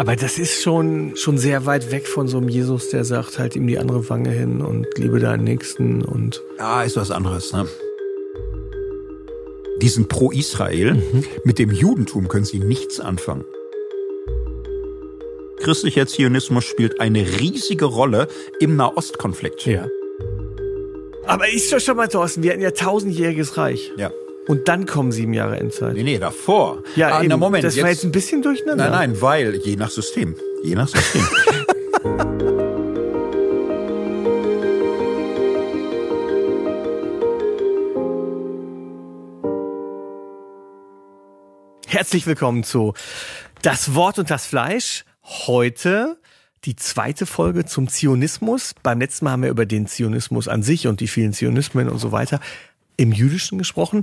Aber das ist schon, schon sehr weit weg von so einem Jesus, der sagt, halt ihm die andere Wange hin und liebe deinen Nächsten und. Ja, ist was anderes, ne? Diesen Pro-Israel, mhm. mit dem Judentum können sie nichts anfangen. Christlicher Zionismus spielt eine riesige Rolle im Nahostkonflikt. Ja. Aber ist doch schon mal, Thorsten, wir hatten ja tausendjähriges Reich. Ja. Und dann kommen sieben Jahre Endzeit. Nee, nee, davor. Ja, ah, eben. Na, Moment, das jetzt, war jetzt ein bisschen durcheinander. Nein, nein, weil, je nach System. Je nach System. Herzlich willkommen zu Das Wort und das Fleisch. Heute die zweite Folge zum Zionismus. Beim letzten Mal haben wir über den Zionismus an sich und die vielen Zionismen und so weiter im Jüdischen gesprochen.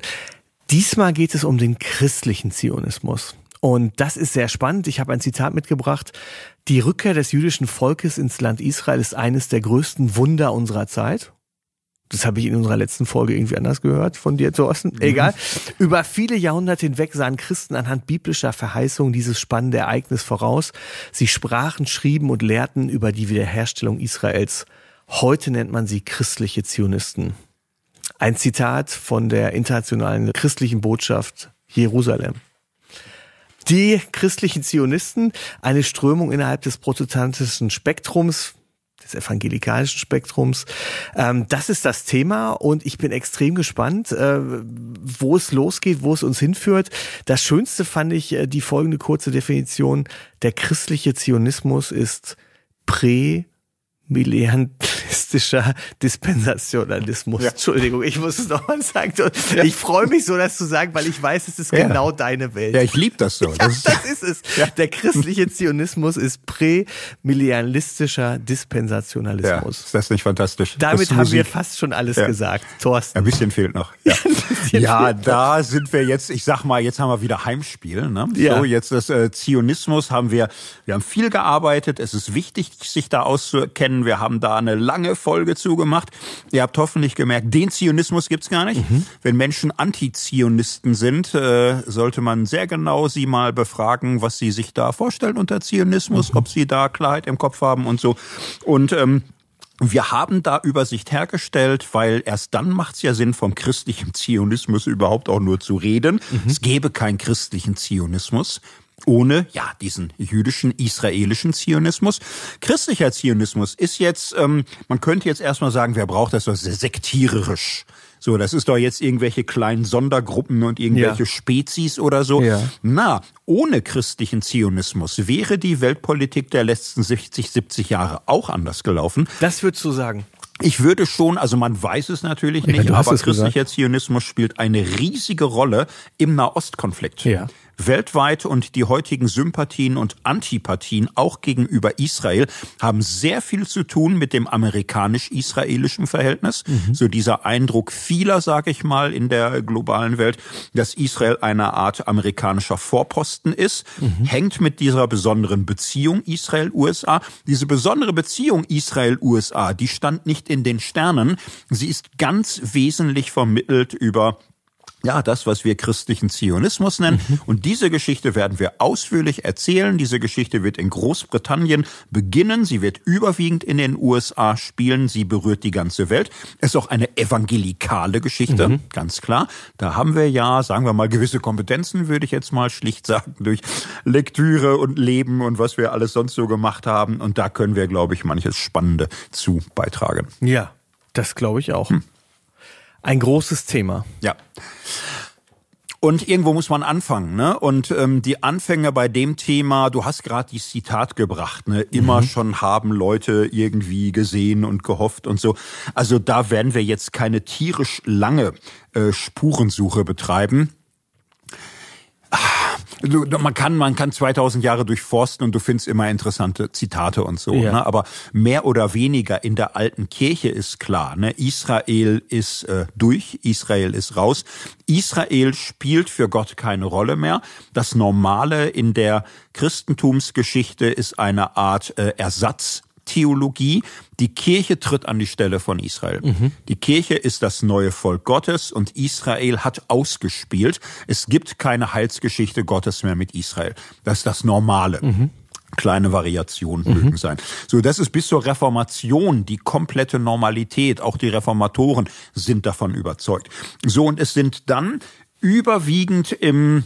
Diesmal geht es um den christlichen Zionismus. Und das ist sehr spannend. Ich habe ein Zitat mitgebracht. Die Rückkehr des jüdischen Volkes ins Land Israel ist eines der größten Wunder unserer Zeit. Das habe ich in unserer letzten Folge irgendwie anders gehört von dir, Thorsten. Mhm. Egal. Über viele Jahrhunderte hinweg sahen Christen anhand biblischer Verheißungen dieses spannende Ereignis voraus. Sie sprachen, schrieben und lehrten über die Wiederherstellung Israels. Heute nennt man sie christliche Zionisten ein Zitat von der internationalen christlichen Botschaft Jerusalem. Die christlichen Zionisten, eine Strömung innerhalb des protestantischen Spektrums, des evangelikalischen Spektrums. Ähm, das ist das Thema und ich bin extrem gespannt, äh, wo es losgeht, wo es uns hinführt. Das Schönste fand ich äh, die folgende kurze Definition. Der christliche Zionismus ist prä atheistischer Dispensationalismus. Ja. Entschuldigung, ich muss es nochmal sagen. Ja. Ich freue mich so, das zu sagen, weil ich weiß, es ist ja. genau deine Welt. Ja, ich liebe das so. Das, das, ist es. Der christliche Zionismus ist prämillennialistischer Dispensationalismus. ist das nicht fantastisch? Damit haben Musik. wir fast schon alles gesagt. Thorsten. Ein bisschen fehlt noch. Ja, da sind wir jetzt, ich sag mal, jetzt haben wir wieder Heimspiel. Ne? Ja. So, jetzt das äh, Zionismus haben wir, wir haben viel gearbeitet. Es ist wichtig, sich da auszukennen. Wir haben da eine lange lange Folge zugemacht. Ihr habt hoffentlich gemerkt, den Zionismus gibt es gar nicht. Mhm. Wenn Menschen Antizionisten sind, äh, sollte man sehr genau sie mal befragen, was sie sich da vorstellen unter Zionismus, mhm. ob sie da Klarheit im Kopf haben und so. Und ähm, wir haben da Übersicht hergestellt, weil erst dann macht es ja Sinn, vom christlichen Zionismus überhaupt auch nur zu reden. Mhm. Es gäbe keinen christlichen Zionismus ohne ja diesen jüdischen, israelischen Zionismus. Christlicher Zionismus ist jetzt, ähm, man könnte jetzt erstmal sagen, wer braucht das so sektiererisch. So, das ist doch jetzt irgendwelche kleinen Sondergruppen und irgendwelche ja. Spezies oder so. Ja. Na, ohne christlichen Zionismus wäre die Weltpolitik der letzten 60, 70 Jahre auch anders gelaufen. Das würdest du sagen? Ich würde schon, also man weiß es natürlich nicht, ja, aber christlicher gesagt. Zionismus spielt eine riesige Rolle im Nahostkonflikt. Ja. Weltweit und die heutigen Sympathien und Antipathien auch gegenüber Israel haben sehr viel zu tun mit dem amerikanisch-israelischen Verhältnis. Mhm. So dieser Eindruck vieler, sage ich mal, in der globalen Welt, dass Israel eine Art amerikanischer Vorposten ist, mhm. hängt mit dieser besonderen Beziehung Israel-USA. Diese besondere Beziehung Israel-USA, die stand nicht in den Sternen. Sie ist ganz wesentlich vermittelt über ja, das, was wir christlichen Zionismus nennen. Mhm. Und diese Geschichte werden wir ausführlich erzählen. Diese Geschichte wird in Großbritannien beginnen. Sie wird überwiegend in den USA spielen. Sie berührt die ganze Welt. Es ist auch eine evangelikale Geschichte, mhm. ganz klar. Da haben wir ja, sagen wir mal, gewisse Kompetenzen, würde ich jetzt mal schlicht sagen, durch Lektüre und Leben und was wir alles sonst so gemacht haben. Und da können wir, glaube ich, manches Spannende zu beitragen. Ja, das glaube ich auch. Hm. Ein großes Thema. Ja. Und irgendwo muss man anfangen, ne? Und ähm, die Anfänge bei dem Thema, du hast gerade die Zitat gebracht, ne? Immer mhm. schon haben Leute irgendwie gesehen und gehofft und so. Also da werden wir jetzt keine tierisch lange äh, Spurensuche betreiben man kann, man kann 2000 Jahre durchforsten und du findest immer interessante Zitate und so. Ja. Ne? Aber mehr oder weniger in der alten Kirche ist klar. Ne? Israel ist äh, durch, Israel ist raus. Israel spielt für Gott keine Rolle mehr. Das Normale in der Christentumsgeschichte ist eine Art äh, Ersatz Theologie, die Kirche tritt an die Stelle von Israel. Mhm. Die Kirche ist das neue Volk Gottes und Israel hat ausgespielt. Es gibt keine Heilsgeschichte Gottes mehr mit Israel. Das ist das Normale. Mhm kleine Variationen mhm. mögen sein. So, das ist bis zur Reformation die komplette Normalität. Auch die Reformatoren sind davon überzeugt. So, und es sind dann überwiegend im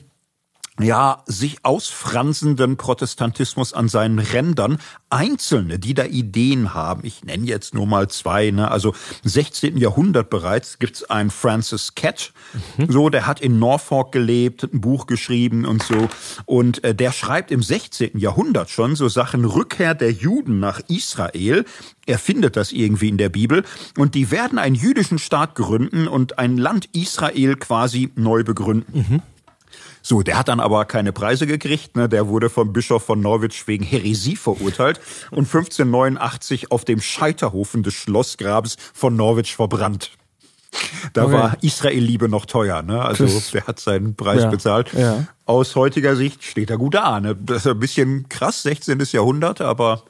ja, sich ausfransenden Protestantismus an seinen Rändern Einzelne, die da Ideen haben. Ich nenne jetzt nur mal zwei. Ne? Also 16. Jahrhundert bereits gibt's einen Francis Catch. Mhm. So, der hat in Norfolk gelebt, ein Buch geschrieben und so. Und äh, der schreibt im 16. Jahrhundert schon so Sachen Rückkehr der Juden nach Israel. Er findet das irgendwie in der Bibel. Und die werden einen jüdischen Staat gründen und ein Land Israel quasi neu begründen. Mhm. So, der hat dann aber keine Preise gekriegt. Ne? Der wurde vom Bischof von Norwich wegen Heresie verurteilt und 1589 auf dem Scheiterhofen des Schlossgrabes von Norwich verbrannt. Da okay. war Israel-Liebe noch teuer. Ne? Also das, der hat seinen Preis ja, bezahlt. Ja. Aus heutiger Sicht steht er gut da. Ne? Das ist ein bisschen krass, 16. Jahrhundert, aber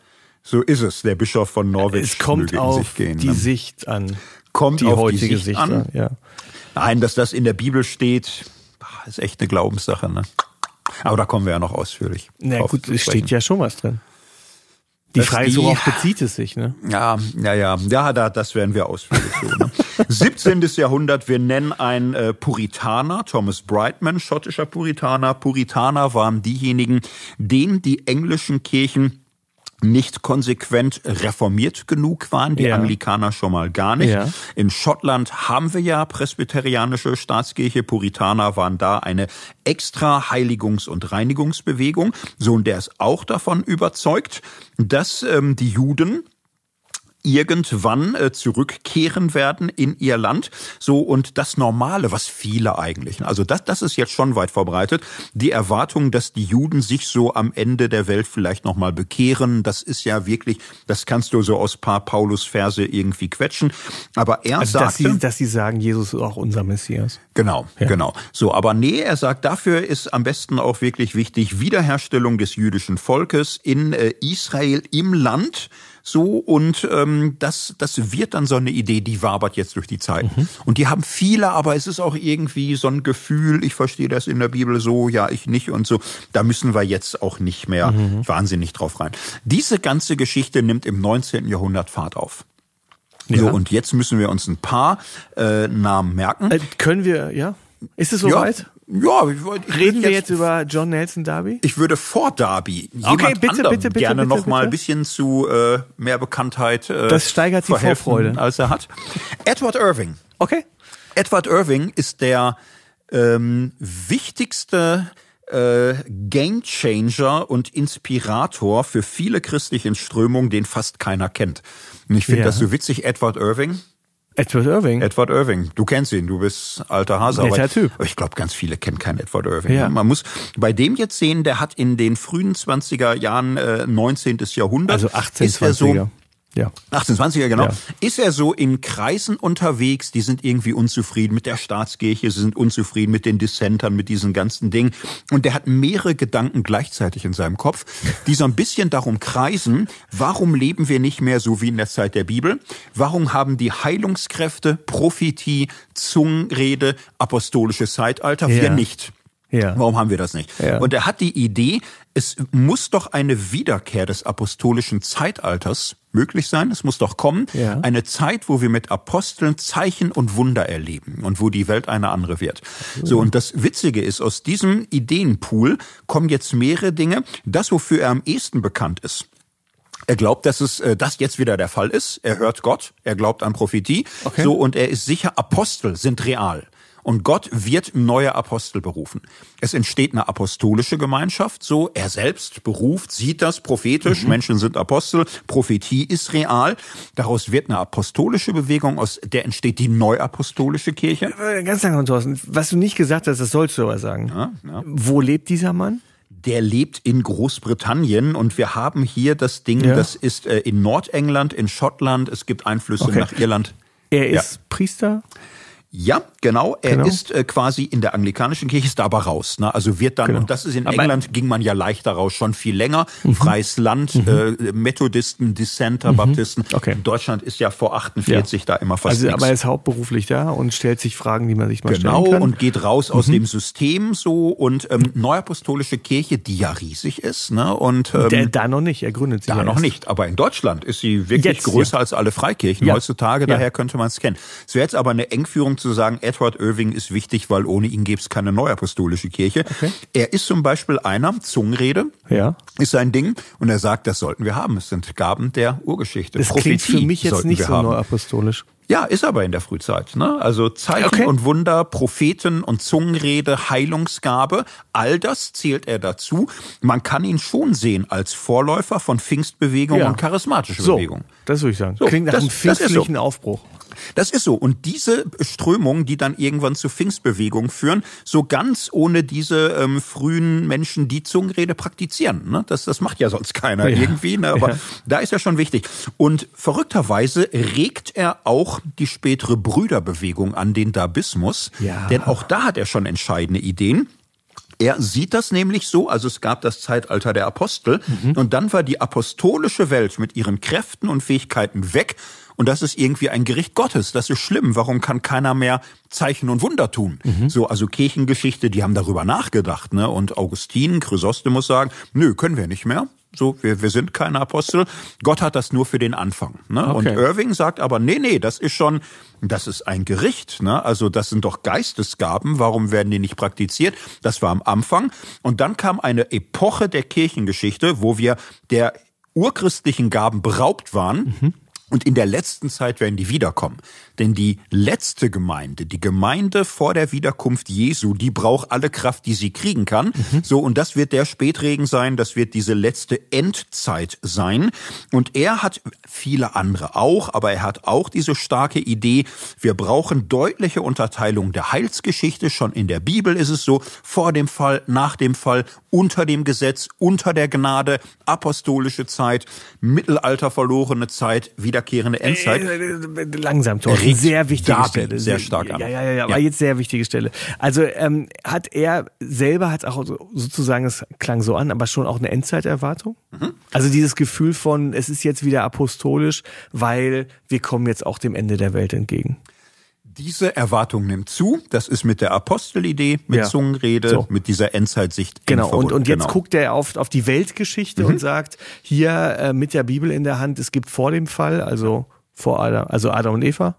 so ist es. Der Bischof von Norwich es kommt möge auf sich gehen, die ne? Sicht an. Kommt die auf heutige die Sicht, Sicht an ja. Nein, dass das in der Bibel steht, ist echt eine Glaubenssache. Ne? Aber da kommen wir ja noch ausführlich. Na gut, es steht ja schon was drin. Die Frage ist, worauf bezieht es sich, ne? Ja, ja, ja. Ja, da, das werden wir ausführlich so, ne? 17. Jahrhundert, wir nennen einen äh, Puritaner, Thomas Brightman, schottischer Puritaner. Puritaner waren diejenigen, denen die englischen Kirchen nicht konsequent reformiert genug waren, die ja. Anglikaner schon mal gar nicht. Ja. In Schottland haben wir ja presbyterianische Staatskirche, Puritaner waren da eine extra Heiligungs- und Reinigungsbewegung. So, und der ist auch davon überzeugt, dass ähm, die Juden irgendwann äh, zurückkehren werden in ihr Land. So und das Normale, was viele eigentlich, ne, also das, das ist jetzt schon weit verbreitet. Die Erwartung, dass die Juden sich so am Ende der Welt vielleicht nochmal bekehren, das ist ja wirklich, das kannst du so aus paar Paulus-Verse irgendwie quetschen. Aber er also, sagte, dass sie, dass sie sagen, Jesus ist auch unser Messias. Genau, ja. genau. So, aber nee, er sagt, dafür ist am besten auch wirklich wichtig Wiederherstellung des jüdischen Volkes in äh, Israel im Land so, und ähm, das, das wird dann so eine Idee, die wabert jetzt durch die Zeit. Mhm. Und die haben viele, aber es ist auch irgendwie so ein Gefühl, ich verstehe das in der Bibel so, ja, ich nicht und so. Da müssen wir jetzt auch nicht mehr mhm. wahnsinnig drauf rein. Diese ganze Geschichte nimmt im 19. Jahrhundert Fahrt auf. Ja. So, und jetzt müssen wir uns ein paar äh, Namen merken. Äh, können wir, ja? Ist es soweit? Ja, ja, ich wollte. Reden wir jetzt, über John Nelson Darby? Ich würde vor Darby jemand okay, bitte, anderem bitte, bitte, gerne bitte, noch bitte. mal ein bisschen zu äh, mehr Bekanntheit. Äh, das steigert die Vorfreude, als er hat. Edward Irving. Okay. Edward Irving ist der ähm, wichtigste äh, Gamechanger und Inspirator für viele christliche Strömungen, den fast keiner kennt. Und ich finde ja. das so witzig, Edward Irving Edward Irving. Edward Irving. Du kennst ihn, du bist alter Hase. Netter aber Typ. Ich glaube, ganz viele kennen keinen Edward Irving. Ja. Man muss bei dem jetzt sehen, der hat in den frühen 20er Jahren, äh, 19. Jahrhundert, also 18, ist er so ja. 1820er, genau. Ja. Ist er so in Kreisen unterwegs, die sind irgendwie unzufrieden mit der Staatskirche, sie sind unzufrieden mit den Dissentern, mit diesen ganzen Dingen. Und der hat mehrere Gedanken gleichzeitig in seinem Kopf, die so ein bisschen darum kreisen, warum leben wir nicht mehr so wie in der Zeit der Bibel? Warum haben die Heilungskräfte, Prophetie, Zungenrede, apostolisches Zeitalter, ja. wir nicht? Ja. Warum haben wir das nicht? Ja. Und er hat die Idee, es muss doch eine Wiederkehr des apostolischen Zeitalters möglich sein, es muss doch kommen, ja. eine Zeit, wo wir mit Aposteln Zeichen und Wunder erleben und wo die Welt eine andere wird. So, mhm. und das Witzige ist, aus diesem Ideenpool kommen jetzt mehrere Dinge. Das, wofür er am ehesten bekannt ist, er glaubt, dass es äh, das jetzt wieder der Fall ist. Er hört Gott, er glaubt an Prophetie. Okay. So und er ist sicher, Apostel sind real. Und Gott wird neue Apostel berufen. Es entsteht eine apostolische Gemeinschaft, so er selbst beruft, sieht das prophetisch, mhm. Menschen sind Apostel, Prophetie ist real. Daraus wird eine apostolische Bewegung, aus der entsteht die neuapostolische Kirche. Ganz langsam, Thorsten, was du nicht gesagt hast, das sollst du aber sagen. Ja, ja. Wo lebt dieser Mann? der lebt in Großbritannien und wir haben hier das Ding, ja. das ist äh, in Nordengland, in Schottland, es gibt Einflüsse okay. nach Irland. Er ist ja. Priester? Ja, genau. Er genau. ist äh, quasi in der anglikanischen Kirche, ist aber raus. Ne? Also wird dann, genau. und das ist in aber England, ging man ja leichter raus, schon viel länger. Mhm. Freies Land, mhm. äh, Methodisten, Dissenter, mhm. Baptisten. Okay. In Deutschland ist ja vor 48 ja. da immer fast Also nix. aber er ist hauptberuflich da und stellt sich Fragen, die man sich mal genau, stellen kann. Genau, und geht raus aus mhm. dem System so. Und ähm, Neuapostolische Kirche, die ja riesig ist. Ne? Und, ähm, der, da noch nicht, er gründet sie. Da ja noch erst. nicht, aber in Deutschland ist sie wirklich Jetzt, größer ja. als alle Freikirchen heutzutage, daher könnte man es kennen. Es wäre jetzt aber eine Engführung zu sagen, Edward Irving ist wichtig, weil ohne ihn gäbe es keine neuapostolische Kirche. Okay. Er ist zum Beispiel einer, Zungenrede ja. ist sein Ding und er sagt, das sollten wir haben. Es sind Gaben der Urgeschichte. Das Prophetie klingt für mich jetzt nicht so haben. neuapostolisch. Ja, ist aber in der Frühzeit. Ne? Also Zeichen okay. und Wunder, Propheten und Zungenrede, Heilungsgabe, all das zählt er dazu. Man kann ihn schon sehen als Vorläufer von Pfingstbewegung ja. und charismatische so, Bewegung. Das würde ich sagen. So, Klingt nach das, einem pfingstlichen so. Aufbruch das ist so. Und diese Strömungen, die dann irgendwann zu Pfingstbewegungen führen, so ganz ohne diese ähm, frühen Menschen, die Zungenrede praktizieren. Ne? Das, das macht ja sonst keiner ja. irgendwie, ne? aber ja. da ist ja schon wichtig. Und verrückterweise regt er auch die spätere Brüderbewegung an, den Dabismus. Ja. Denn auch da hat er schon entscheidende Ideen. Er sieht das nämlich so, also es gab das Zeitalter der Apostel mhm. und dann war die apostolische Welt mit ihren Kräften und Fähigkeiten weg und das ist irgendwie ein Gericht Gottes. Das ist schlimm. Warum kann keiner mehr Zeichen und Wunder tun? Mhm. So, also Kirchengeschichte, die haben darüber nachgedacht, ne? Und Augustin, Chrysostomus sagen, nö, können wir nicht mehr. So, wir, wir sind keine Apostel. Gott hat das nur für den Anfang. Ne? Okay. Und Irving sagt aber, nee, nee, das ist schon, das ist ein Gericht. Ne? Also das sind doch Geistesgaben. Warum werden die nicht praktiziert? Das war am Anfang. Und dann kam eine Epoche der Kirchengeschichte, wo wir der urchristlichen Gaben beraubt waren. Mhm und in der letzten Zeit werden die wiederkommen. Denn die letzte Gemeinde, die Gemeinde vor der Wiederkunft Jesu, die braucht alle Kraft, die sie kriegen kann. Mhm. So, und das wird der Spätregen sein, das wird diese letzte Endzeit sein. Und er hat viele andere auch, aber er hat auch diese starke Idee, wir brauchen deutliche Unterteilung der Heilsgeschichte. Schon in der Bibel ist es so, vor dem Fall, nach dem Fall, unter dem Gesetz, unter der Gnade, apostolische Zeit, Mittelalter verlorene Zeit, wiederkehrende Endzeit. Äh, äh, äh, langsam, Thorsten. Krieg sehr wichtige Stelle. Sehr stark an. Ja, ja, ja, ja, aber ja. jetzt sehr wichtige Stelle. Also ähm, hat er selber, hat auch sozusagen, es klang so an, aber schon auch eine Endzeiterwartung? Mhm. Also dieses Gefühl von, es ist jetzt wieder apostolisch, weil wir kommen jetzt auch dem Ende der Welt entgegen. Diese Erwartung nimmt zu. Das ist mit der Apostelidee, mit ja. Zungenrede, so. mit dieser Endzeitsicht. Genau, und, und jetzt genau. guckt er oft auf die Weltgeschichte mhm. und sagt, hier äh, mit der Bibel in der Hand, es gibt vor dem Fall, also vor Adam, also Adam und Eva,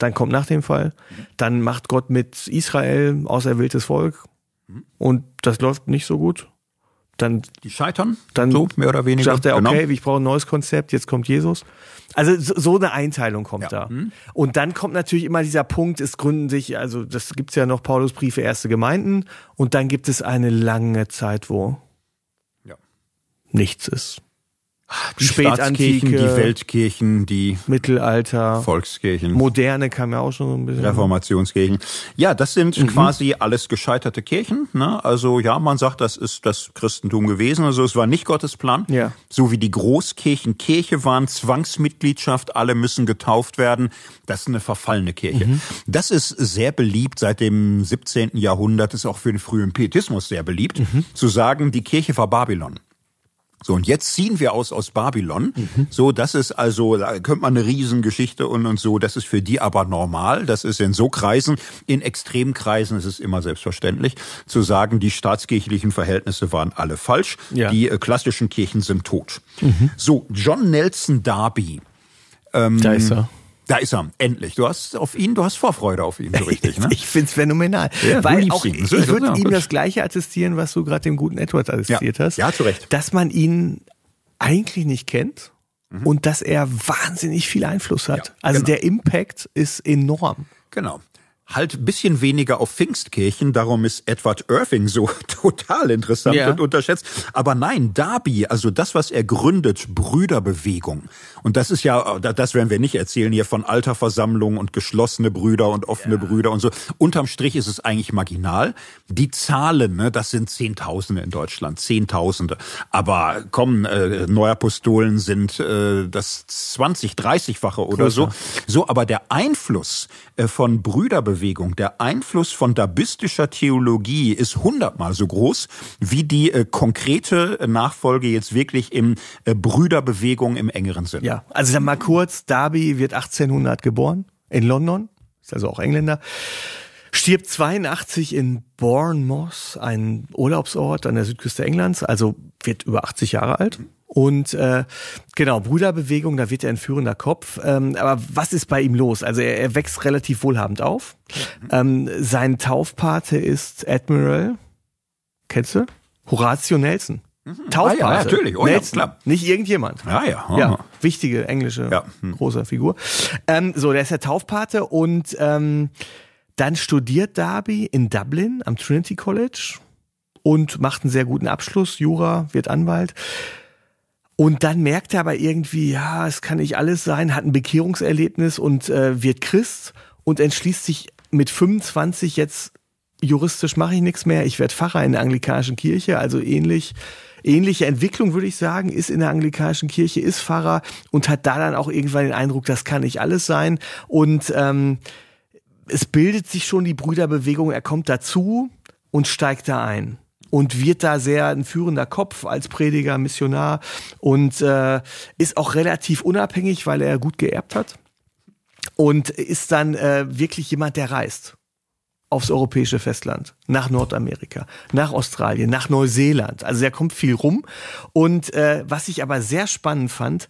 dann kommt nach dem Fall, dann macht Gott mit Israel auserwähltes Volk und das läuft nicht so gut. Dann, die scheitern, dann so mehr oder weniger. Sagt er, okay, genau. ich brauche ein neues Konzept, jetzt kommt Jesus. Also so eine Einteilung kommt ja. da. Mhm. Und dann kommt natürlich immer dieser Punkt, es gründen sich, also das gibt es ja noch, Paulus Briefe, erste Gemeinden. Und dann gibt es eine lange Zeit, wo ja. nichts ist. Ah, die Spätantike, die Weltkirchen, die Mittelalter, Volkskirchen, moderne kam ja auch schon ein bisschen. Reformationskirchen. Ja, das sind mhm. quasi alles gescheiterte Kirchen. Ne? Also ja, man sagt, das ist das Christentum gewesen. Also es war nicht Gottes Plan. Ja. So wie die Großkirchen Kirche waren, Zwangsmitgliedschaft, alle müssen getauft werden. Das ist eine verfallene Kirche. Mhm. Das ist sehr beliebt seit dem 17. Jahrhundert, ist auch für den frühen Pietismus sehr beliebt, mhm. zu sagen, die Kirche war Babylon. So, und jetzt ziehen wir aus aus Babylon. Mhm. So, das ist also, da könnte man eine Riesengeschichte und, und so, das ist für die aber normal. Das ist in so Kreisen, in Extremkreisen ist es immer selbstverständlich, zu sagen, die staatskirchlichen Verhältnisse waren alle falsch, ja. die äh, klassischen Kirchen sind tot. Mhm. So, John Nelson Darby. Ähm, da ist er. Da ist er, endlich. Du hast auf ihn, du hast Vorfreude auf ihn, so richtig. Ne? ich find's phänomenal. Ja, weil auch, ihn. ich würde ihm das Gleiche attestieren, was du gerade dem guten Edward attestiert ja. hast. Ja, zu Recht. Dass man ihn eigentlich nicht kennt mhm. und dass er wahnsinnig viel Einfluss hat. also genau. der Impact ist enorm. Genau halt bisschen weniger auf Pfingstkirchen, darum ist Edward Irving so total interessant ja. und unterschätzt. Aber nein, Darby, also das, was er gründet, Brüderbewegung. Und das ist ja, das werden wir nicht erzählen hier von alter Versammlung und geschlossene Brüder und offene ja. Brüder und so. Unterm Strich ist es eigentlich marginal. Die Zahlen, ne, das sind Zehntausende in Deutschland, Zehntausende. Aber kommen äh, Neuapostolen sind äh, das 20, 30-fache oder Größer. so. So, aber der Einfluss äh, von Brüderbewegung Gegenbewegung, der Einfluss von dabistischer Theologie ist hundertmal so groß, wie die äh, konkrete Nachfolge jetzt wirklich im äh, Brüderbewegung im engeren Sinne. Ja, also dann mal kurz, Darby wird 1800 geboren in London, ist also auch Engländer stirbt 82 in Bournemouth, ein Urlaubsort an der Südküste Englands, also wird über 80 Jahre alt. Und äh, genau, Brüderbewegung, da wird er ein führender Kopf. Ähm, aber was ist bei ihm los? Also er, er wächst relativ wohlhabend auf. Mhm. Ähm, sein Taufpate ist Admiral, kennst du? Horatio Nelson. Mhm. Ah Taufpate. Ah, ja, natürlich. Oh, Nelson, ja, Nicht irgendjemand. Ah, ja. Oh. ja. Wichtige englische, ja. Hm. große Figur. Ähm, so, der ist der Taufpate und ähm, dann studiert Darby in Dublin am Trinity College und macht einen sehr guten Abschluss. Jura, wird Anwalt. Und dann merkt er aber irgendwie, ja, es kann nicht alles sein, hat ein Bekehrungserlebnis und äh, wird Christ und entschließt sich mit 25 jetzt juristisch mache ich nichts mehr, ich werde Pfarrer in der anglikanischen Kirche, also ähnlich ähnliche Entwicklung, würde ich sagen, ist in der anglikanischen Kirche, ist Pfarrer und hat da dann auch irgendwann den Eindruck, das kann nicht alles sein. Und ähm, es bildet sich schon die Brüderbewegung, er kommt dazu und steigt da ein und wird da sehr ein führender Kopf als Prediger, Missionar und äh, ist auch relativ unabhängig, weil er gut geerbt hat und ist dann äh, wirklich jemand, der reist aufs europäische Festland, nach Nordamerika, nach Australien, nach Neuseeland. Also er kommt viel rum. Und äh, was ich aber sehr spannend fand,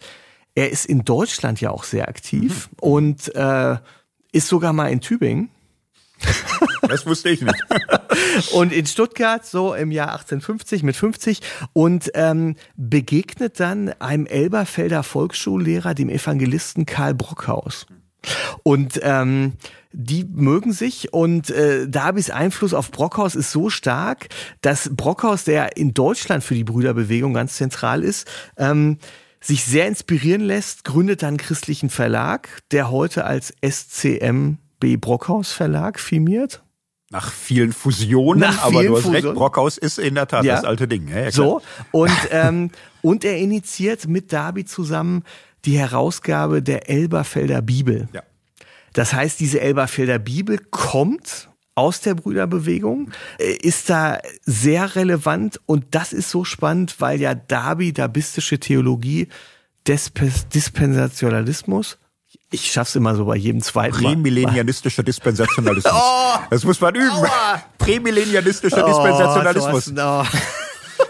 er ist in Deutschland ja auch sehr aktiv mhm. und äh, ist sogar mal in Tübingen Das wusste ich nicht. und in Stuttgart, so im Jahr 1850 mit 50, und ähm, begegnet dann einem Elberfelder Volksschullehrer, dem Evangelisten Karl Brockhaus. Und ähm, die mögen sich und äh, Darbys Einfluss auf Brockhaus ist so stark, dass Brockhaus, der in Deutschland für die Brüderbewegung ganz zentral ist, ähm, sich sehr inspirieren lässt, gründet dann einen christlichen Verlag, der heute als SCM B. Brockhaus Verlag firmiert. Nach vielen Fusionen, Nach aber vielen du hast Fusionen. recht, Brockhaus ist in der Tat ja. das alte Ding. Ja, so, und, ähm, und er initiiert mit Darby zusammen die Herausgabe der Elberfelder Bibel. Ja. Das heißt, diese Elberfelder Bibel kommt aus der Brüderbewegung, äh, ist da sehr relevant und das ist so spannend, weil ja Darby, dabistische Theologie, Disp Dispensationalismus ich schaff's immer so bei jedem zweiten Prämillennianistischer Dispensationalismus. Oh, das muss man üben. Aua. Prämillennianistischer oh, Dispensationalismus. Oh.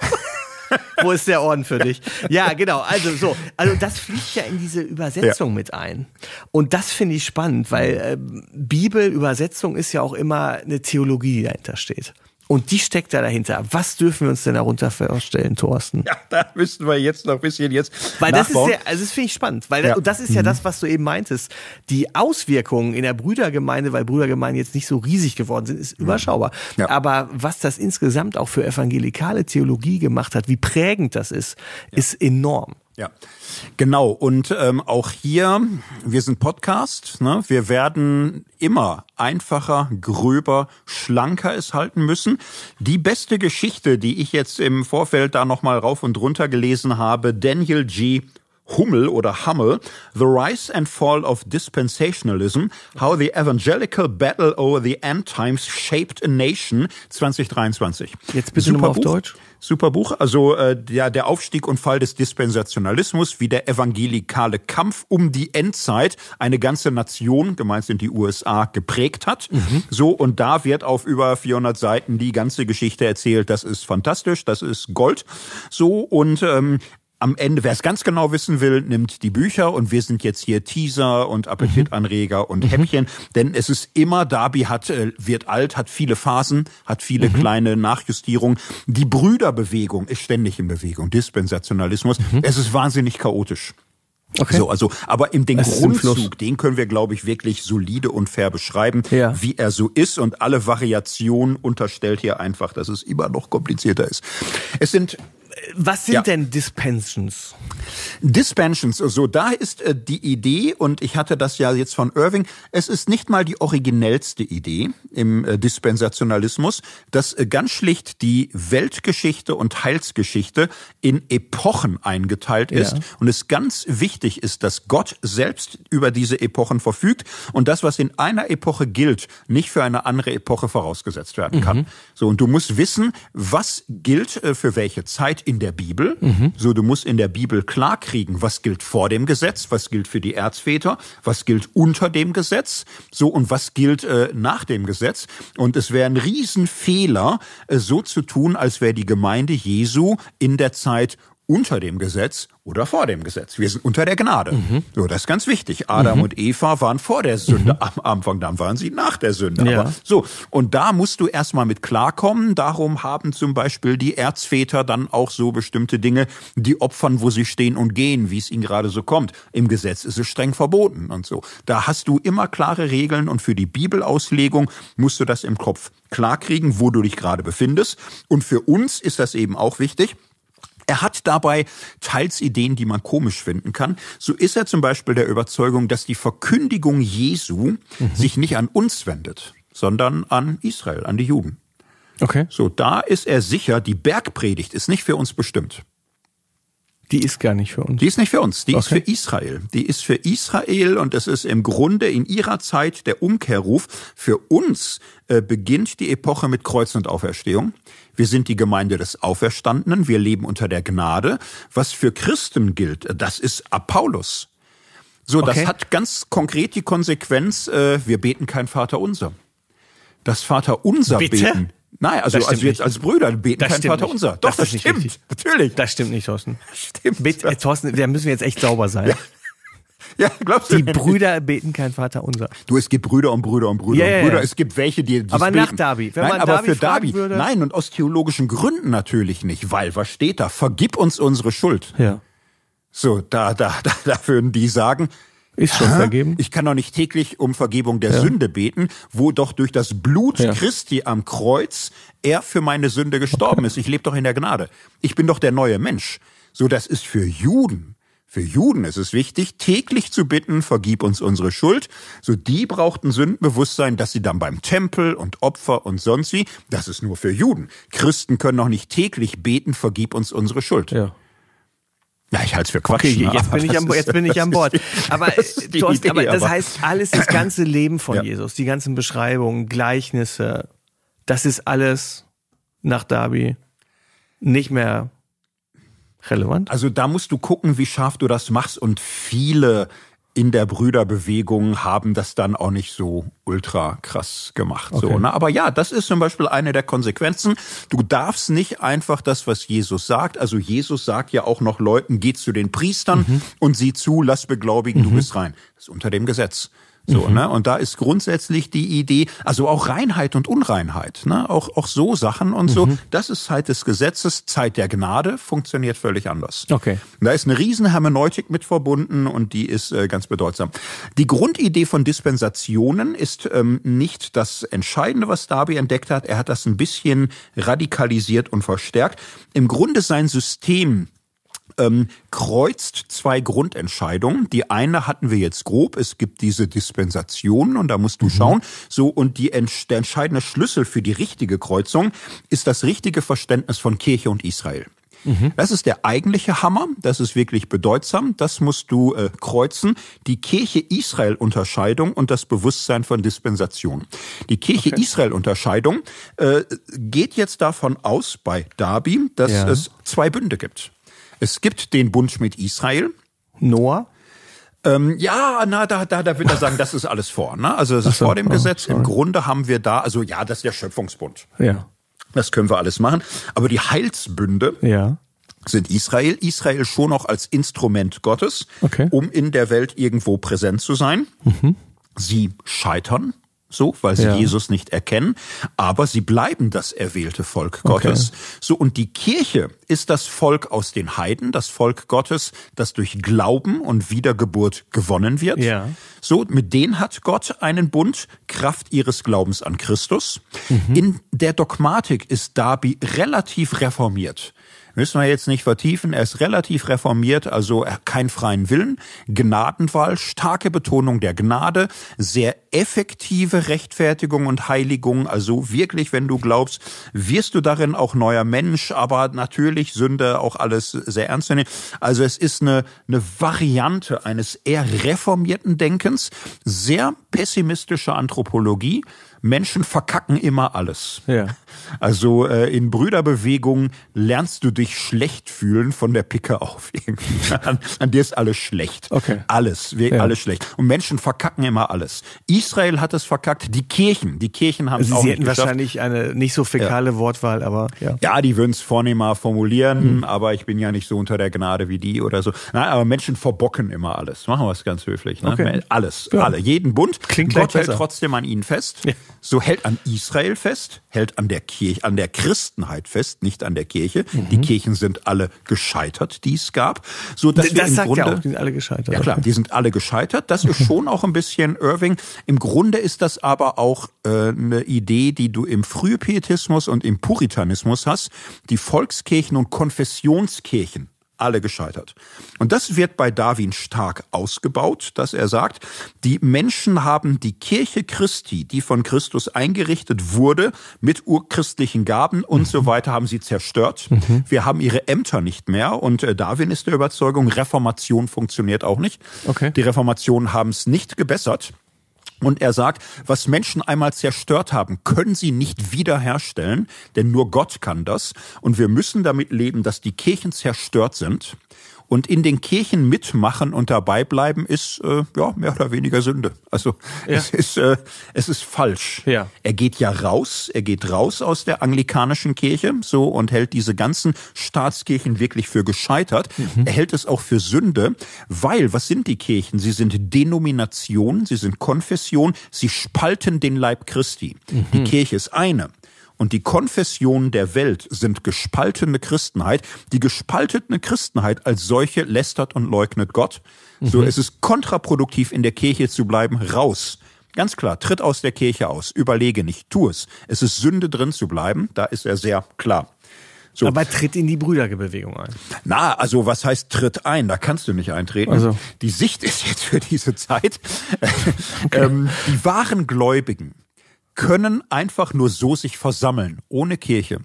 Wo ist der Orden für dich? Ja, genau. Also so, also das fliegt ja in diese Übersetzung ja. mit ein. Und das finde ich spannend, weil äh, Bibelübersetzung ist ja auch immer eine Theologie, die dahinter steht. Und die steckt da dahinter. Was dürfen wir uns denn darunter vorstellen, Thorsten? Ja, da müssten wir jetzt noch ein bisschen jetzt. Weil nachbauen. das ist ja, also das finde ich spannend, weil ja. das, und das ist mhm. ja das, was du eben meintest. Die Auswirkungen in der Brüdergemeinde, weil Brüdergemeinden jetzt nicht so riesig geworden sind, ist mhm. überschaubar. Ja. Aber was das insgesamt auch für evangelikale Theologie gemacht hat, wie prägend das ist, ja. ist enorm. Ja, genau. Und ähm, auch hier, wir sind Podcast. Ne? Wir werden immer einfacher, gröber, schlanker es halten müssen. Die beste Geschichte, die ich jetzt im Vorfeld da nochmal rauf und runter gelesen habe, Daniel G. Hummel oder Hummel, The Rise and Fall of Dispensationalism, How the Evangelical Battle Over the End Times Shaped a Nation 2023. Jetzt bitte nochmal auf Deutsch. Super Buch, also äh, der, der Aufstieg und Fall des Dispensationalismus, wie der evangelikale Kampf um die Endzeit eine ganze Nation, gemeint sind die USA, geprägt hat. Mhm. So, und da wird auf über 400 Seiten die ganze Geschichte erzählt. Das ist fantastisch, das ist Gold. So, und ähm, am Ende, wer es ganz genau wissen will, nimmt die Bücher und wir sind jetzt hier Teaser und Appetitanreger mhm. und mhm. Häppchen, denn es ist immer, Darby hat, äh, wird alt, hat viele Phasen, hat viele mhm. kleine Nachjustierungen. Die Brüderbewegung ist ständig in Bewegung, Dispensationalismus. Mhm. Es ist wahnsinnig chaotisch. Okay. So, also, aber in den es Grundzug, den können wir, glaube ich, wirklich solide und fair beschreiben, ja. wie er so ist und alle Variationen unterstellt hier einfach, dass es immer noch komplizierter ist. Es sind was sind ja. denn Dispensions? Dispensions, also da ist äh, die Idee, und ich hatte das ja jetzt von Irving, es ist nicht mal die originellste Idee im äh, Dispensationalismus, dass äh, ganz schlicht die Weltgeschichte und Heilsgeschichte in Epochen eingeteilt ist ja. und es ganz wichtig ist, dass Gott selbst über diese Epochen verfügt und das, was in einer Epoche gilt, nicht für eine andere Epoche vorausgesetzt werden kann. Mhm. So, und du musst wissen, was gilt äh, für welche Zeit in der Bibel. Mhm. So, du musst in der Bibel klarkriegen, was gilt vor dem Gesetz, was gilt für die Erzväter, was gilt unter dem Gesetz, so und was gilt äh, nach dem Gesetz. Und es wäre ein Riesenfehler, äh, so zu tun, als wäre die Gemeinde Jesu in der Zeit unter dem Gesetz oder vor dem Gesetz. Wir sind unter der Gnade. Mhm. So, das ist ganz wichtig. Adam mhm. und Eva waren vor der mhm. Sünde mhm. am Anfang, dann waren sie nach der Sünde. Ja. Aber so, und da musst du erstmal mit klarkommen. Darum haben zum Beispiel die Erzväter dann auch so bestimmte Dinge, die opfern, wo sie stehen und gehen, wie es ihnen gerade so kommt. Im Gesetz ist es streng verboten und so. Da hast du immer klare Regeln und für die Bibelauslegung musst du das im Kopf klarkriegen, wo du dich gerade befindest. Und für uns ist das eben auch wichtig. Er hat dabei teils Ideen, die man komisch finden kann. So ist er zum Beispiel der Überzeugung, dass die Verkündigung Jesu mhm. sich nicht an uns wendet, sondern an Israel, an die Juden. Okay. So, da ist er sicher, die Bergpredigt ist nicht für uns bestimmt. Die ist gar nicht für uns. Die ist nicht für uns. Die okay. ist für Israel. Die ist für Israel und es ist im Grunde in ihrer Zeit der Umkehrruf. Für uns äh, beginnt die Epoche mit Kreuz und Auferstehung. Wir sind die Gemeinde des Auferstandenen. Wir leben unter der Gnade. Was für Christen gilt, das ist Apollos. So, okay. das hat ganz konkret die Konsequenz, äh, wir beten kein Vater unser. Das Vater unser Bitte? beten Nein, also, also jetzt als Brüder beten das kein Vater nicht. unser. Doch, das, das stimmt. Richtig. Natürlich. Das stimmt nicht, Thorsten. Stimmt. Bet, äh, Thorsten, da müssen wir jetzt echt sauber sein. Ja. Ja, glaubst du? Die Brüder beten kein Vater unser. Du, es gibt Brüder und Brüder und Brüder yeah, und Brüder. Es gibt welche, die Aber beten. nach Darby. Wenn nein, man aber Darby für Darby. Würde... Nein, und aus theologischen Gründen natürlich nicht. Weil, was steht da? Vergib uns unsere Schuld. Ja. So, da, da, da, da würden die sagen, ist schon vergeben? Ich kann doch nicht täglich um Vergebung der ja. Sünde beten, wo doch durch das Blut ja. Christi am Kreuz er für meine Sünde gestorben okay. ist. Ich lebe doch in der Gnade. Ich bin doch der neue Mensch. So, das ist für Juden. Für Juden ist es wichtig, täglich zu bitten, vergib uns unsere Schuld. So, die brauchten Sündenbewusstsein, dass sie dann beim Tempel und Opfer und sonst wie, das ist nur für Juden. Christen können noch nicht täglich beten, vergib uns unsere Schuld. Ja. Ja, ich halte es für Quatsch. Okay, ne? jetzt, bin ich am, ist, jetzt bin ich an Bord. Aber, das, Thorsten, aber das heißt, alles, das ganze Leben von ja. Jesus, die ganzen Beschreibungen, Gleichnisse, das ist alles nach Darby nicht mehr relevant? Also da musst du gucken, wie scharf du das machst und viele in der Brüderbewegung haben das dann auch nicht so ultra krass gemacht. Okay. So, ne? Aber ja, das ist zum Beispiel eine der Konsequenzen. Du darfst nicht einfach das, was Jesus sagt. Also Jesus sagt ja auch noch Leuten, geh zu den Priestern mhm. und sieh zu, lass beglaubigen, mhm. du bist rein. Das ist unter dem Gesetz. So, mhm. ne? Und da ist grundsätzlich die Idee, also auch Reinheit und Unreinheit, ne? Auch, auch so Sachen und mhm. so. Das ist Zeit des Gesetzes, Zeit der Gnade, funktioniert völlig anders. Okay. Und da ist eine riesen Hermeneutik mit verbunden und die ist äh, ganz bedeutsam. Die Grundidee von Dispensationen ist ähm, nicht das Entscheidende, was Darby entdeckt hat. Er hat das ein bisschen radikalisiert und verstärkt. Im Grunde sein System ähm, kreuzt zwei Grundentscheidungen. Die eine hatten wir jetzt grob. Es gibt diese Dispensationen und da musst du mhm. schauen. So, und die der entscheidende Schlüssel für die richtige Kreuzung ist das richtige Verständnis von Kirche und Israel. Mhm. Das ist der eigentliche Hammer, das ist wirklich bedeutsam, das musst du äh, kreuzen. Die Kirche-Israel-Unterscheidung und das Bewusstsein von Dispensation. Die Kirche-Israel-Unterscheidung äh, geht jetzt davon aus bei Darby, dass ja. es zwei Bünde gibt. Es gibt den Bund mit Israel. Noah. Ähm, ja, na, da, da, da würde er sagen, das ist alles vor. Ne? Also das ist so, vor dem oh, Gesetz. Sorry. Im Grunde haben wir da, also ja, das ist der Schöpfungsbund. Ja. Das können wir alles machen. Aber die Heilsbünde ja. sind Israel. Israel schon noch als Instrument Gottes, okay. um in der Welt irgendwo präsent zu sein. Mhm. Sie scheitern so, weil sie ja. Jesus nicht erkennen, aber sie bleiben das erwählte Volk Gottes. Okay. So und die Kirche ist das Volk aus den Heiden, das Volk Gottes, das durch Glauben und Wiedergeburt gewonnen wird. Ja. So mit denen hat Gott einen Bund Kraft ihres Glaubens an Christus. Mhm. In der Dogmatik ist Darby relativ reformiert müssen wir jetzt nicht vertiefen. Er ist relativ reformiert, also kein freien Willen, Gnadenwahl, starke Betonung der Gnade, sehr effektive Rechtfertigung und Heiligung. Also wirklich, wenn du glaubst, wirst du darin auch neuer Mensch, aber natürlich Sünde auch alles sehr ernst nehmen. Also es ist eine, eine Variante eines eher reformierten Denkens, sehr pessimistische Anthropologie. Menschen verkacken immer alles. Ja. Also äh, in Brüderbewegungen lernst du dich schlecht fühlen von der Picke auf. an, an, dir ist alles schlecht. Okay. Alles, ja. alles schlecht. Und Menschen verkacken immer alles. Israel hat es verkackt, die Kirchen, die Kirchen haben es auch Sie hätten wahrscheinlich eine nicht so fäkale ja. Wortwahl, aber ja. Ja, die würden es vornehmer formulieren, mhm. aber ich bin ja nicht so unter der Gnade wie die oder so. Nein, aber Menschen verbocken immer alles. Machen wir es ganz höflich. Ne? Okay. Alles, alle, jeden Bund. Klingt Gott hält trotzdem an ihnen fest. Ja so hält an Israel fest, hält an der Kirche, an der Christenheit fest, nicht an der Kirche. Mhm. Die Kirchen sind alle gescheitert, die es gab. So dass das wir im sagt Grunde, ja auch, die sind alle gescheitert. Ja klar, die sind alle gescheitert. Das ist schon auch ein bisschen Irving. Im Grunde ist das aber auch äh, eine Idee, die du im Frühpietismus und im Puritanismus hast. Die Volkskirchen und Konfessionskirchen alle gescheitert. Und das wird bei Darwin stark ausgebaut, dass er sagt, die Menschen haben die Kirche Christi, die von Christus eingerichtet wurde, mit urchristlichen Gaben und mhm. so weiter, haben sie zerstört. Mhm. Wir haben ihre Ämter nicht mehr und äh, Darwin ist der Überzeugung, Reformation funktioniert auch nicht. Okay. Die Reformation haben es nicht gebessert. Und er sagt, was Menschen einmal zerstört haben, können sie nicht wiederherstellen, denn nur Gott kann das. Und wir müssen damit leben, dass die Kirchen zerstört sind. Und in den Kirchen mitmachen und dabei bleiben ist äh, ja mehr oder weniger Sünde. Also ja. es ist äh, es ist falsch. Ja. Er geht ja raus, er geht raus aus der anglikanischen Kirche so und hält diese ganzen Staatskirchen wirklich für gescheitert. Mhm. Er hält es auch für Sünde, weil was sind die Kirchen? Sie sind Denomination, sie sind Konfession, sie spalten den Leib Christi. Mhm. Die Kirche ist eine. Und die Konfessionen der Welt sind gespaltene Christenheit. Die gespaltene Christenheit als solche lästert und leugnet Gott. Mhm. So es ist kontraproduktiv, in der Kirche zu bleiben. Raus. Ganz klar, tritt aus der Kirche aus. Überlege nicht, tu es. Es ist Sünde drin zu bleiben. Da ist er sehr klar. So. Aber tritt in die Brüderbewegung ein. Na, also was heißt tritt ein? Da kannst du nicht eintreten. Also. Die Sicht ist jetzt für diese Zeit. Okay. ähm, die wahren Gläubigen, können einfach nur so sich versammeln, ohne Kirche,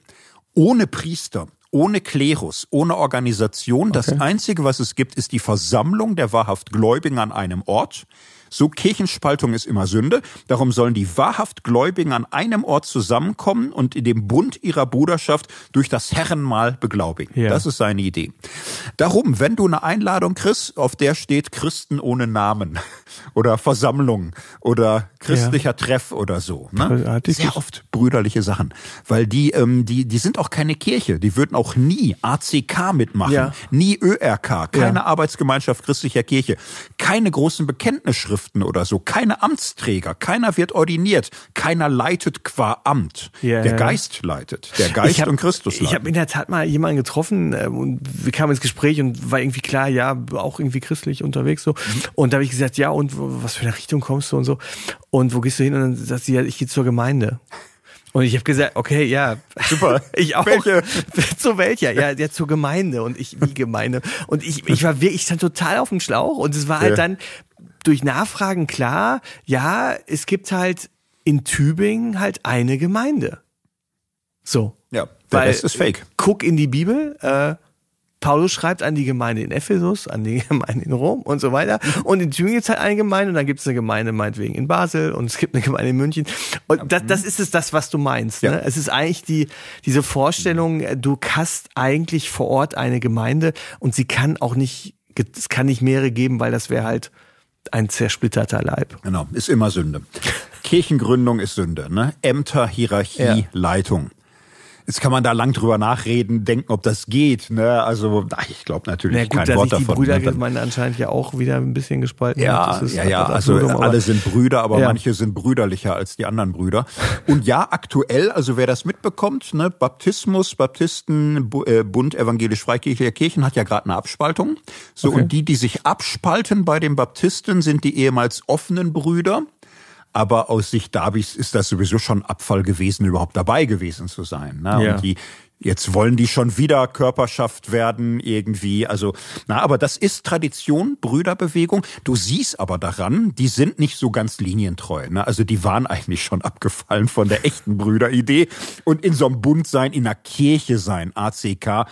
ohne Priester, ohne Klerus, ohne Organisation. Das okay. Einzige, was es gibt, ist die Versammlung der wahrhaft Gläubigen an einem Ort. So Kirchenspaltung ist immer Sünde. Darum sollen die wahrhaft Gläubigen an einem Ort zusammenkommen und in dem Bund ihrer Bruderschaft durch das Herrenmal beglaubigen. Ja. Das ist seine Idee. Darum, wenn du eine Einladung kriegst, auf der steht Christen ohne Namen oder Versammlung oder christlicher ja. Treff oder so. Ne? Sehr oft brüderliche Sachen. Weil die, ähm, die, die sind auch keine Kirche. Die würden auch nie ACK mitmachen, ja. nie ÖRK, keine ja. Arbeitsgemeinschaft christlicher Kirche, keine großen Bekenntnisschriften oder so, keine Amtsträger, keiner wird ordiniert, keiner leitet qua Amt. Yeah. Der Geist leitet. Der Geist hab, und Christus leitet. Ich habe in der Tat mal jemanden getroffen äh, und wir kamen ins Gespräch und war irgendwie klar, ja, auch irgendwie christlich unterwegs so. Mhm. Und da habe ich gesagt, ja, und was für eine Richtung kommst du und so. Und wo gehst du hin? Und dann sagt sie, ja, ich gehe zur Gemeinde. Und ich habe gesagt, okay, ja, super. ich auch. Welche? Zu welcher? Ja, ja, zur Gemeinde und ich wie Gemeinde. Und ich, ich war wirklich, ich total auf dem Schlauch und es war halt ja. dann durch Nachfragen klar, ja, es gibt halt in Tübingen halt eine Gemeinde. So. Ja, der Weil, Rest ist fake. Guck in die Bibel, äh, Paulus schreibt an die Gemeinde in Ephesus, an die Gemeinde in Rom und so weiter. Und in Thüringen gibt es halt eine Gemeinde und dann gibt es eine Gemeinde meinetwegen in Basel und es gibt eine Gemeinde in München. Und das, das ist es, das, was du meinst. Ne? Ja. Ne? Es ist eigentlich die, diese Vorstellung, äh, du hast eigentlich vor Ort eine Gemeinde und sie kann auch nicht, es kann nicht mehrere geben, weil das wäre halt ein zersplitterter Leib. Genau, ist immer Sünde. Kirchengründung ist Sünde, ne? Ämter, Hierarchie, ja. Leitung. Jetzt kann man da lang drüber nachreden, denken, ob das geht. Ne? Also ich glaube natürlich Na gut, kein dass Wort die davon. Brüder ne? gibt man anscheinend ja auch wieder ein bisschen gespalten. Ja, ist, ja, ja. Also alle sind Brüder, aber ja. manche sind brüderlicher als die anderen Brüder. Und ja, aktuell, also wer das mitbekommt, ne, Baptismus, Baptisten, äh, Bund evangelisch-freikirchlicher Kirchen hat ja gerade eine Abspaltung. So okay. und die, die sich abspalten bei den Baptisten, sind die ehemals offenen Brüder aber aus Sicht Darbys ist das sowieso schon Abfall gewesen, überhaupt dabei gewesen zu sein. Ne? Ja. Und die, jetzt wollen die schon wieder Körperschaft werden irgendwie. Also, na, aber das ist Tradition, Brüderbewegung. Du siehst aber daran, die sind nicht so ganz linientreu. Ne? Also die waren eigentlich schon abgefallen von der echten Brüderidee. Und in so einem Bund sein, in einer Kirche sein, ACK,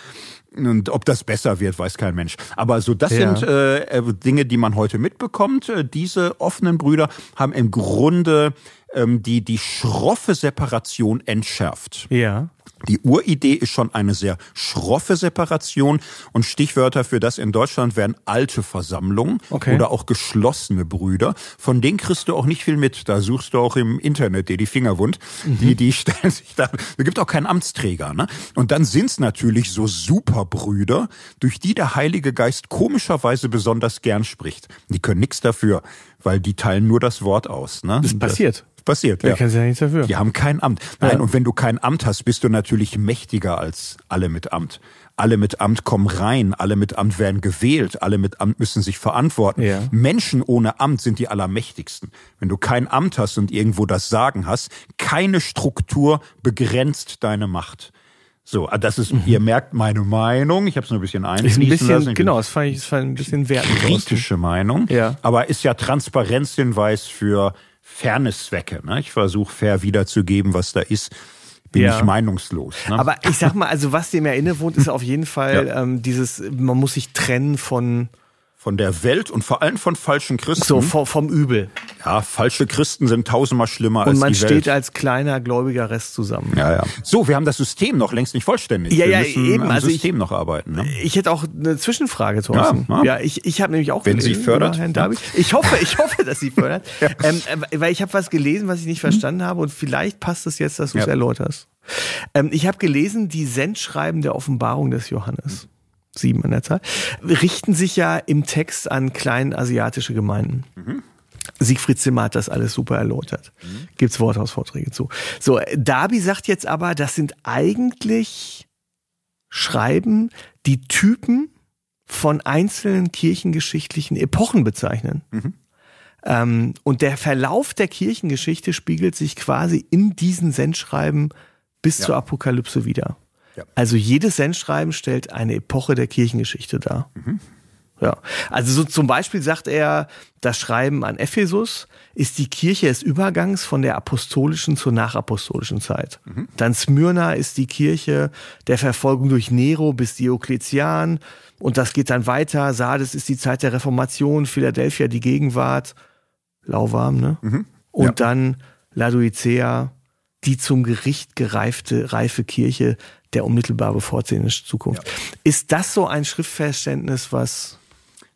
und ob das besser wird, weiß kein Mensch. Aber so, das ja. sind äh, äh, Dinge, die man heute mitbekommt. Äh, diese offenen Brüder haben im Grunde ähm, die, die schroffe Separation entschärft. Ja. Die Uridee ist schon eine sehr schroffe Separation und Stichwörter für das in Deutschland wären alte Versammlungen okay. oder auch geschlossene Brüder. Von denen kriegst du auch nicht viel mit. Da suchst du auch im Internet dir die Finger wund. Mhm. Die, die stellen sich da. Da gibt auch keinen Amtsträger. Ne? Und dann sind's natürlich so Superbrüder, durch die der Heilige Geist komischerweise besonders gern spricht. Die können nichts dafür, weil die teilen nur das Wort aus. Ne? Das passiert passiert. Ja. Da ja. kannst ja nichts dafür. Die haben kein Amt. Nein, ja. und wenn du kein Amt hast, bist du natürlich mächtiger als alle mit Amt. Alle mit Amt kommen rein, alle mit Amt werden gewählt, alle mit Amt müssen sich verantworten. Ja. Menschen ohne Amt sind die allermächtigsten. Wenn du kein Amt hast und irgendwo das Sagen hast, keine Struktur begrenzt deine Macht. So, ah, das ist, mhm. ihr merkt meine Meinung. Ich habe es nur ein bisschen einfließen ein bisschen, lassen. genau, das fand ich, das fand ein bisschen wertlos. Kritische Meinung. Ja. Aber ist ja Transparenzhinweis für Fairnesszwecke. Ne? Ich versuche fair wiederzugeben, was da ist bin ja. ich meinungslos. Ne? Aber ich sag mal, also was dem erinnert innewohnt, ist auf jeden Fall ja. ähm, dieses, man muss sich trennen von von der Welt und vor allem von falschen Christen. So vom Übel. Ja, falsche Christen sind tausendmal schlimmer und als die Welt. Und man steht als kleiner gläubiger Rest zusammen. Ja, ja. So, wir haben das System noch längst nicht vollständig. Ja, wir ja, eben. also System ich, noch arbeiten. Ne? Ich hätte auch eine Zwischenfrage, zu Ja, ja. ich, ich habe nämlich auch Wenn gelesen, sie fördert. Herrn Darby. Ich hoffe, ich hoffe, dass sie fördert. ja. ähm, äh, weil ich habe was gelesen, was ich nicht mhm. verstanden habe und vielleicht passt es jetzt, dass du es erläuterst. Ähm, ich habe gelesen, die Sendschreiben der Offenbarung des Johannes sieben an der Zahl, richten sich ja im Text an kleinen asiatische Gemeinden. Mhm. Siegfried Zimmer hat das alles super erläutert. Mhm. Gibt's Worthausvorträge zu. So, Darby sagt jetzt aber, das sind eigentlich Schreiben, die Typen von einzelnen kirchengeschichtlichen Epochen bezeichnen. Mhm. Ähm, und der Verlauf der Kirchengeschichte spiegelt sich quasi in diesen Sendschreiben bis ja. zur Apokalypse wieder. Ja. Also jedes Sendschreiben stellt eine Epoche der Kirchengeschichte dar. Mhm. Ja. Also so zum Beispiel sagt er, das Schreiben an Ephesus ist die Kirche des Übergangs von der apostolischen zur nachapostolischen Zeit. Mhm. Dann Smyrna ist die Kirche der Verfolgung durch Nero bis Diokletian. Und das geht dann weiter. Sardes ist die Zeit der Reformation, Philadelphia die Gegenwart. Lauwarm, ne? Mhm. Und ja. dann Laodicea, die zum Gericht gereifte, reife Kirche der unmittelbar bevorzusehenden Zukunft. Ja. Ist das so ein Schriftverständnis, was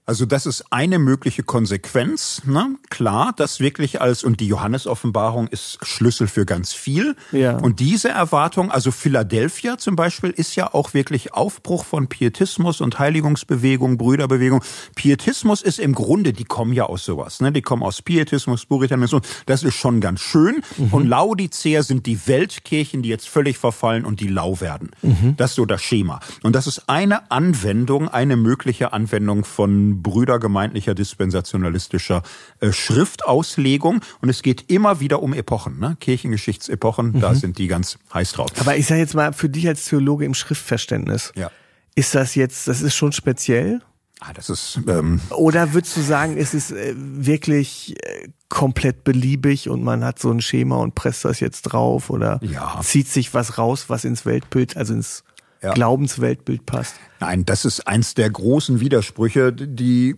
also das ist eine mögliche Konsequenz. Ne? Klar, das wirklich als, und die Johannes-Offenbarung ist Schlüssel für ganz viel. Ja. Und diese Erwartung, also Philadelphia zum Beispiel, ist ja auch wirklich Aufbruch von Pietismus und Heiligungsbewegung, Brüderbewegung. Pietismus ist im Grunde, die kommen ja aus sowas. Ne? Die kommen aus Pietismus, Puritanismus. Das ist schon ganz schön. Mhm. Und Laodicea sind die Weltkirchen, die jetzt völlig verfallen und die lau werden. Mhm. Das ist so das Schema. Und das ist eine Anwendung, eine mögliche Anwendung von Brüder gemeinlicher dispensationalistischer äh, Schriftauslegung. Und es geht immer wieder um Epochen, ne? Kirchengeschichtsepochen, mhm. da sind die ganz heiß drauf. Aber ich sage jetzt mal, für dich als Theologe im Schriftverständnis, ja. ist das jetzt, das ist schon speziell? Ah, das ist. Ähm Oder würdest du sagen, ist es ist äh, wirklich äh, komplett beliebig und man hat so ein Schema und presst das jetzt drauf oder ja. zieht sich was raus, was ins Weltbild, also ins ja. Glaubensweltbild passt. Nein, das ist eins der großen Widersprüche, die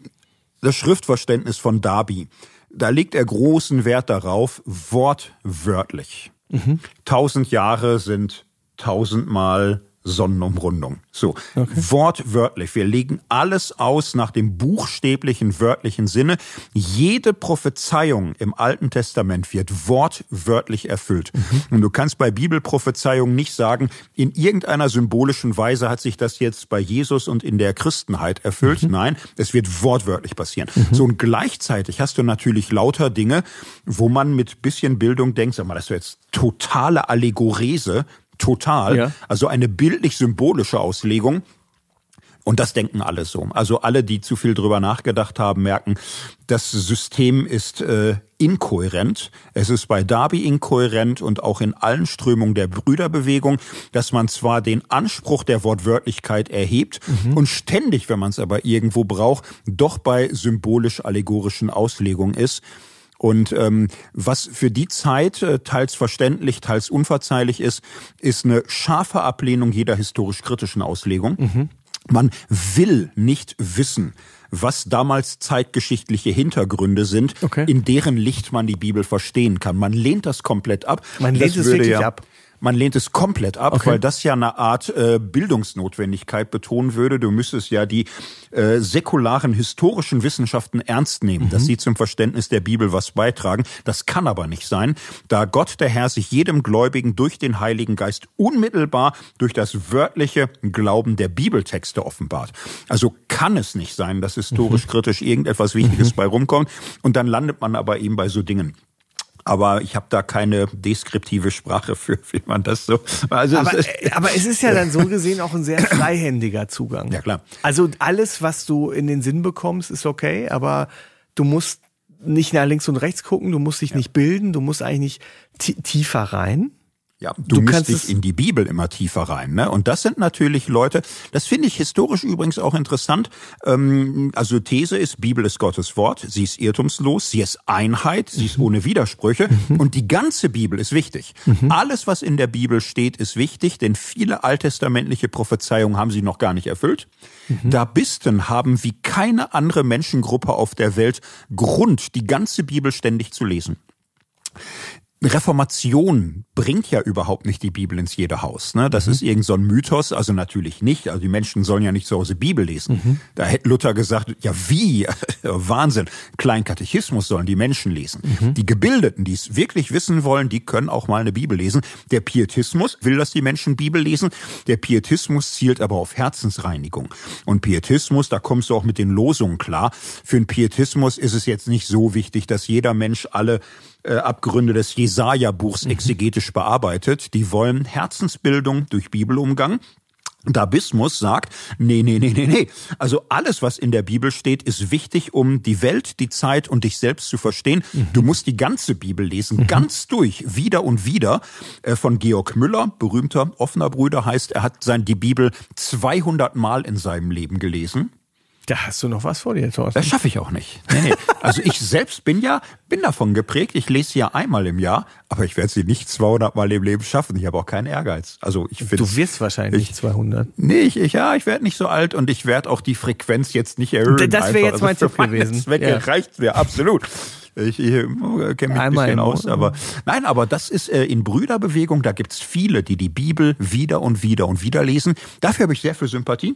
das Schriftverständnis von Darby. Da legt er großen Wert darauf, wortwörtlich. Mhm. Tausend Jahre sind tausendmal Sonnenumrundung. So, okay. wortwörtlich. Wir legen alles aus nach dem buchstäblichen, wörtlichen Sinne. Jede Prophezeiung im Alten Testament wird wortwörtlich erfüllt. Mhm. Und du kannst bei Bibelprophezeiungen nicht sagen, in irgendeiner symbolischen Weise hat sich das jetzt bei Jesus und in der Christenheit erfüllt. Mhm. Nein, es wird wortwörtlich passieren. Mhm. So, und gleichzeitig hast du natürlich lauter Dinge, wo man mit bisschen Bildung denkt, sag mal, das ist jetzt totale Allegorese total. Ja. Also eine bildlich-symbolische Auslegung. Und das denken alle so. Also alle, die zu viel drüber nachgedacht haben, merken, das System ist äh, inkohärent. Es ist bei Darby inkohärent und auch in allen Strömungen der Brüderbewegung, dass man zwar den Anspruch der Wortwörtlichkeit erhebt mhm. und ständig, wenn man es aber irgendwo braucht, doch bei symbolisch-allegorischen Auslegungen ist. Und ähm, was für die Zeit äh, teils verständlich, teils unverzeihlich ist, ist eine scharfe Ablehnung jeder historisch-kritischen Auslegung. Mhm. Man will nicht wissen, was damals zeitgeschichtliche Hintergründe sind, okay. in deren Licht man die Bibel verstehen kann. Man lehnt das komplett ab. Man lehnt das es wirklich ja, ab. Man lehnt es komplett ab, okay. weil das ja eine Art äh, Bildungsnotwendigkeit betonen würde. Du müsstest ja die äh, säkularen historischen Wissenschaften ernst nehmen, mhm. dass sie zum Verständnis der Bibel was beitragen. Das kann aber nicht sein, da Gott der Herr sich jedem Gläubigen durch den Heiligen Geist unmittelbar durch das wörtliche Glauben der Bibeltexte offenbart. Also kann es nicht sein, dass historisch mhm. kritisch irgendetwas Wichtiges mhm. bei rumkommt und dann landet man aber eben bei so Dingen aber ich habe da keine deskriptive Sprache für, wie man das so. Also äh, aber, es ist, aber es ist ja dann so gesehen auch ein sehr freihändiger Zugang. Ja klar. Also alles, was du in den Sinn bekommst, ist okay, aber du musst nicht nach links und rechts gucken, du musst dich ja. nicht bilden, du musst eigentlich nicht tiefer rein. Ja, du, du kannst dich in die Bibel immer tiefer rein. Ne? Und das sind natürlich Leute, das finde ich historisch übrigens auch interessant. Ähm, also These ist, Bibel ist Gottes Wort, sie ist irrtumslos, sie ist Einheit, sie ist mhm. ohne Widersprüche mhm. und die ganze Bibel ist wichtig. Mhm. Alles, was in der Bibel steht, ist wichtig, denn viele alttestamentliche Prophezeiungen haben sie noch gar nicht erfüllt. Dabisten haben wie keine andere Menschengruppe auf der Welt Grund, die ganze Bibel ständig zu lesen. Reformation bringt ja überhaupt nicht die Bibel ins jede Haus. Ne? Das mhm. ist irgend so ein Mythos, also natürlich nicht. Also die Menschen sollen ja nicht zu Hause Bibel lesen. Mhm. Da hätte Luther gesagt, ja wie, Wahnsinn, Kleinkatechismus sollen die Menschen lesen. Mhm. Die Gebildeten, die es wirklich wissen wollen, die können auch mal eine Bibel lesen. Der Pietismus will, dass die Menschen Bibel lesen. Der Pietismus zielt aber auf Herzensreinigung. Und Pietismus, da kommst du auch mit den Losungen klar. Für den Pietismus ist es jetzt nicht so wichtig, dass jeder Mensch alle äh, Abgründe des Jesaja-Buchs mhm. exegetisch bearbeitet. Die wollen Herzensbildung durch Bibelumgang. Dabismus sagt, nee, nee, nee, nee, nee. Also alles, was in der Bibel steht, ist wichtig, um die Welt, die Zeit und dich selbst zu verstehen. Mhm. Du musst die ganze Bibel lesen, mhm. ganz durch, wieder und wieder. Äh, von Georg Müller, berühmter offener Brüder, heißt, er hat sein, die Bibel 200 Mal in seinem Leben gelesen. Da hast du noch was vor dir, Thorsten. Das schaffe ich auch nicht. Nee, nee. Also ich selbst bin ja, bin davon geprägt. Ich lese sie ja einmal im Jahr, aber ich werde sie nicht 200 Mal im Leben schaffen. Ich habe auch keinen Ehrgeiz. Also ich finde. Du wirst wahrscheinlich ich, 200. Nee, ich, ich, ja, ich werde nicht so alt und ich werde auch die Frequenz jetzt nicht erhöhen. Das wäre jetzt mein also Tipp gewesen. Zwecke ja. reicht mir absolut. Ich, ich äh, kenne mich Einmal ein bisschen aus, aber nein, aber das ist äh, in Brüderbewegung, da gibt's viele, die die Bibel wieder und wieder und wieder lesen. Dafür habe ich sehr viel Sympathie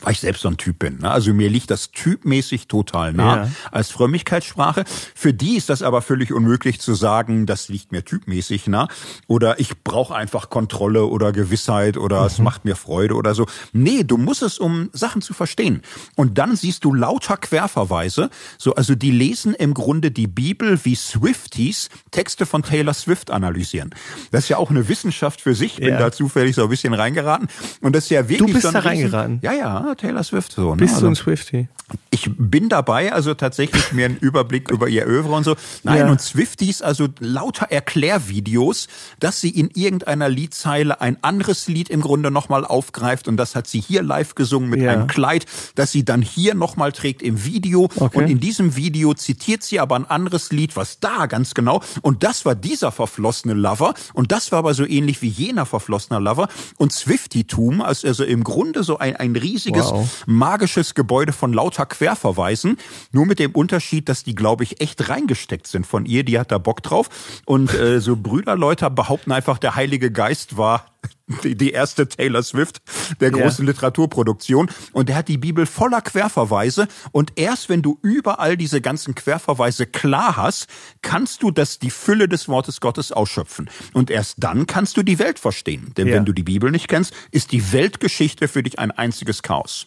weil ich selbst so ein Typ bin. Ne? Also mir liegt das typmäßig total nah ja. als Frömmigkeitssprache. Für die ist das aber völlig unmöglich zu sagen, das liegt mir typmäßig nah oder ich brauche einfach Kontrolle oder Gewissheit oder mhm. es macht mir Freude oder so. Nee, du musst es, um Sachen zu verstehen. Und dann siehst du lauter Querverweise. So, also die lesen im Grunde die Bibel wie Swifties Texte von Taylor Swift analysieren. Das ist ja auch eine Wissenschaft für sich. Ich bin ja. da zufällig so ein bisschen reingeraten. Und das ist ja wirklich. Du bist da reingeraten. Ja, ja. Taylor Swift so. Ne? Bist also, du ein also Swifty? Ich bin dabei, also tatsächlich mir einen Überblick über ihr Övre und so. Nein, ja. und Swifties, also lauter Erklärvideos, dass sie in irgendeiner Liedzeile ein anderes Lied im Grunde nochmal aufgreift und das hat sie hier live gesungen mit ja. einem Kleid, das sie dann hier nochmal trägt im Video. Okay. Und in diesem Video zitiert sie aber ein anderes Lied, was da ganz genau. Und das war dieser verflossene Lover. Und das war aber so ähnlich wie jener verflossene Lover. Und Swifty-Tum, also im Grunde so ein, ein riesiger riesiges wow. magisches Gebäude von lauter Querverweisen. Nur mit dem Unterschied, dass die, glaube ich, echt reingesteckt sind von ihr. Die hat da Bock drauf. Und äh, so Brüderleute behaupten einfach, der Heilige Geist war die erste Taylor Swift der großen ja. Literaturproduktion. Und er hat die Bibel voller Querverweise. Und erst wenn du überall diese ganzen Querverweise klar hast, kannst du das, die Fülle des Wortes Gottes ausschöpfen. Und erst dann kannst du die Welt verstehen. Denn ja. wenn du die Bibel nicht kennst, ist die Weltgeschichte für dich ein einziges Chaos.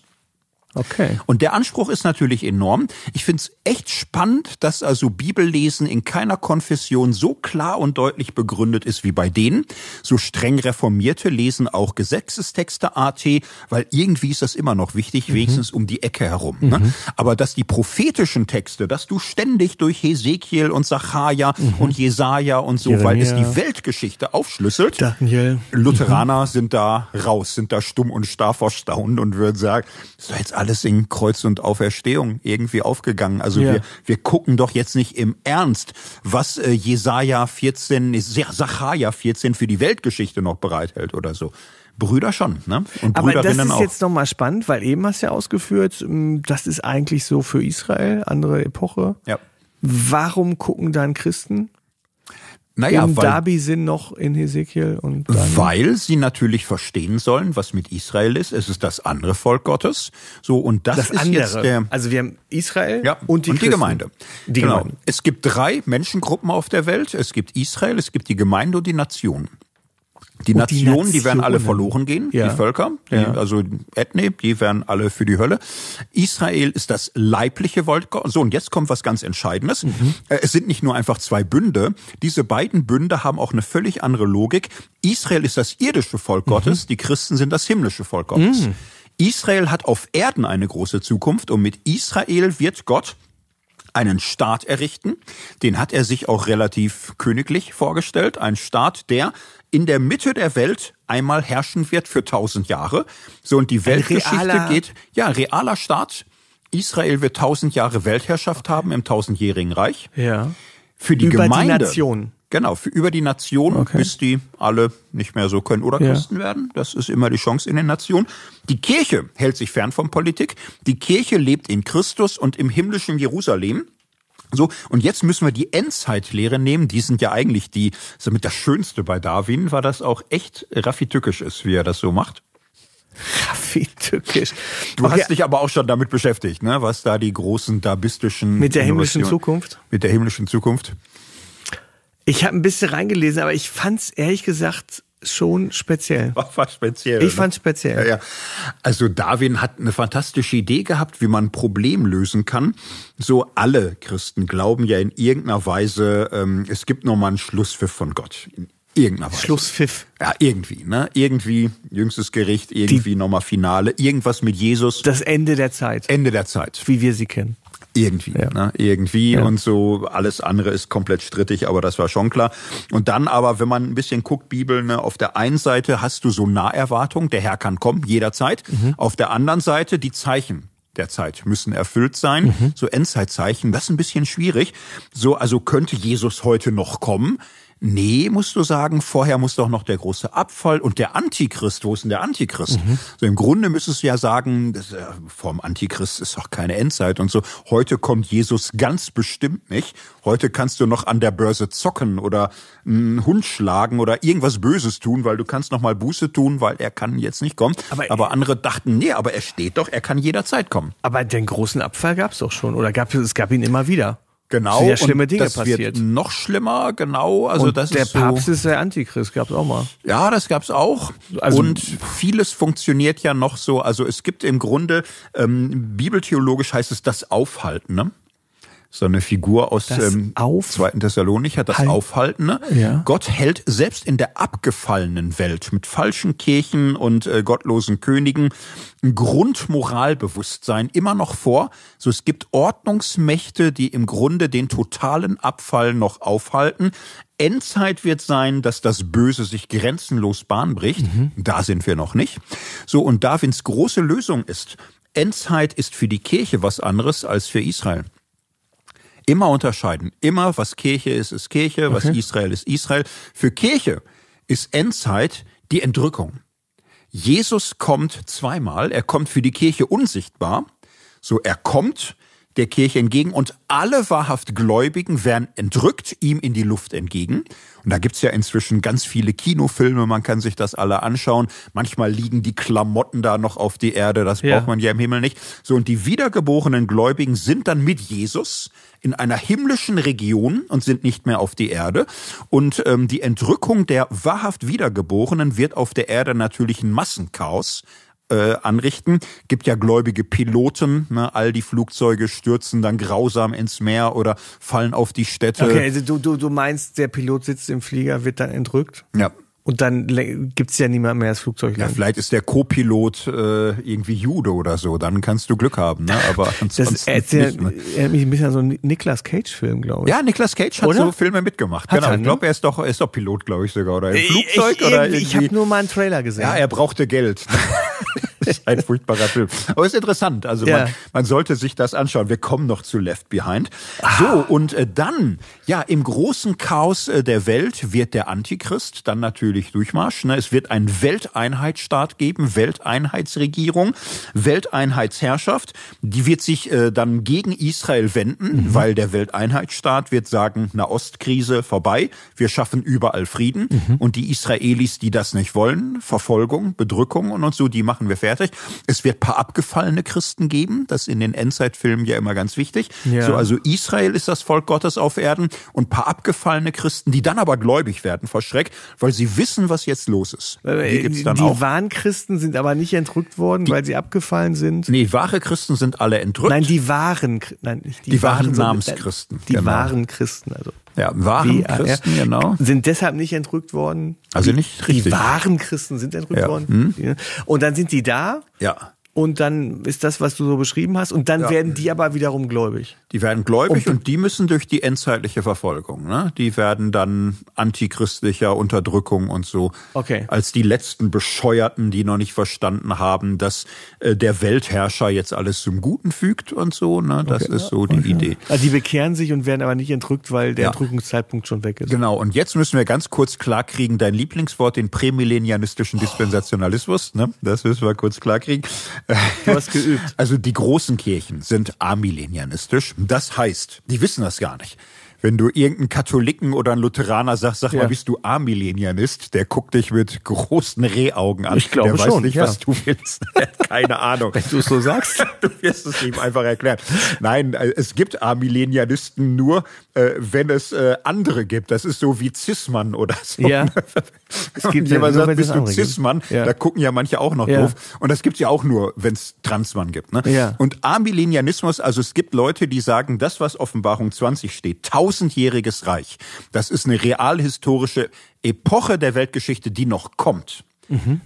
Okay. Und der Anspruch ist natürlich enorm. Ich finde es echt spannend, dass also Bibellesen in keiner Konfession so klar und deutlich begründet ist wie bei denen. So streng Reformierte lesen auch Gesetzestexte AT, weil irgendwie ist das immer noch wichtig, mhm. wenigstens um die Ecke herum. Ne? Mhm. Aber dass die prophetischen Texte, dass du ständig durch Hesekiel und Sachaja mhm. und Jesaja und so, Jeremia. weil es die Weltgeschichte aufschlüsselt. Daniel. Lutheraner mhm. sind da raus, sind da stumm und starr vor Staunen und würden sagen, so jetzt alles in Kreuz und Auferstehung irgendwie aufgegangen. Also ja. wir, wir gucken doch jetzt nicht im Ernst, was äh, Jesaja 14, Sachaja 14 für die Weltgeschichte noch bereithält oder so. Brüder schon, ne? Und Aber Brüderinnen auch. das ist jetzt nochmal spannend, weil eben hast du ja ausgeführt, hm, das ist eigentlich so für Israel, andere Epoche. Ja. Warum gucken dann Christen naja, im Derby-Sinn noch in Hesekiel und weil sie natürlich verstehen sollen, was mit Israel ist. Es ist das andere Volk Gottes. So und das, das ist andere. jetzt der. Also wir haben Israel ja, und, die, und die Gemeinde. Die genau. Gemeinde. Es gibt drei Menschengruppen auf der Welt. Es gibt Israel, es gibt die Gemeinde und die Nation. Die und Nationen, die, Nationen, die werden alle verloren gehen, ja. die Völker, die, ja. also Ethne, die werden alle für die Hölle. Israel ist das leibliche Volk. So, und jetzt kommt was ganz Entscheidendes. Mhm. Äh, es sind nicht nur einfach zwei Bünde. Diese beiden Bünde haben auch eine völlig andere Logik. Israel ist das irdische Volk mhm. Gottes, die Christen sind das himmlische Volk Gottes. Mhm. Israel hat auf Erden eine große Zukunft und mit Israel wird Gott einen Staat errichten. Den hat er sich auch relativ königlich vorgestellt. Ein Staat, der in der Mitte der Welt einmal herrschen wird für tausend Jahre. So und die Weltgeschichte geht, ja, realer Staat. Israel wird tausend Jahre Weltherrschaft haben im tausendjährigen Reich. Ja. Für die Über Gemeinde. Die Nation. Genau, für, über die Nation, okay. bis die alle nicht mehr so können oder ja. Christen werden. Das ist immer die Chance in den Nationen. Die Kirche hält sich fern von Politik. Die Kirche lebt in Christus und im himmlischen Jerusalem. So, und jetzt müssen wir die Endzeitlehre nehmen. Die sind ja eigentlich die, somit das Schönste bei Darwin, weil das auch echt raffitückisch ist, wie er das so macht. Raffitückisch. Du okay. hast dich aber auch schon damit beschäftigt, ne? was da die großen dabistischen. Mit der himmlischen Zukunft? Mit der himmlischen Zukunft. Ich habe ein bisschen reingelesen, aber ich fand es ehrlich gesagt schon speziell. War, war speziell. Ich ne? fand speziell. Ja, ja. Also Darwin hat eine fantastische Idee gehabt, wie man ein Problem lösen kann. So alle Christen glauben ja in irgendeiner Weise, ähm, es gibt nochmal einen Schlusspfiff von Gott. In irgendeiner Weise. Schlusspfiff. Ja, irgendwie, ne? Irgendwie jüngstes Gericht, irgendwie nochmal Finale, irgendwas mit Jesus. Das Ende der Zeit. Ende der Zeit. Wie wir sie kennen. Irgendwie, ja. ne? irgendwie ja. und so. Alles andere ist komplett strittig, aber das war schon klar. Und dann aber, wenn man ein bisschen guckt, Bibel, ne, auf der einen Seite hast du so Naherwartung, der Herr kann kommen, jederzeit. Mhm. Auf der anderen Seite die Zeichen der Zeit müssen erfüllt sein. Mhm. So Endzeitzeichen, das ist ein bisschen schwierig. So, also könnte Jesus heute noch kommen? Nee, musst du sagen, vorher muss doch noch der große Abfall und der Antichrist, wo ist denn der Antichrist? Mhm. So im Grunde müsstest du ja sagen, das, äh, vom Antichrist ist doch keine Endzeit und so. Heute kommt Jesus ganz bestimmt nicht. Heute kannst du noch an der Börse zocken oder einen Hund schlagen oder irgendwas Böses tun, weil du kannst noch mal Buße tun, weil er kann jetzt nicht kommen. Aber, aber andere dachten, nee, aber er steht doch, er kann jederzeit kommen. Aber den großen Abfall gab es doch schon oder gab, es gab ihn immer wieder. Genau. sehr schlimme Dinge das passiert. Wird noch schlimmer, genau. Also und das der ist so, Papst ist der Antichrist, gab's auch mal. Ja, das gab's auch. Also, und vieles funktioniert ja noch so. Also es gibt im Grunde ähm, bibeltheologisch heißt es das Aufhalten. Ne? so eine Figur aus dem ähm, zweiten Thessalonicher, das halt. Ne? Ja. Gott hält selbst in der abgefallenen Welt mit falschen Kirchen und äh, gottlosen Königen ein Grundmoralbewusstsein immer noch vor. So es gibt Ordnungsmächte, die im Grunde den totalen Abfall noch aufhalten. Endzeit wird sein, dass das Böse sich grenzenlos Bahn bricht. Mhm. Da sind wir noch nicht. So und Darwins große Lösung ist, Endzeit ist für die Kirche was anderes als für Israel immer unterscheiden. Immer, was Kirche ist, ist Kirche, was Israel ist, Israel. Für Kirche ist Endzeit die Entrückung. Jesus kommt zweimal. Er kommt für die Kirche unsichtbar. So, er kommt, der Kirche entgegen und alle wahrhaft Gläubigen werden entrückt ihm in die Luft entgegen. Und da gibt's ja inzwischen ganz viele Kinofilme, man kann sich das alle anschauen. Manchmal liegen die Klamotten da noch auf die Erde, das ja. braucht man ja im Himmel nicht. So, und die wiedergeborenen Gläubigen sind dann mit Jesus in einer himmlischen Region und sind nicht mehr auf die Erde. Und ähm, die Entrückung der wahrhaft Wiedergeborenen wird auf der Erde natürlich ein Massenchaos äh, anrichten. Gibt ja gläubige Piloten. Ne? All die Flugzeuge stürzen dann grausam ins Meer oder fallen auf die Städte. Okay, also du, du, du meinst, der Pilot sitzt im Flieger, wird dann entrückt? Ja, und dann gibt es ja niemand mehr das Flugzeug. Ja, vielleicht ist der Co-Pilot äh, irgendwie Jude oder so. Dann kannst du Glück haben. Ne? Aber ansonsten das ist ja, erinnert mich ein bisschen an so einen Nicolas Cage-Film, glaube ich. Ja, Nicolas Cage hat oder? so Filme mitgemacht. Hat genau. Er, ne? Ich glaube, er ist doch, er ist doch Pilot, glaube ich sogar, oder im Flugzeug ich, ich, Ich habe nur mal einen Trailer gesehen. Ja, er brauchte Geld. ist ein furchtbarer Film. Aber ist interessant. Also ja. man, man, sollte sich das anschauen. Wir kommen noch zu Left Behind. Ah. So, und äh, dann, ja, im großen Chaos äh, der Welt wird der Antichrist dann natürlich Durchmarsch. Ne? Es wird einen Welteinheitsstaat geben, Welteinheitsregierung, Welteinheitsherrschaft. Die wird sich äh, dann gegen Israel wenden, mhm. weil der Welteinheitsstaat wird sagen, na Ostkrise vorbei, wir schaffen überall Frieden. Mhm. Und die Israelis, die das nicht wollen, Verfolgung, Bedrückung und, und so, die machen wir fertig fertig. Es wird ein paar abgefallene Christen geben, das in den Endzeitfilmen ja immer ganz wichtig. Ja. So, also Israel ist das Volk Gottes auf Erden und ein paar abgefallene Christen, die dann aber gläubig werden vor Schreck, weil sie wissen, was jetzt los ist. Äh, die, dann die auch. wahren Christen sind aber nicht entrückt worden, die, weil sie abgefallen sind. Nee, wahre Christen sind alle entrückt. Nein, die wahren, nein, nicht die, die wahren, wahren Namenschristen. Die genau. wahren Christen, also. Ja, wahren äh, Christen, genau. Sind deshalb nicht entrückt worden. Also nicht richtig. Die wahren Christen sind entrückt ja. worden. Mhm. Und dann sind die da. Ja und dann ist das, was du so beschrieben hast, und dann ja. werden die aber wiederum gläubig. Die werden gläubig und, und die müssen durch die endzeitliche Verfolgung. Ne? Die werden dann antichristlicher Unterdrückung und so. Okay. Als die letzten Bescheuerten, die noch nicht verstanden haben, dass äh, der Weltherrscher jetzt alles zum Guten fügt und so. Ne? Das okay. ist so die okay. Idee. Also die bekehren sich und werden aber nicht entrückt, weil der ja. Entrückungszeitpunkt schon weg ist. Genau, und jetzt müssen wir ganz kurz klarkriegen, dein Lieblingswort, den prämillennianistischen Dispensationalismus, ne? das müssen wir kurz klarkriegen Du hast geübt. also die großen Kirchen sind amillennianistisch. Das heißt, die wissen das gar nicht wenn du irgendeinen Katholiken oder einen Lutheraner sagst, sag ja. mal, bist du Amillenianist? Der guckt dich mit großen Rehaugen an. Ich glaube Der weiß schon, nicht, ja. was du willst. Keine Ahnung. Wenn du es so sagst. du wirst es ihm einfach erklären. Nein, äh, es gibt Amillenianisten nur, äh, wenn es äh, andere gibt. Das ist so wie Zismann oder so. Ja. Ne? es gibt ja, jemand sagt, bist du Zismann? Ja. Da gucken ja manche auch noch ja. doof. Und das gibt es ja auch nur, wenn es Transmann gibt. Ne? Ja. Und Amillenianismus, also es gibt Leute, die sagen, das, was Offenbarung 20 steht, tausend tausendjähriges Reich. Das ist eine realhistorische Epoche der Weltgeschichte, die noch kommt.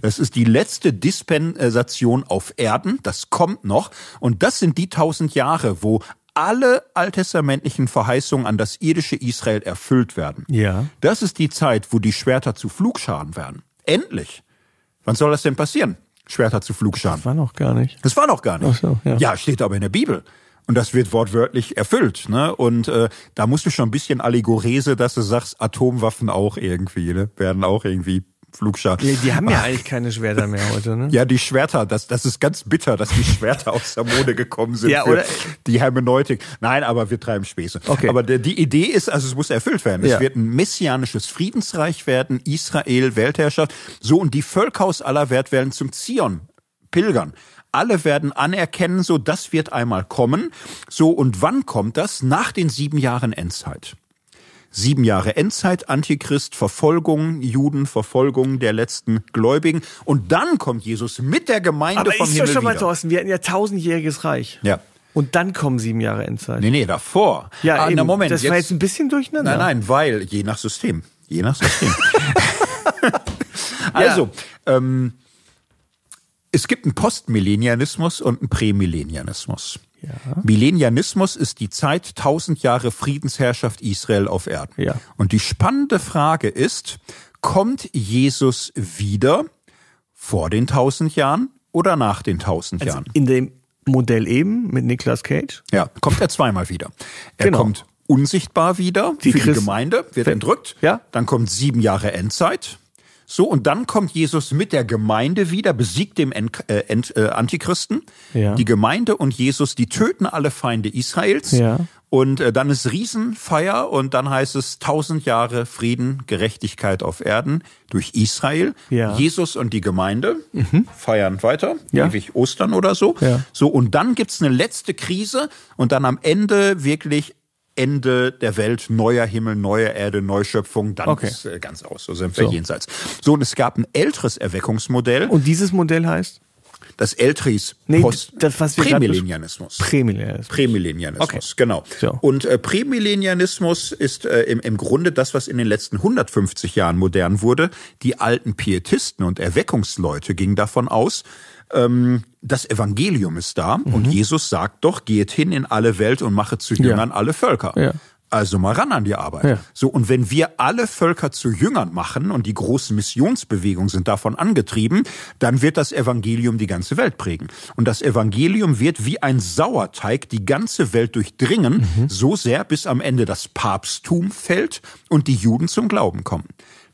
Das ist die letzte Dispensation auf Erden. Das kommt noch. Und das sind die tausend Jahre, wo alle alttestamentlichen Verheißungen an das irdische Israel erfüllt werden. Ja. Das ist die Zeit, wo die Schwerter zu Flugscharen werden. Endlich. Wann soll das denn passieren? Schwerter zu Flugscharen. Das war noch gar nicht. Das war noch gar nicht. Ach so, ja. ja, steht aber in der Bibel. Und das wird wortwörtlich erfüllt. Ne? Und äh, da musst du schon ein bisschen Allegorese, dass du sagst, Atomwaffen auch irgendwie, ne? werden auch irgendwie Flugschaden. Die, die haben ja eigentlich keine Schwerter mehr heute, ne? Ja, die Schwerter, das, das ist ganz bitter, dass die Schwerter aus der Mode gekommen sind. ja, oder? Die Hermeneutik. Nein, aber wir treiben Späße. Okay. Aber der, die Idee ist, also es muss erfüllt werden. Ja. Es wird ein messianisches Friedensreich werden, Israel, Weltherrschaft. So, und die Völker aus aller Welt werden zum Zion pilgern alle werden anerkennen, so das wird einmal kommen. So und wann kommt das? Nach den sieben Jahren Endzeit. Sieben Jahre Endzeit, Antichrist, Verfolgung, Juden, Verfolgung der letzten Gläubigen. Und dann kommt Jesus mit der Gemeinde Aber vom ist Himmel doch schon mal, wieder. Thorsten, wir hatten ja tausendjähriges Reich. Ja. Und dann kommen sieben Jahre Endzeit. Nee, nee, davor. Ja, ah, eben, na, Moment. Das jetzt, war jetzt ein bisschen durcheinander. Nein, nein, weil, je nach System. Je nach System. also, ja. ähm, es gibt einen Postmillennialismus und einen Prämillennialismus. Ja. Millennianismus ist die Zeit 1000 Jahre Friedensherrschaft Israel auf Erden. Ja. Und die spannende Frage ist, kommt Jesus wieder vor den 1000 Jahren oder nach den 1000 also Jahren? In dem Modell eben mit Niklas Cage? Ja, kommt er zweimal wieder. Er genau. kommt unsichtbar wieder die für Christ die Gemeinde, wird entrückt. Ja. Dann kommt sieben Jahre Endzeit. So, und dann kommt Jesus mit der Gemeinde wieder, besiegt den äh, äh, Antichristen. Ja. Die Gemeinde und Jesus, die töten alle Feinde Israels. Ja. Und äh, dann ist Riesenfeier und dann heißt es tausend Jahre Frieden, Gerechtigkeit auf Erden durch Israel. Ja. Jesus und die Gemeinde mhm. feiern weiter, ja. ewig Ostern oder so. Ja. So, und dann gibt's eine letzte Krise und dann am Ende wirklich Ende der Welt, neuer Himmel, neue Erde, Neuschöpfung, dann okay. ist äh, ganz aus. So sind wir so. jenseits. So, und es gab ein älteres Erweckungsmodell. Und dieses Modell heißt? das Eltris nee, Post das, was wir Prämillennianismus. Prämillennianismus. Prämillennianismus, okay. genau. So. Und äh, Prämillennianismus ist äh, im, im Grunde das, was in den letzten 150 Jahren modern wurde. Die alten Pietisten und Erweckungsleute gingen davon aus, ähm, das Evangelium ist da mhm. und Jesus sagt doch, geht hin in alle Welt und mache zu Jüngern ja. alle Völker. Ja. Also mal ran an die Arbeit. Ja. So, und wenn wir alle Völker zu Jüngern machen und die großen Missionsbewegungen sind davon angetrieben, dann wird das Evangelium die ganze Welt prägen. Und das Evangelium wird wie ein Sauerteig die ganze Welt durchdringen, mhm. so sehr, bis am Ende das Papsttum fällt und die Juden zum Glauben kommen.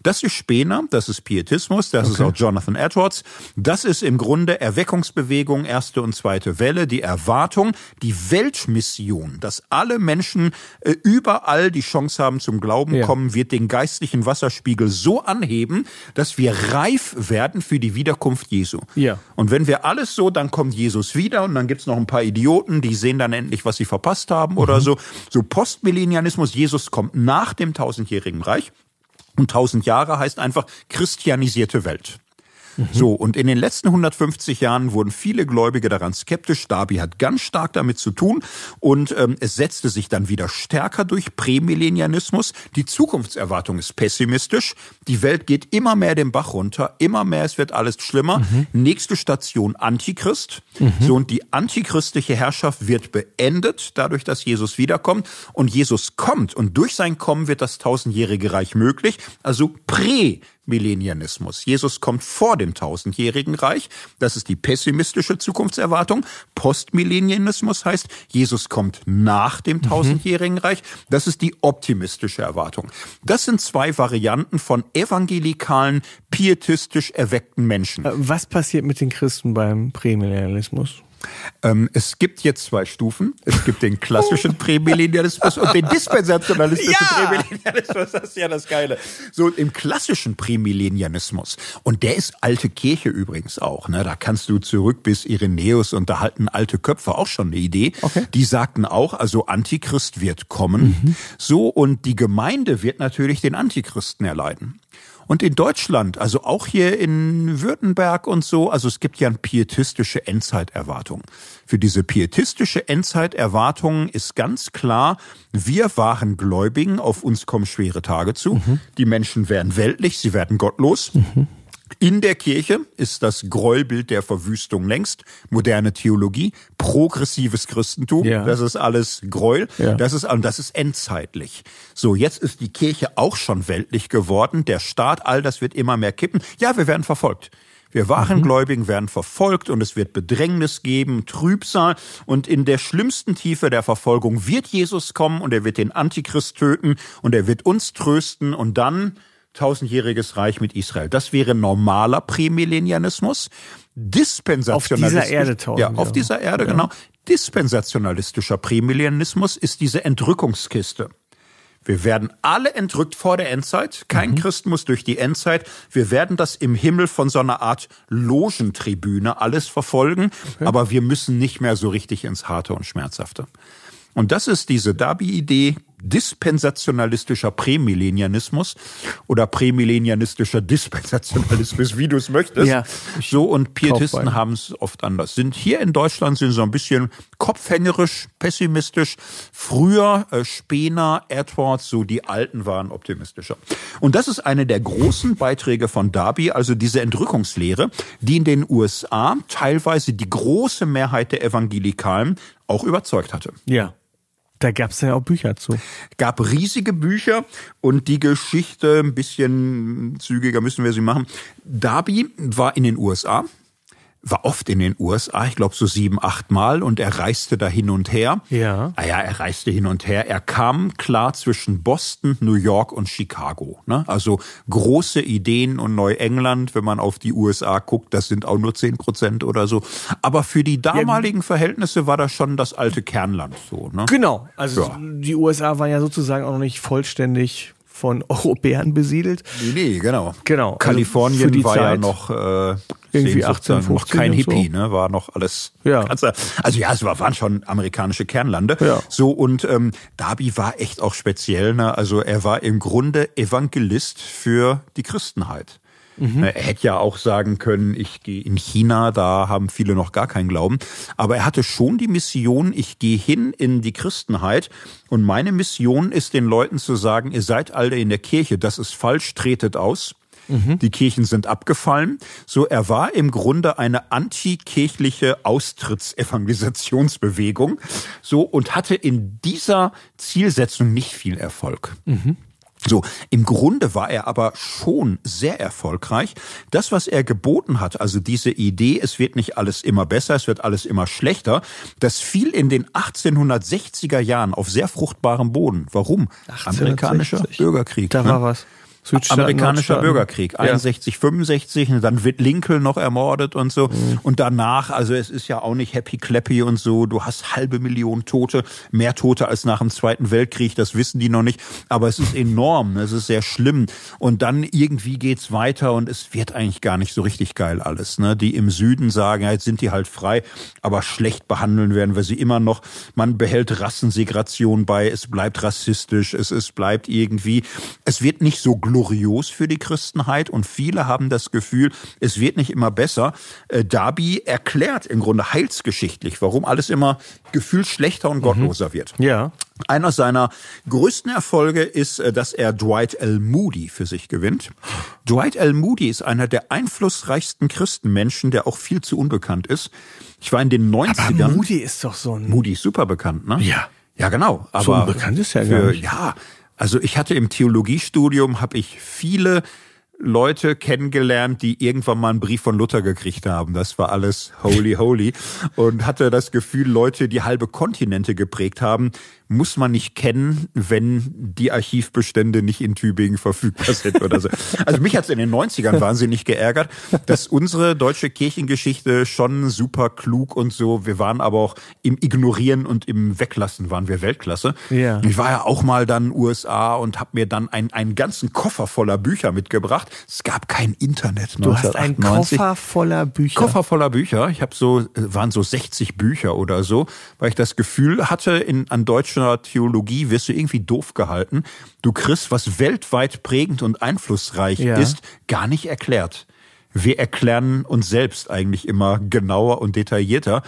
Das ist Spener, das ist Pietismus, das okay. ist auch Jonathan Edwards. Das ist im Grunde Erweckungsbewegung, erste und zweite Welle, die Erwartung, die Weltmission, dass alle Menschen äh, überall die Chance haben zum Glauben ja. kommen, wird den geistlichen Wasserspiegel so anheben, dass wir reif werden für die Wiederkunft Jesu. Ja. Und wenn wir alles so, dann kommt Jesus wieder und dann gibt's noch ein paar Idioten, die sehen dann endlich, was sie verpasst haben mhm. oder so. So Postmillennialismus, Jesus kommt nach dem tausendjährigen Reich. Und tausend Jahre heißt einfach christianisierte Welt. Mhm. So, und in den letzten 150 Jahren wurden viele Gläubige daran skeptisch. Darby hat ganz stark damit zu tun und ähm, es setzte sich dann wieder stärker durch Prämillenianismus. Die Zukunftserwartung ist pessimistisch. Die Welt geht immer mehr den Bach runter, immer mehr, es wird alles schlimmer. Mhm. Nächste Station Antichrist. Mhm. So, und die antichristliche Herrschaft wird beendet, dadurch, dass Jesus wiederkommt. Und Jesus kommt und durch sein Kommen wird das tausendjährige Reich möglich. Also prä Postmillenianismus. Jesus kommt vor dem tausendjährigen Reich. Das ist die pessimistische Zukunftserwartung. Postmillenianismus heißt, Jesus kommt nach dem mhm. tausendjährigen Reich. Das ist die optimistische Erwartung. Das sind zwei Varianten von evangelikalen, pietistisch erweckten Menschen. Äh, was passiert mit den Christen beim Prämillennialismus? Ähm, es gibt jetzt zwei Stufen. Es gibt den klassischen oh. Prämillennialismus und den dispensationalistischen ja! Prämillennialismus. Das ist ja das Geile. So, im klassischen Prämillennialismus, und der ist alte Kirche übrigens auch, ne? da kannst du zurück bis Irenäus und da halten alte Köpfe auch schon eine Idee. Okay. Die sagten auch, also Antichrist wird kommen. Mhm. So, und die Gemeinde wird natürlich den Antichristen erleiden. Und in Deutschland, also auch hier in Württemberg und so, also es gibt ja eine pietistische Endzeiterwartung. Für diese pietistische Endzeiterwartung ist ganz klar, wir waren Gläubigen, auf uns kommen schwere Tage zu. Mhm. Die Menschen werden weltlich, sie werden gottlos. Mhm. In der Kirche ist das Gräuelbild der Verwüstung längst, moderne Theologie, progressives Christentum, ja. das ist alles Gräuel, ja. das ist und das ist endzeitlich. So, jetzt ist die Kirche auch schon weltlich geworden, der Staat, all das wird immer mehr kippen. Ja, wir werden verfolgt. Wir wahren mhm. Gläubigen werden verfolgt und es wird Bedrängnis geben, Trübsal und in der schlimmsten Tiefe der Verfolgung wird Jesus kommen und er wird den Antichrist töten und er wird uns trösten und dann tausendjähriges Reich mit Israel. Das wäre normaler Prämillennialismus. Dispensationalismus. Auf dieser Erde tausend. Ja, auf ja. dieser Erde, ja. genau. Dispensationalistischer Prämillennialismus ist diese Entrückungskiste. Wir werden alle entrückt vor der Endzeit. Kein mhm. Christ muss durch die Endzeit. Wir werden das im Himmel von so einer Art Logentribüne alles verfolgen. Okay. Aber wir müssen nicht mehr so richtig ins Harte und Schmerzhafte. Und das ist diese dabi idee dispensationalistischer Prämillenianismus oder prämillenianistischer Dispensationalismus, wie du es möchtest. Ja, so und Pietisten haben es oft anders. Sind hier in Deutschland sind so ein bisschen kopfhängerisch, pessimistisch. Früher äh, Spener, Edwards, so die Alten waren optimistischer. Und das ist eine der großen Beiträge von Darby, also diese Entrückungslehre, die in den USA teilweise die große Mehrheit der Evangelikalen auch überzeugt hatte. Ja. Da gab es ja auch Bücher zu. Gab riesige Bücher und die Geschichte, ein bisschen zügiger müssen wir sie machen. Darby war in den USA, war oft in den USA, ich glaube so sieben, acht Mal und er reiste da hin und her. Ja. Naja, ah er reiste hin und her. Er kam klar zwischen Boston, New York und Chicago. Ne? Also große Ideen und Neuengland, wenn man auf die USA guckt, das sind auch nur zehn Prozent oder so. Aber für die damaligen ja. Verhältnisse war das schon das alte Kernland so. Ne? Genau, also ja. die USA war ja sozusagen auch noch nicht vollständig von Europäern besiedelt. Nee, nee, genau. Genau. Also Kalifornien also war Zeit ja noch äh, irgendwie 18, noch kein Hippie, so. ne? War noch alles. Ja. Ganze, also ja, es waren schon amerikanische Kernlande. Ja. So und ähm, Darby war echt auch speziell. Ne? Also er war im Grunde Evangelist für die Christenheit. Mhm. Er hätte ja auch sagen können, ich gehe in China, da haben viele noch gar keinen Glauben. Aber er hatte schon die Mission, ich gehe hin in die Christenheit und meine Mission ist den Leuten zu sagen, ihr seid alle in der Kirche, das ist falsch, tretet aus. Mhm. Die Kirchen sind abgefallen. So, er war im Grunde eine antikirchliche Austrittsevangelisationsbewegung. So, und hatte in dieser Zielsetzung nicht viel Erfolg. Mhm. So, im Grunde war er aber schon sehr erfolgreich. Das, was er geboten hat, also diese Idee, es wird nicht alles immer besser, es wird alles immer schlechter, das fiel in den 1860er Jahren auf sehr fruchtbarem Boden. Warum? 1860. Amerikanischer Bürgerkrieg. Da ne? war was. Südstaaten amerikanischer Bürgerkrieg, 61, 65, und dann wird Lincoln noch ermordet und so. Mhm. Und danach, also es ist ja auch nicht happy clappy und so, du hast halbe Million Tote, mehr Tote als nach dem Zweiten Weltkrieg, das wissen die noch nicht, aber es ist enorm, es ist sehr schlimm. Und dann irgendwie geht's weiter und es wird eigentlich gar nicht so richtig geil alles. Ne? Die im Süden sagen, ja, jetzt sind die halt frei, aber schlecht behandeln werden wir sie immer noch. Man behält Rassensegration bei, es bleibt rassistisch, es, es bleibt irgendwie, es wird nicht so glücklich glorios für die Christenheit und viele haben das Gefühl, es wird nicht immer besser. Äh, Darby erklärt im Grunde heilsgeschichtlich, warum alles immer gefühlt schlechter und mhm. gottloser mhm. wird. Ja. Einer seiner größten Erfolge ist, äh, dass er Dwight L. Moody für sich gewinnt. Dwight L. Moody ist einer der einflussreichsten Christenmenschen, der auch viel zu unbekannt ist. Ich war in den 90ern. Aber Moody ist doch so ein. Moody ist super bekannt, ne? Ja. Ja, genau. Aber so unbekannt ist ja für, gar nicht. Ja, also ich hatte im Theologiestudium, habe ich viele Leute kennengelernt, die irgendwann mal einen Brief von Luther gekriegt haben. Das war alles holy, holy. Und hatte das Gefühl, Leute, die halbe Kontinente geprägt haben, muss man nicht kennen, wenn die Archivbestände nicht in Tübingen verfügbar sind oder so. Also mich hat es in den 90ern wahnsinnig geärgert, dass unsere deutsche Kirchengeschichte schon super klug und so, wir waren aber auch im Ignorieren und im Weglassen waren wir Weltklasse. Yeah. Ich war ja auch mal dann USA und habe mir dann ein, einen ganzen Koffer voller Bücher mitgebracht. Es gab kein Internet. Du hast einen Koffer voller Bücher. Koffer voller Bücher. Ich habe so äh, waren so 60 Bücher oder so, weil ich das Gefühl hatte, in an deutschen internationaler Theologie wirst du irgendwie doof gehalten. Du kriegst, was weltweit prägend und einflussreich ja. ist, gar nicht erklärt. Wir erklären uns selbst eigentlich immer genauer und detaillierter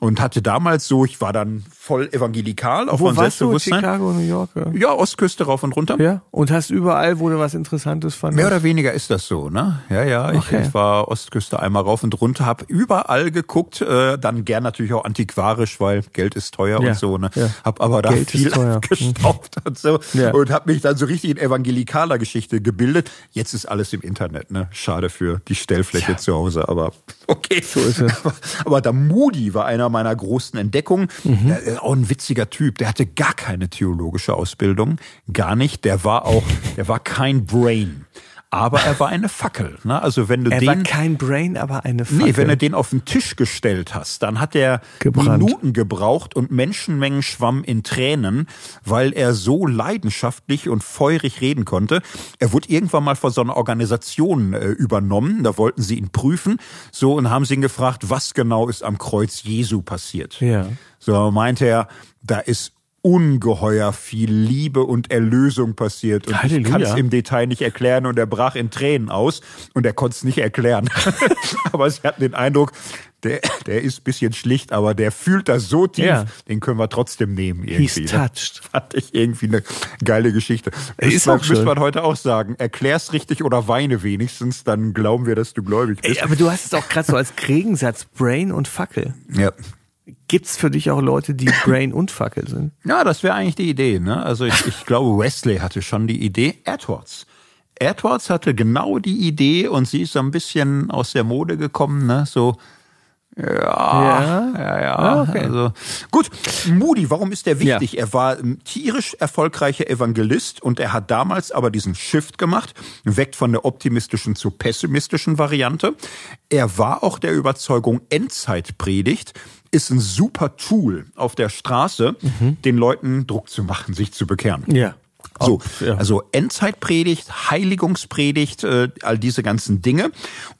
und hatte damals so, ich war dann voll evangelikal auf mein Selbstbewusstsein. Chicago, New York. Ja. ja, Ostküste rauf und runter. Ja. Und hast überall, wo du was Interessantes fandest. Mehr oder weniger ist das so, ne? Ja, ja. Ich, okay. ich war Ostküste einmal rauf und runter, habe überall geguckt, äh, dann gern natürlich auch antiquarisch, weil Geld ist teuer ja. und so, ne? Ja. Hab aber da Geld viel gestaubt und so ja. und habe mich dann so richtig in evangelikaler Geschichte gebildet. Jetzt ist alles im Internet, ne? Schade für die Stellfläche zu Hause, aber okay. So ist es. Aber, aber da Moody war einer einer meiner großen Entdeckungen. Mhm. Äh, auch ein witziger Typ, der hatte gar keine theologische Ausbildung, gar nicht. Der war auch, der war kein Brain aber er war eine Fackel. Ne? Also wenn du er den, war kein Brain, aber eine Fackel. Nee, wenn du den auf den Tisch gestellt hast, dann hat er Gebrannt. Minuten gebraucht und Menschenmengen schwammen in Tränen, weil er so leidenschaftlich und feurig reden konnte. Er wurde irgendwann mal von so einer Organisation äh, übernommen, da wollten sie ihn prüfen, so und haben sie ihn gefragt, was genau ist am Kreuz Jesu passiert. Ja. So meinte er, da ist ungeheuer viel Liebe und Erlösung passiert. Und Halleluja. ich kann es im Detail nicht erklären und er brach in Tränen aus und er konnte es nicht erklären. aber sie hatten den Eindruck, der, der ist bisschen schlicht, aber der fühlt das so tief, ja. den können wir trotzdem nehmen. Irgendwie. He's ne? touched. Fand ich irgendwie eine geile Geschichte. Ist Müsste man, man heute auch sagen, erklär's richtig oder weine wenigstens, dann glauben wir, dass du gläubig bist. Ey, aber du hast es auch gerade so als Gegensatz, Brain und Fackel. Ja, Gibt's für dich auch Leute, die Brain und Fackel sind? Ja, das wäre eigentlich die Idee. Ne? Also ich, ich glaube, Wesley hatte schon die Idee. Edwards. Edwards hatte genau die Idee und sie ist so ein bisschen aus der Mode gekommen. Ne? So, ja, ja, ja. ja ah, okay. also. Gut, Moody, warum ist der wichtig? Ja. Er war ein tierisch erfolgreicher Evangelist und er hat damals aber diesen Shift gemacht, weg von der optimistischen zur pessimistischen Variante. Er war auch der Überzeugung Endzeitpredigt ist ein super Tool auf der Straße, mhm. den Leuten Druck zu machen, sich zu bekehren. Ja. So, also Endzeitpredigt, Heiligungspredigt, äh, all diese ganzen Dinge.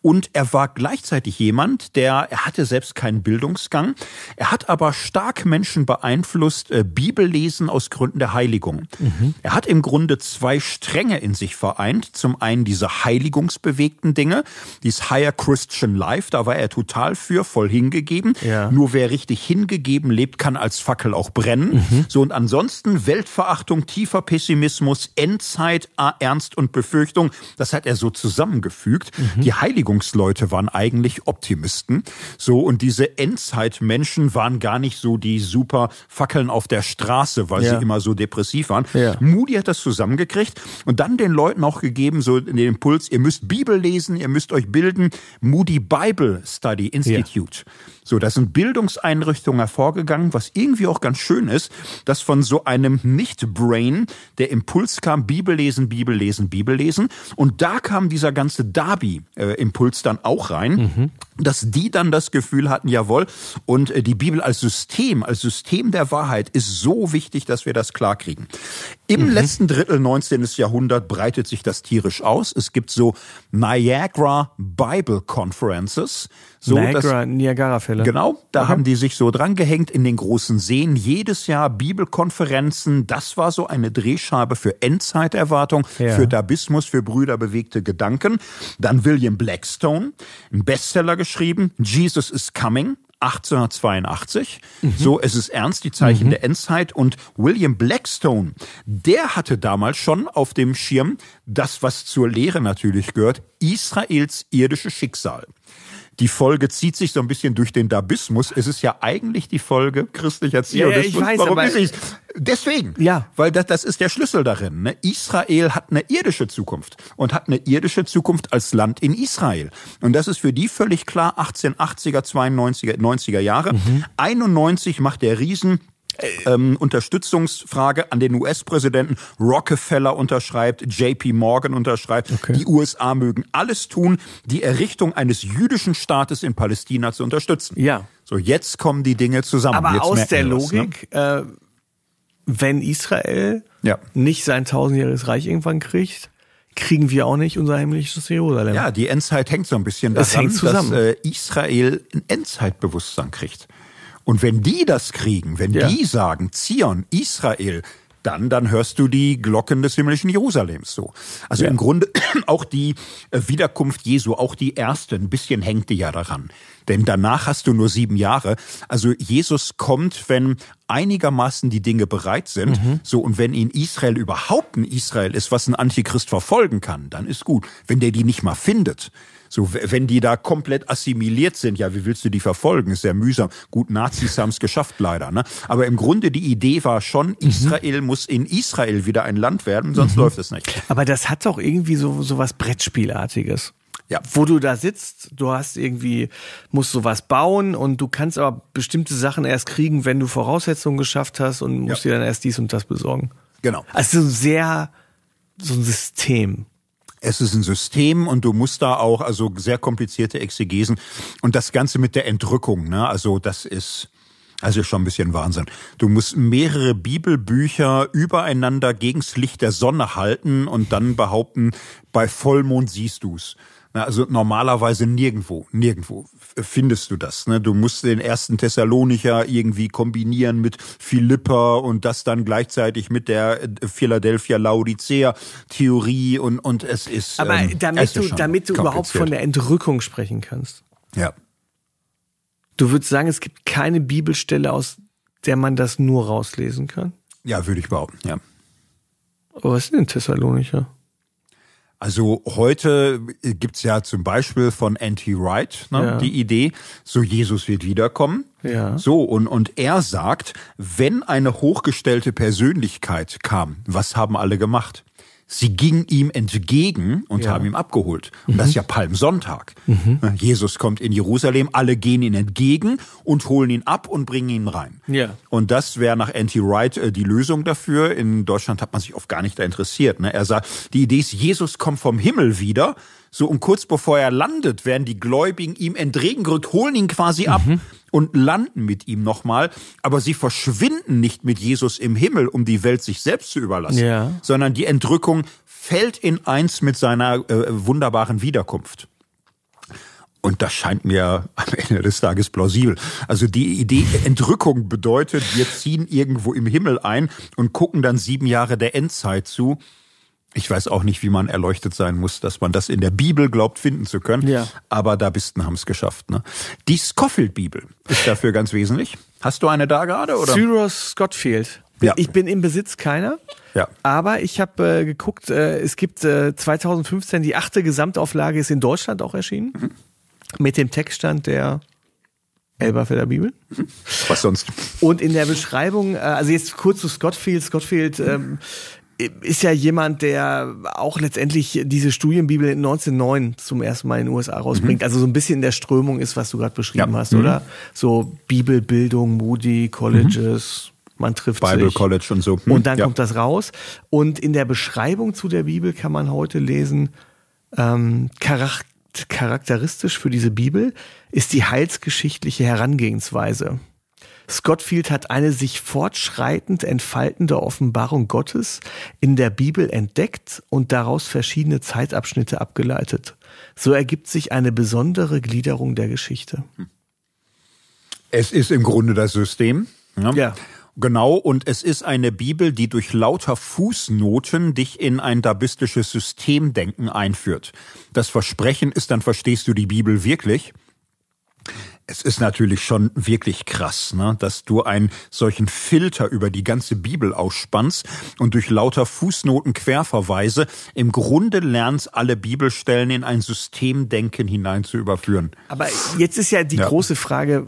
Und er war gleichzeitig jemand, der, er hatte selbst keinen Bildungsgang, er hat aber stark Menschen beeinflusst, äh, Bibellesen aus Gründen der Heiligung. Mhm. Er hat im Grunde zwei Stränge in sich vereint. Zum einen diese heiligungsbewegten Dinge, dieses Higher Christian Life, da war er total für, voll hingegeben. Ja. Nur wer richtig hingegeben lebt, kann als Fackel auch brennen. Mhm. So, und ansonsten Weltverachtung, tiefer Pessimismus, Evangelismus, Endzeit, Ernst und Befürchtung, das hat er so zusammengefügt. Mhm. Die Heiligungsleute waren eigentlich Optimisten. So, und diese Endzeitmenschen waren gar nicht so die super Fackeln auf der Straße, weil ja. sie immer so depressiv waren. Ja. Moody hat das zusammengekriegt und dann den Leuten auch gegeben, so in den Impuls, ihr müsst Bibel lesen, ihr müsst euch bilden. Moody Bible Study Institute. Ja. So, das sind Bildungseinrichtungen hervorgegangen, was irgendwie auch ganz schön ist, dass von so einem Nicht-Brain, der im Impuls kam, Bibel lesen, Bibel lesen, Bibel lesen. Und da kam dieser ganze Darby-Impuls dann auch rein, mhm. dass die dann das Gefühl hatten, jawohl, und äh, die Bibel als System, als System der Wahrheit ist so wichtig, dass wir das klar kriegen. Im mhm. letzten Drittel 19. Jahrhundert breitet sich das tierisch aus. Es gibt so Niagara Bible Conferences. So Niagara, Niagara-Fälle. Genau, da okay. Mhm. haben die sich so drangehängt in den großen Seen. Jedes Jahr Bibelkonferenzen. Das war so eine Drehscheibe für Endzeiterwartung, ja. für Dabismus, für Brüder bewegte Gedanken. Dann William Blackstone, ein Bestseller geschrieben, Jesus is Coming. 1882. Mhm. So, es ist ernst, die Zeichen mhm. der Endzeit. Und William Blackstone, der hatte damals schon auf dem Schirm das, was zur Lehre natürlich gehört, Israels irdische Schicksal die Folge zieht sich so ein bisschen durch den Dabismus. Es ist ja eigentlich die Folge christlicher Zionismus. Ja, ja, ich weiß, Warum aber, ist es? Deswegen. Ja. Weil das, das ist der Schlüssel darin. Ne? Israel hat eine irdische Zukunft und hat eine irdische Zukunft als Land in Israel. Und das ist für die völlig klar 1880er, 92er, 90er Jahre. Mhm. 91 macht der Riesen äh, ähm, Unterstützungsfrage an den US-Präsidenten. Rockefeller unterschreibt, JP Morgan unterschreibt. Okay. Die USA mögen alles tun, die Errichtung eines jüdischen Staates in Palästina zu unterstützen. Ja. So, jetzt kommen die Dinge zusammen. Aber jetzt aus der Logik, das, ne? äh, wenn Israel ja. nicht sein tausendjähriges Reich irgendwann kriegt, kriegen wir auch nicht unser heimliches Jerusalem. Ja, die Endzeit hängt so ein bisschen daran, das hängt zusammen. dass äh, Israel ein Endzeitbewusstsein kriegt. Und wenn die das kriegen, wenn ja. die sagen, Zion, Israel, dann, dann hörst du die Glocken des himmlischen Jerusalems so. Also ja. im Grunde auch die äh, Wiederkunft Jesu, auch die erste, ein bisschen hängt die ja daran. Denn danach hast du nur sieben Jahre. Also Jesus kommt, wenn einigermaßen die Dinge bereit sind. Mhm. So, und wenn in Israel überhaupt ein Israel ist, was ein Antichrist verfolgen kann, dann ist gut. Wenn der die nicht mal findet, so, wenn die da komplett assimiliert sind, ja, wie willst du die verfolgen? Ist sehr mühsam. Gut, Nazis haben es geschafft, leider. Ne? Aber im Grunde die Idee war schon, mhm. Israel mhm. muss in Israel wieder ein Land werden, sonst mhm. läuft es nicht. Aber das hat doch irgendwie so, so was Brettspielartiges. Ja. Wo du da sitzt, du hast irgendwie, musst sowas bauen und du kannst aber bestimmte Sachen erst kriegen, wenn du Voraussetzungen geschafft hast und musst ja. dir dann erst dies und das besorgen. Genau. Also sehr, so ein System. Es ist ein System und du musst da auch also sehr komplizierte Exegesen und das Ganze mit der Entrückung. Ne? Also das ist also schon ein bisschen Wahnsinn. Du musst mehrere Bibelbücher übereinander gegen das Licht der Sonne halten und dann behaupten, bei Vollmond siehst du's. Also normalerweise nirgendwo, nirgendwo findest du das. Ne? Du musst den ersten Thessalonicher irgendwie kombinieren mit Philippa und das dann gleichzeitig mit der äh, Philadelphia Laodicea Theorie und, und es ist. Aber ähm, damit, du, damit du überhaupt von der Entrückung sprechen kannst. Ja. Du würdest sagen, es gibt keine Bibelstelle, aus der man das nur rauslesen kann? Ja, würde ich behaupten, ja. Aber was ist denn Thessalonicher? Also heute äh, gibt's ja zum Beispiel von Anti-Wright ne, ja. die Idee, so Jesus wird wiederkommen. Ja. So, und, und er sagt, wenn eine hochgestellte Persönlichkeit kam, was haben alle gemacht? Sie ging ihm entgegen und ja. haben ihn abgeholt. Und mhm. das ist ja mhm. Palmsonntag. Mhm. Jesus kommt in Jerusalem, alle gehen ihm entgegen und holen ihn ab und bringen ihn rein. Ja. Und das wäre nach Anti-Wright äh, die Lösung dafür. In Deutschland hat man sich oft gar nicht da interessiert. Ne? Er sagt, die Idee ist, Jesus kommt vom Himmel wieder so, und kurz bevor er landet, werden die Gläubigen ihm entgegengerückt, holen ihn quasi ab mhm. und landen mit ihm nochmal. Aber sie verschwinden nicht mit Jesus im Himmel, um die Welt sich selbst zu überlassen, ja. sondern die Entrückung fällt in eins mit seiner äh, wunderbaren Wiederkunft. Und das scheint mir am Ende des Tages plausibel. Also die Idee Entrückung bedeutet, wir ziehen irgendwo im Himmel ein und gucken dann sieben Jahre der Endzeit zu. Ich weiß auch nicht, wie man erleuchtet sein muss, dass man das in der Bibel glaubt finden zu können. Ja. Aber Dabisten haben es geschafft. Ne? Die Scofield-Bibel ist dafür ganz wesentlich. Hast du eine da gerade? Oder? Cyrus Scottfield. Ja. Ich bin im Besitz keiner. Ja. Aber ich habe äh, geguckt, äh, es gibt äh, 2015 die achte Gesamtauflage ist in Deutschland auch erschienen. Mhm. Mit dem Textstand der Elberfelder Bibel. Mhm. Was sonst? Und in der Beschreibung, äh, also jetzt kurz zu Scottfield. Scottfield ähm, ist ja jemand, der auch letztendlich diese Studienbibel 1909 zum ersten Mal in den USA rausbringt. Mhm. Also so ein bisschen in der Strömung ist, was du gerade beschrieben ja. hast, mhm. oder? So Bibelbildung, Moody, Colleges. Mhm. Man trifft Bible sich. College und so. Mhm. und dann ja. kommt das raus. Und in der Beschreibung zu der Bibel kann man heute lesen, ähm, Charakter charakteristisch für diese Bibel ist die heilsgeschichtliche Herangehensweise. Scottfield hat eine sich fortschreitend entfaltende Offenbarung Gottes in der Bibel entdeckt und daraus verschiedene Zeitabschnitte abgeleitet. So ergibt sich eine besondere Gliederung der Geschichte. Es ist im Grunde das System. Ja. Ne? ja. Genau, und es ist eine Bibel, die durch lauter Fußnoten dich in ein dabistisches Systemdenken einführt. Das Versprechen ist, dann verstehst du die Bibel wirklich. Es ist natürlich schon wirklich krass, ne? dass du einen solchen Filter über die ganze Bibel ausspannst und durch lauter Fußnoten Querverweise im Grunde lernst, alle Bibelstellen in ein Systemdenken hinein zu überführen. Aber jetzt ist ja die ja. große Frage,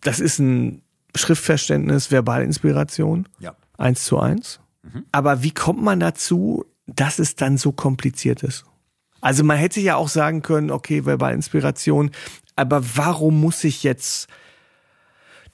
das ist ein Schriftverständnis, Verbalinspiration, ja. eins zu eins. Mhm. Aber wie kommt man dazu, dass es dann so kompliziert ist? Also man hätte ja auch sagen können, okay, Verbalinspiration aber warum muss ich jetzt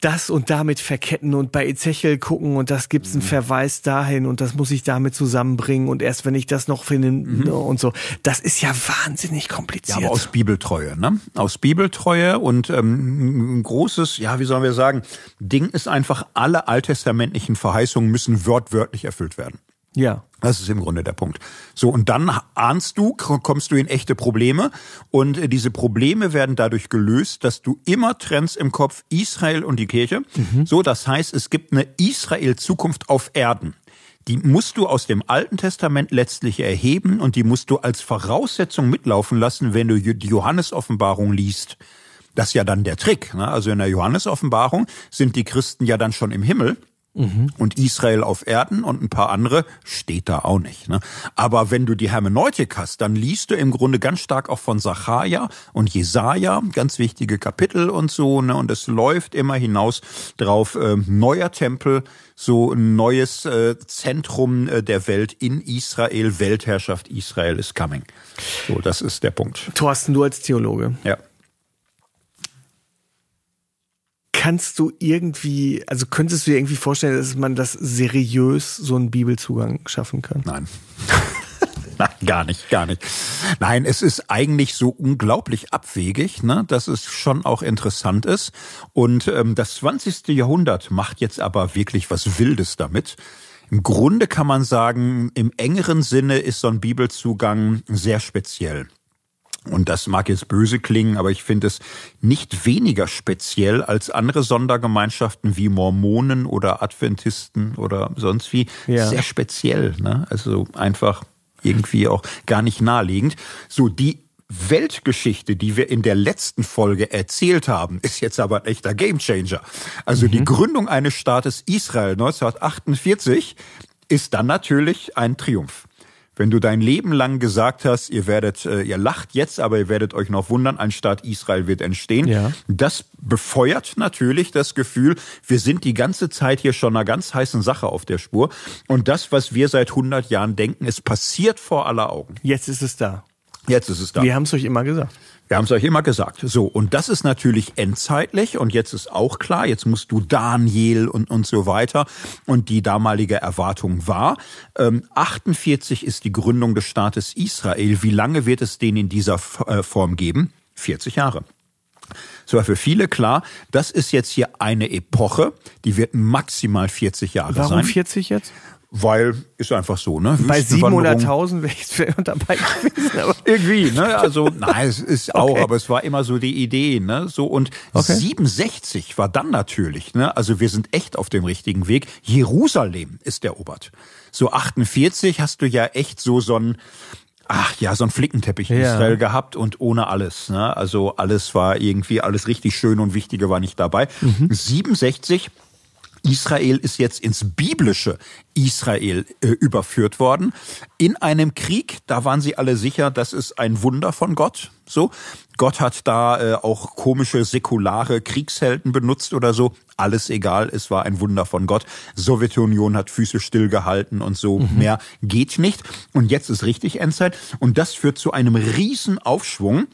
das und damit verketten und bei Ezechiel gucken und das gibt's einen mhm. Verweis dahin und das muss ich damit zusammenbringen und erst wenn ich das noch finde mhm. Ne, und so. Das ist ja wahnsinnig kompliziert. Ja, aber aus Bibeltreue, ne? Aus Bibeltreue und ähm, ein großes, ja, wie sollen wir sagen, Ding ist einfach, alle alttestamentlichen Verheißungen müssen wortwörtlich erfüllt werden. Ja. Das ist im Grunde der Punkt. So, und dann ahnst du, kommst du in echte Probleme. Und äh, diese Probleme werden dadurch gelöst, dass du immer trennst im Kopf Israel und die Kirche. Mhm. So, das heißt, es gibt eine Israel-Zukunft auf Erden die musst du aus dem Alten Testament letztlich erheben und die musst du als Voraussetzung mitlaufen lassen, wenn du die Johannes-Offenbarung liest. Das ist ja dann der Trick. Ne? Also in der Johannes-Offenbarung sind die Christen ja dann schon im Himmel mhm. und Israel auf Erden und ein paar andere, steht da auch nicht. Ne? Aber wenn du die Hermeneutik hast, dann liest du im Grunde ganz stark auch von Sacharja und Jesaja, ganz wichtige Kapitel und so. Ne? Und es läuft immer hinaus drauf, äh, neuer Tempel, so ein neues äh, Zentrum äh, der Welt in Israel, Weltherrschaft Israel is coming. So, das ist der Punkt. Thorsten, du als Theologe. Ja. Kannst du irgendwie, also könntest du dir irgendwie vorstellen, dass man das seriös so einen Bibelzugang schaffen kann? Nein. Nein, gar nicht, gar nicht. Nein, es ist eigentlich so unglaublich abwegig, ne, dass es schon auch interessant ist. Und ähm, das 20. Jahrhundert macht jetzt aber wirklich was Wildes damit. Im Grunde kann man sagen, im engeren Sinne ist so ein Bibelzugang sehr speziell. Und das mag jetzt böse klingen, aber ich finde es nicht weniger speziell als andere Sondergemeinschaften wie Mormonen oder Adventisten oder sonst wie. Ja. Sehr speziell, ne? Also einfach irgendwie auch gar nicht naheliegend. So, die Weltgeschichte, die wir in der letzten Folge erzählt haben, ist jetzt aber ein echter Gamechanger. Also mhm. die Gründung eines Staates Israel 1948 ist dann natürlich ein Triumph. Wenn du dein Leben lang gesagt hast, ihr werdet, äh, ihr lacht jetzt, aber ihr werdet euch noch wundern, ein Staat Israel wird entstehen, ja. das befeuert natürlich das Gefühl, wir sind die ganze Zeit hier schon einer ganz heißen Sache auf der Spur. Und das, was wir seit 100 Jahren denken, es passiert vor aller Augen. Jetzt ist es da. Jetzt ist es da. Wir haben es euch immer gesagt. Wir haben es euch immer gesagt. So, und das ist natürlich endzeitlich und jetzt ist auch klar, jetzt musst du Daniel und, und so weiter. Und die damalige Erwartung war, ähm, 48 ist die Gründung des Staates Israel. Wie lange wird es den in dieser äh, Form geben? 40 Jahre. Es war für viele klar, das ist jetzt hier eine Epoche, die wird maximal 40 Jahre Warum sein. Warum 40 jetzt? weil ist einfach so, ne? Bei 700.000 wäre ich dabei gewesen. Aber Irgendwie, ne? Also, nein, es ist auch, okay. aber es war immer so die Idee, ne? So und okay. 67 war dann natürlich, ne? Also wir sind echt auf dem richtigen Weg. Jerusalem ist erobert. So 48 hast du ja echt so so ein Ach ja, so ein Flickenteppich in ja. Israel gehabt und ohne alles. Ne? Also alles war irgendwie, alles richtig schön und Wichtige war nicht dabei. Mhm. 67 Israel ist jetzt ins biblische Israel äh, überführt worden. In einem Krieg, da waren sie alle sicher, das ist ein Wunder von Gott. So, Gott hat da äh, auch komische säkulare Kriegshelden benutzt oder so. Alles egal, es war ein Wunder von Gott. Sowjetunion hat Füße stillgehalten und so mhm. mehr geht nicht. Und jetzt ist richtig Endzeit und das führt zu einem riesen Aufschwung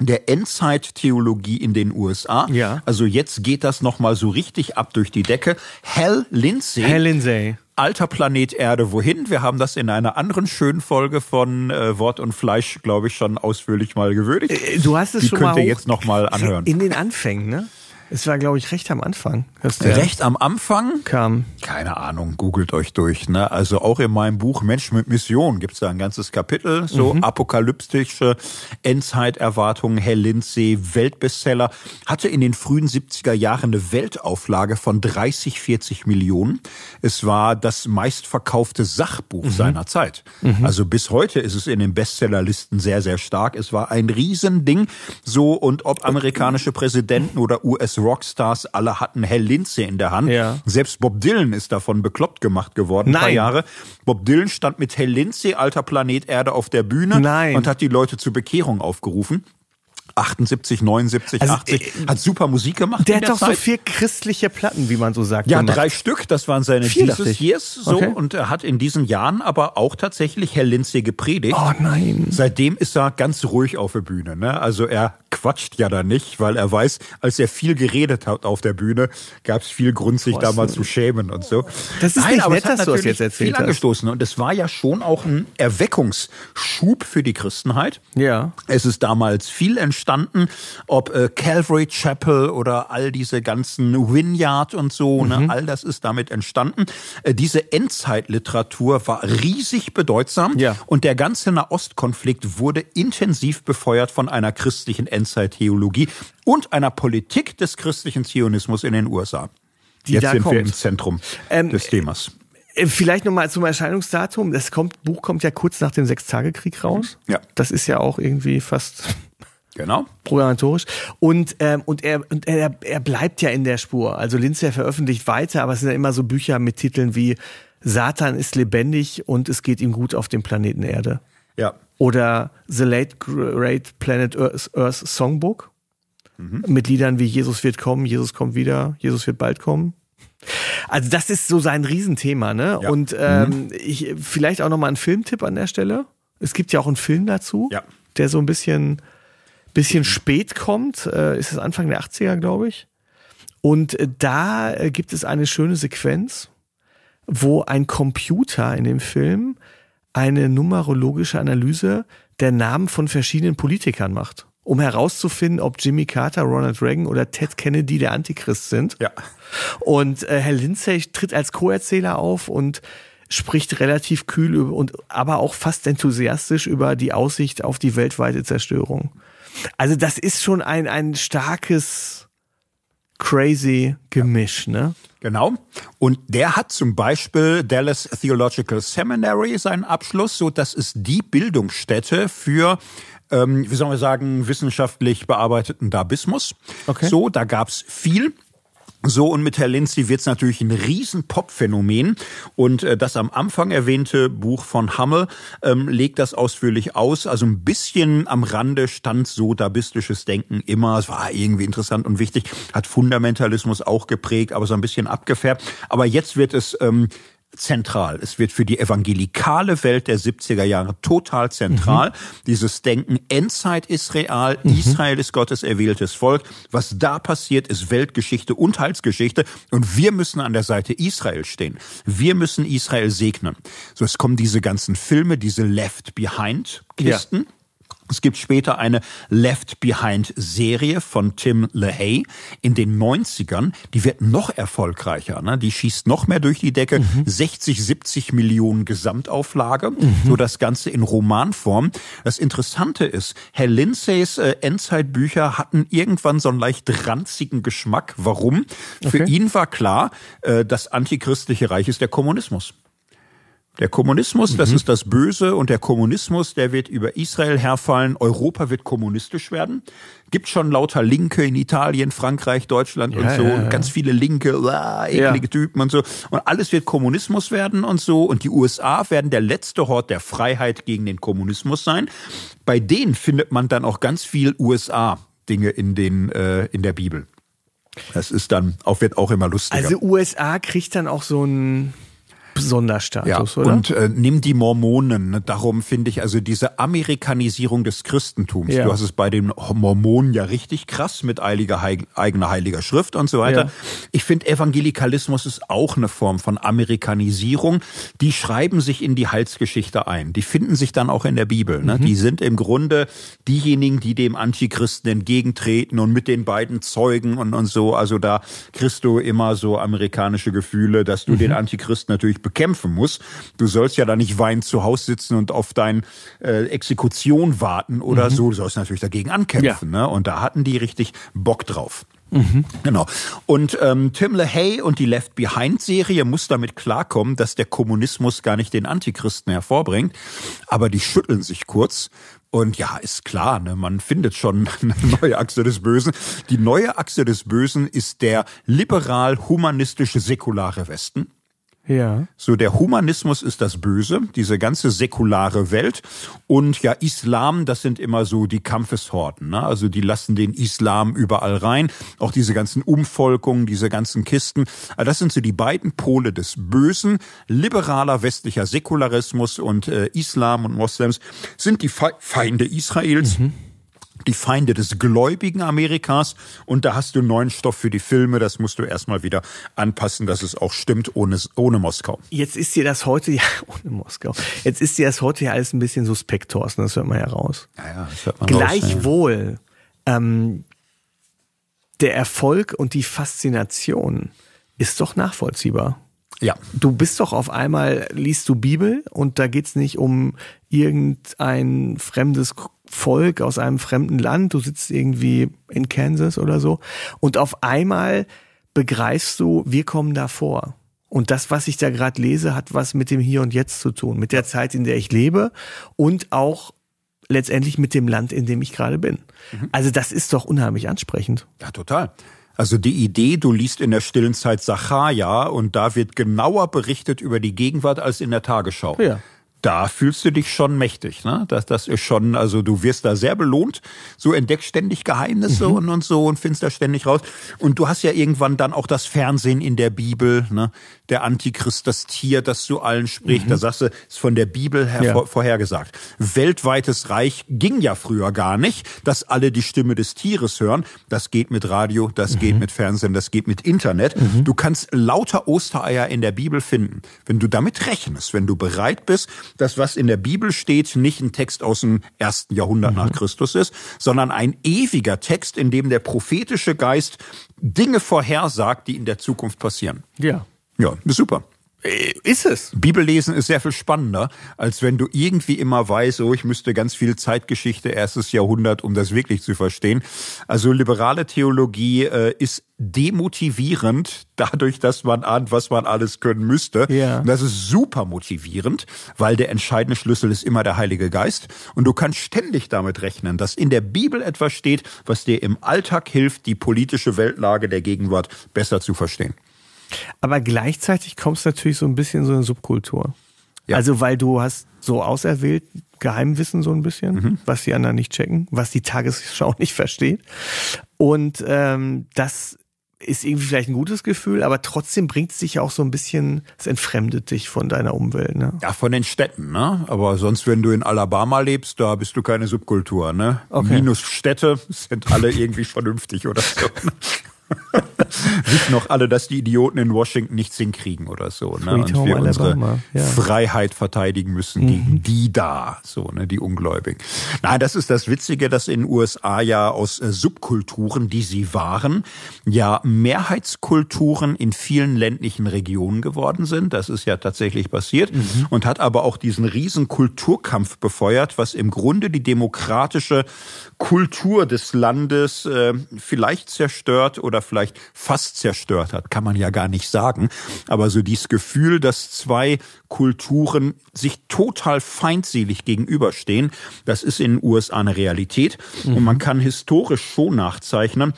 der Endzeit-Theologie in den USA. Ja. Also jetzt geht das nochmal so richtig ab durch die Decke. Hal Lindsay. Hal Lindsay. Alter Planet Erde, wohin? Wir haben das in einer anderen schönen Folge von äh, Wort und Fleisch, glaube ich, schon ausführlich mal gewürdigt. Äh, du hast es die schon könnt mal. Könnt ihr jetzt nochmal also anhören. In den Anfängen, ne? Es war, glaube ich, recht am Anfang. Recht am Anfang? Kam. Keine Ahnung, googelt euch durch. Ne? Also auch in meinem Buch Menschen mit Mission gibt es da ein ganzes Kapitel, so mhm. apokalyptische Endzeiterwartungen. Herr Lindsay, Weltbestseller, hatte in den frühen 70er Jahren eine Weltauflage von 30, 40 Millionen. Es war das meistverkaufte Sachbuch mhm. seiner Zeit. Mhm. Also bis heute ist es in den Bestsellerlisten sehr, sehr stark. Es war ein Riesending. So, und ob amerikanische Präsidenten oder US Rockstars alle hatten Hell Linze in der Hand. Ja. Selbst Bob Dylan ist davon bekloppt gemacht geworden. Nein. Ein paar Jahre. Bob Dylan stand mit Hell Linze, alter Planet Erde, auf der Bühne Nein. und hat die Leute zur Bekehrung aufgerufen. 78, 79, also, 80. Äh, hat super Musik gemacht. Der hat doch Zeit. so vier christliche Platten, wie man so sagt. Ja, gemacht. drei Stück, das waren seine Vier, Jesus Years. So, okay. Und er hat in diesen Jahren aber auch tatsächlich Herr Lindsay gepredigt. Oh nein. Seitdem ist er ganz ruhig auf der Bühne. Ne? Also er quatscht ja da nicht, weil er weiß, als er viel geredet hat auf der Bühne, gab es viel Grund, sich oh, da mal zu schämen und so. Das ist Nein, nicht aber nett, es hat dass jetzt erzählt viel hast. angestoßen und es war ja schon auch ein Erweckungsschub für die Christenheit. Ja. Es ist damals viel entstanden entstanden, ob äh, Calvary Chapel oder all diese ganzen Vineyard und so, ne, mhm. ne, all das ist damit entstanden. Äh, diese Endzeitliteratur war riesig bedeutsam ja. und der ganze Nahostkonflikt wurde intensiv befeuert von einer christlichen Endzeittheologie und einer Politik des christlichen Zionismus in den USA. Die Jetzt sind kommt. wir im Zentrum ähm, des Themas. Äh, vielleicht nochmal zum Erscheinungsdatum. Das kommt, Buch kommt ja kurz nach dem Sechstagekrieg raus. Ja. Das ist ja auch irgendwie fast Genau. Programmatorisch. Und, ähm, und, er, und er, er bleibt ja in der Spur. Also Linzer veröffentlicht weiter, aber es sind ja immer so Bücher mit Titeln wie Satan ist lebendig und es geht ihm gut auf dem Planeten Erde. Ja. Oder The Late Great Planet Earth, Earth Songbook. Mhm. Mit Liedern wie Jesus wird kommen, Jesus kommt wieder, Jesus wird bald kommen. Also das ist so sein Riesenthema, ne? Ja. Und ähm, mhm. ich, vielleicht auch nochmal ein Filmtipp an der Stelle. Es gibt ja auch einen Film dazu, ja. der so ein bisschen bisschen mhm. spät kommt, äh, ist es Anfang der 80er, glaube ich. Und äh, da äh, gibt es eine schöne Sequenz, wo ein Computer in dem Film eine numerologische Analyse der Namen von verschiedenen Politikern macht, um herauszufinden, ob Jimmy Carter, Ronald Reagan oder Ted Kennedy der Antichrist sind. Ja. Und äh, Herr Lindsay tritt als Co-Erzähler auf und spricht relativ kühl und aber auch fast enthusiastisch über die Aussicht auf die weltweite Zerstörung. Also das ist schon ein, ein starkes, crazy Gemisch, ne? Genau. Und der hat zum Beispiel Dallas Theological Seminary seinen Abschluss. So, das ist die Bildungsstätte für ähm, wie soll man sagen, wissenschaftlich bearbeiteten Dabismus. Okay. So, da gab's viel. So, und mit Herr Lindsay wird es natürlich ein riesen Pop-Phänomen. Und äh, das am Anfang erwähnte Buch von Hammel ähm, legt das ausführlich aus. Also ein bisschen am Rande stand so dabistisches Denken immer. Es war irgendwie interessant und wichtig. Hat Fundamentalismus auch geprägt, aber so ein bisschen abgefärbt. Aber jetzt wird es ähm, zentral. Es wird für die evangelikale Welt der 70er Jahre total zentral. Mhm. Dieses Denken, Endzeit ist real, mhm. Israel ist Gottes erwähltes Volk. Was da passiert, ist Weltgeschichte und Heilsgeschichte. Und wir müssen an der Seite Israel stehen. Wir müssen Israel segnen. So, es kommen diese ganzen Filme, diese Left Behind Kisten. Ja. Es gibt später eine Left Behind-Serie von Tim LaHaye in den 90ern. Die wird noch erfolgreicher. Ne? Die schießt noch mehr durch die Decke. Mhm. 60, 70 Millionen Gesamtauflage. Mhm. So das Ganze in Romanform. Das Interessante ist, Herr Lindsays äh, Endzeitbücher hatten irgendwann so einen leicht ranzigen Geschmack. Warum? Okay. Für ihn war klar, äh, das antichristliche Reich ist der Kommunismus. Der Kommunismus, das mhm. ist das Böse und der Kommunismus, der wird über Israel herfallen, Europa wird kommunistisch werden. Gibt schon lauter Linke in Italien, Frankreich, Deutschland ja, und so, ja, ja. ganz viele Linke, uah, eklige Typen und so. Und alles wird Kommunismus werden und so. Und die USA werden der letzte Hort der Freiheit gegen den Kommunismus sein. Bei denen findet man dann auch ganz viel USA-Dinge in, den, äh, in der Bibel. Das ist dann auch, wird auch immer lustiger. Also USA kriegt dann auch so ein Sonderstatus, ja, oder? Und äh, nimm die Mormonen. Ne? Darum finde ich also diese Amerikanisierung des Christentums. Ja. Du hast es bei den Mormonen ja richtig krass mit eiliger, heil, eigener heiliger Schrift und so weiter. Ja. Ich finde, Evangelikalismus ist auch eine Form von Amerikanisierung. Die schreiben sich in die Heilsgeschichte ein. Die finden sich dann auch in der Bibel. Ne? Mhm. Die sind im Grunde diejenigen, die dem Antichristen entgegentreten und mit den beiden Zeugen und, und so. Also da kriegst du immer so amerikanische Gefühle, dass du mhm. den Antichristen natürlich bekämpfen muss. Du sollst ja da nicht weinend zu Hause sitzen und auf deine äh, Exekution warten oder mhm. so. Du sollst natürlich dagegen ankämpfen. Ja. Ne? Und da hatten die richtig Bock drauf. Mhm. Genau. Und ähm, Tim LaHaye und die Left Behind-Serie muss damit klarkommen, dass der Kommunismus gar nicht den Antichristen hervorbringt. Aber die schütteln sich kurz, und ja, ist klar, ne, man findet schon eine neue Achse des Bösen. Die neue Achse des Bösen ist der liberal-humanistische säkulare Westen. Ja. So, der Humanismus ist das Böse, diese ganze säkulare Welt. Und ja, Islam, das sind immer so die Kampfeshorten. Ne? Also die lassen den Islam überall rein. Auch diese ganzen Umvolkungen, diese ganzen Kisten. Also das sind so die beiden Pole des Bösen. Liberaler westlicher Säkularismus und äh, Islam und Moslems sind die Feinde Israels. Mhm die Feinde des gläubigen Amerikas und da hast du neuen Stoff für die Filme, das musst du erstmal wieder anpassen, dass es auch stimmt ohne, ohne Moskau. Jetzt ist dir das heute, ja, ohne Moskau, jetzt ist dir das heute ja alles ein bisschen suspekt, Thorsten, das hört man ja raus. Ja, ja, das hört man Gleichwohl, ja. ähm, der Erfolg und die Faszination ist doch nachvollziehbar. Ja. Du bist doch auf einmal, liest du Bibel und da geht es nicht um irgendein fremdes Volk aus einem fremden Land, du sitzt irgendwie in Kansas oder so und auf einmal begreifst du, wir kommen da Und das, was ich da gerade lese, hat was mit dem Hier und Jetzt zu tun, mit der Zeit, in der ich lebe und auch letztendlich mit dem Land, in dem ich gerade bin. Mhm. Also das ist doch unheimlich ansprechend. Ja, total. Also die Idee, du liest in der stillen Zeit Sacharja und da wird genauer berichtet über die Gegenwart als in der Tagesschau. Ja da fühlst du dich schon mächtig. Ne? Das, das ist schon, also du wirst da sehr belohnt. So entdeckst ständig Geheimnisse mhm. und, und so und findest da ständig raus. Und du hast ja irgendwann dann auch das Fernsehen in der Bibel, ne? der Antichrist, das Tier, das zu allen spricht. Mhm. Da sagst du, ist von der Bibel her ja. vorhergesagt. Weltweites Reich ging ja früher gar nicht, dass alle die Stimme des Tieres hören. Das geht mit Radio, das mhm. geht mit Fernsehen, das geht mit Internet. Mhm. Du kannst lauter Ostereier in der Bibel finden. Wenn du damit rechnest, wenn du bereit bist, dass was in der Bibel steht, nicht ein Text aus dem ersten Jahrhundert mhm. nach Christus ist, sondern ein ewiger Text, in dem der prophetische Geist Dinge vorhersagt, die in der Zukunft passieren. Ja. Ja, ist super. Äh, ist es. Bibellesen ist sehr viel spannender, als wenn du irgendwie immer weißt, oh, ich müsste ganz viel Zeitgeschichte, erstes Jahrhundert, um das wirklich zu verstehen. Also liberale Theologie äh, ist demotivierend, dadurch, dass man ahnt, was man alles können müsste. Ja. Und das ist super motivierend, weil der entscheidende Schlüssel ist immer der Heilige Geist. Und du kannst ständig damit rechnen, dass in der Bibel etwas steht, was dir im Alltag hilft, die politische Weltlage der Gegenwart besser zu verstehen. Aber gleichzeitig kommst du natürlich so ein bisschen so eine Subkultur. Ja. Also weil du hast so auserwählt Geheimwissen so ein bisschen, mhm. was die anderen nicht checken, was die Tagesschau nicht versteht. Und ähm, das ist irgendwie vielleicht ein gutes Gefühl, aber trotzdem bringt es dich auch so ein bisschen, es entfremdet dich von deiner Umwelt. Ne? Ja, von den Städten, ne? Aber sonst, wenn du in Alabama lebst, da bist du keine Subkultur, ne? Okay. Minus Städte sind alle irgendwie vernünftig oder so. wissen noch alle, dass die Idioten in Washington nichts hinkriegen oder so. Ne? Und wir unsere ja. Freiheit verteidigen müssen gegen mhm. die da, so, ne, die Ungläubigen. Nein, das ist das Witzige, dass in den USA ja aus äh, Subkulturen, die sie waren, ja Mehrheitskulturen in vielen ländlichen Regionen geworden sind. Das ist ja tatsächlich passiert mhm. und hat aber auch diesen riesen Kulturkampf befeuert, was im Grunde die demokratische Kultur des Landes äh, vielleicht zerstört oder vielleicht fast zerstört hat, kann man ja gar nicht sagen. Aber so dieses Gefühl, dass zwei Kulturen sich total feindselig gegenüberstehen, das ist in den USA eine Realität. Mhm. Und man kann historisch schon nachzeichnen,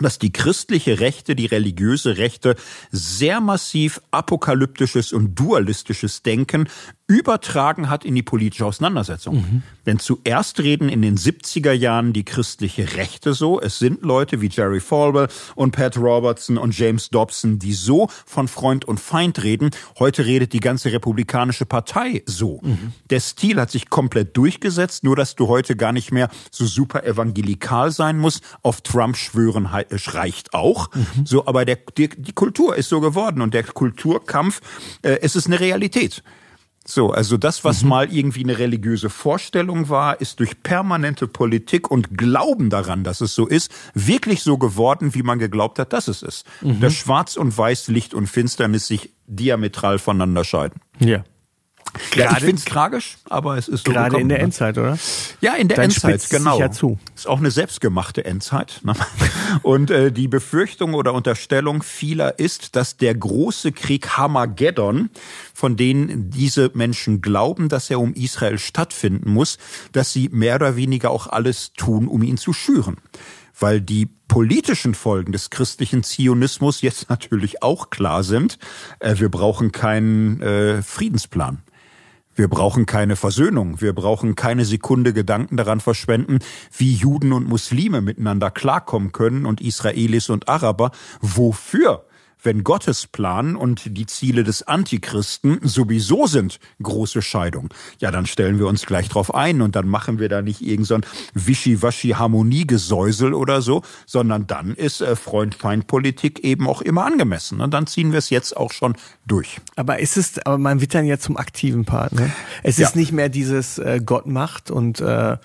dass die christliche Rechte, die religiöse Rechte sehr massiv apokalyptisches und dualistisches Denken übertragen hat in die politische Auseinandersetzung. Mhm. Denn zuerst reden in den 70er Jahren die christliche Rechte so, es sind Leute wie Jerry Falwell und Pat Robertson und James Dobson, die so von Freund und Feind reden. Heute redet die ganze republikanische Partei so. Mhm. Der Stil hat sich komplett durchgesetzt, nur dass du heute gar nicht mehr so super evangelikal sein musst. Auf Trump schwören reicht auch. Mhm. So, aber der, die, die, Kultur ist so geworden und der Kulturkampf, äh, es ist eine Realität. So, also das, was mhm. mal irgendwie eine religiöse Vorstellung war, ist durch permanente Politik und Glauben daran, dass es so ist, wirklich so geworden, wie man geglaubt hat, dass es ist. Mhm. Dass Schwarz und Weiß, Licht und Finsternis sich diametral voneinander scheiden. Ja. Grade, ja, ich finde es tragisch, aber es ist so Gerade gekommen, in der ne? Endzeit, oder? Ja, in der Dann Endzeit, genau. Ja zu. Ist auch eine selbstgemachte Endzeit. Ne? Und äh, die Befürchtung oder Unterstellung vieler ist, dass der große Krieg Hamageddon, von denen diese Menschen glauben, dass er um Israel stattfinden muss, dass sie mehr oder weniger auch alles tun, um ihn zu schüren weil die politischen Folgen des christlichen Zionismus jetzt natürlich auch klar sind. Äh, wir brauchen keinen äh, Friedensplan. Wir brauchen keine Versöhnung. Wir brauchen keine Sekunde Gedanken daran verschwenden, wie Juden und Muslime miteinander klarkommen können und Israelis und Araber. Wofür? wenn Gottes Plan und die Ziele des Antichristen sowieso sind große Scheidung, ja, dann stellen wir uns gleich drauf ein und dann machen wir da nicht irgendein so ein wischiwaschi Harmoniegesäusel oder so, sondern dann ist äh, Freund-Feind-Politik eben auch immer angemessen. Und ne? dann ziehen wir es jetzt auch schon durch. Aber ist es, aber man wird dann ja zum aktiven Partner. Ne? Es ja. ist nicht mehr dieses äh, Gott macht und äh,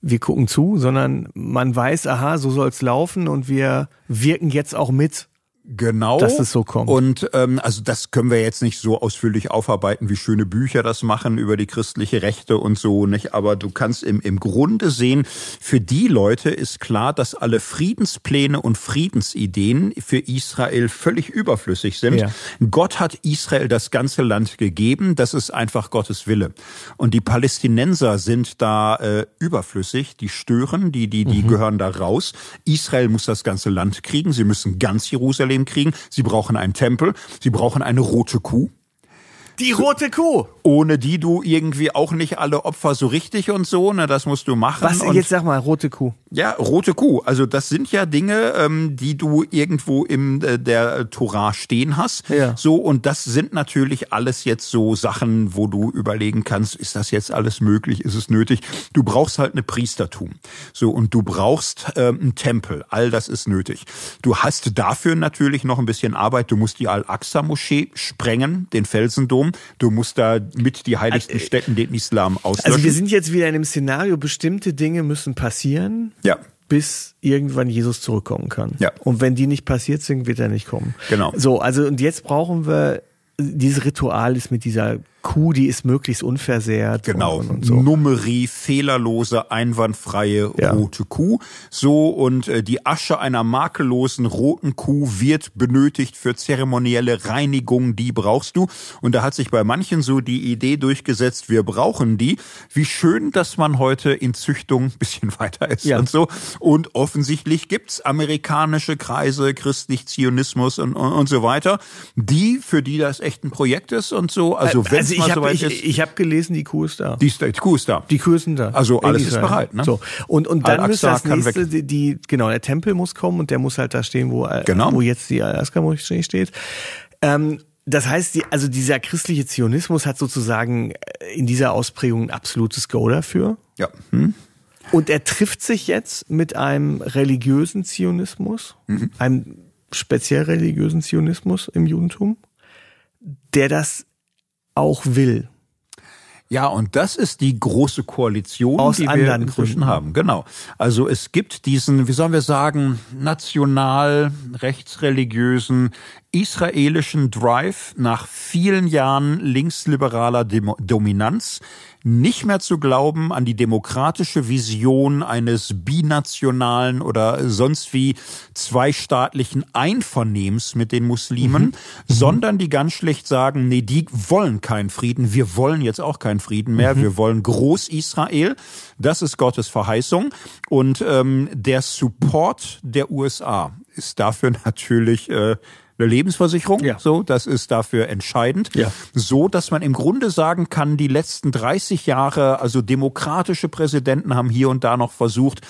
wir gucken zu, sondern man weiß, aha, so soll es laufen und wir wirken jetzt auch mit Genau. Dass es so kommt. Und ähm, also das können wir jetzt nicht so ausführlich aufarbeiten, wie schöne Bücher das machen über die christliche Rechte und so nicht. Aber du kannst im, im Grunde sehen, für die Leute ist klar, dass alle Friedenspläne und Friedensideen für Israel völlig überflüssig sind. Ja. Gott hat Israel das ganze Land gegeben. Das ist einfach Gottes Wille. Und die Palästinenser sind da äh, überflüssig. Die stören, die, die, die mhm. gehören da raus. Israel muss das ganze Land kriegen. Sie müssen ganz Jerusalem Jerusalem kriegen. Sie brauchen einen Tempel. Sie brauchen eine rote Kuh. Die rote Kuh ohne die du irgendwie auch nicht alle Opfer so richtig und so, ne, das musst du machen. Was, und, jetzt sag mal, rote Kuh. Ja, rote Kuh. Also das sind ja Dinge, ähm, die du irgendwo im äh, der Torah stehen hast. Ja. So, und das sind natürlich alles jetzt so Sachen, wo du überlegen kannst, ist das jetzt alles möglich, ist es nötig? Du brauchst halt eine Priestertum. So, und du brauchst ähm, einen Tempel. All das ist nötig. Du hast dafür natürlich noch ein bisschen Arbeit. Du musst die Al-Aqsa-Moschee sprengen, den Felsendom. Du musst da mit die heiligsten also, äh, äh, Stätten den Islam auslöschen. Also wir sind jetzt wieder in einem Szenario, bestimmte Dinge müssen passieren. Ja bis irgendwann Jesus zurückkommen kann. Ja. Und wenn die nicht passiert sind, wird er nicht kommen. Genau. So, also und jetzt brauchen wir dieses Ritual ist mit dieser Kuh, die ist möglichst unversehrt. Genau, und, und so. Nummerie, fehlerlose, einwandfreie ja. rote Kuh. So, und äh, die Asche einer makellosen roten Kuh wird benötigt für zeremonielle Reinigung, die brauchst du. Und da hat sich bei manchen so die Idee durchgesetzt, wir brauchen die. Wie schön, dass man heute in Züchtung ein bisschen weiter ist ja. und so. Und offensichtlich gibt's amerikanische Kreise, christlich-Zionismus und, und, und, so weiter, die, für die das echt ein Projekt ist und so. Also, äh, also wenn also mal soweit Ich, ich habe gelesen, die Kuh ist da. Die, ist, die Kuh ist da. Die Kühe sind da. Also alles ist bereit. Ne? So. Und, und dann müsste das nächste, die, die, genau, der Tempel muss kommen und der muss halt da stehen, wo, äh, genau. wo jetzt die Alaska-Moschee steht. Ähm, das heißt, die, also dieser christliche Zionismus hat sozusagen äh, in dieser Ausprägung ein absolutes Go dafür. Ja. Hm. Und er trifft sich jetzt mit einem religiösen Zionismus, mhm. einem speziell religiösen Zionismus im Judentum, der das auch will. Ja, und das ist die große Koalition, Aus die wir inzwischen Gründen. haben. Genau. Also es gibt diesen, wie sollen wir sagen, national rechtsreligiösen israelischen Drive nach vielen Jahren linksliberaler Dominanz nicht mehr zu glauben an die demokratische Vision eines binationalen oder sonst wie zweistaatlichen Einvernehmens mit den Muslimen, mhm. mhm. sondern die ganz schlecht sagen, nee, die wollen keinen Frieden, wir wollen jetzt auch keinen Frieden mehr, mhm. wir wollen Groß-Israel, das ist Gottes Verheißung und ähm, der Support der USA ist dafür natürlich äh, eine Lebensversicherung. Ja. So, das ist dafür entscheidend. Ja. So, dass man im Grunde sagen kann, die letzten 30 Jahre, also demokratische Präsidenten haben hier und da noch versucht.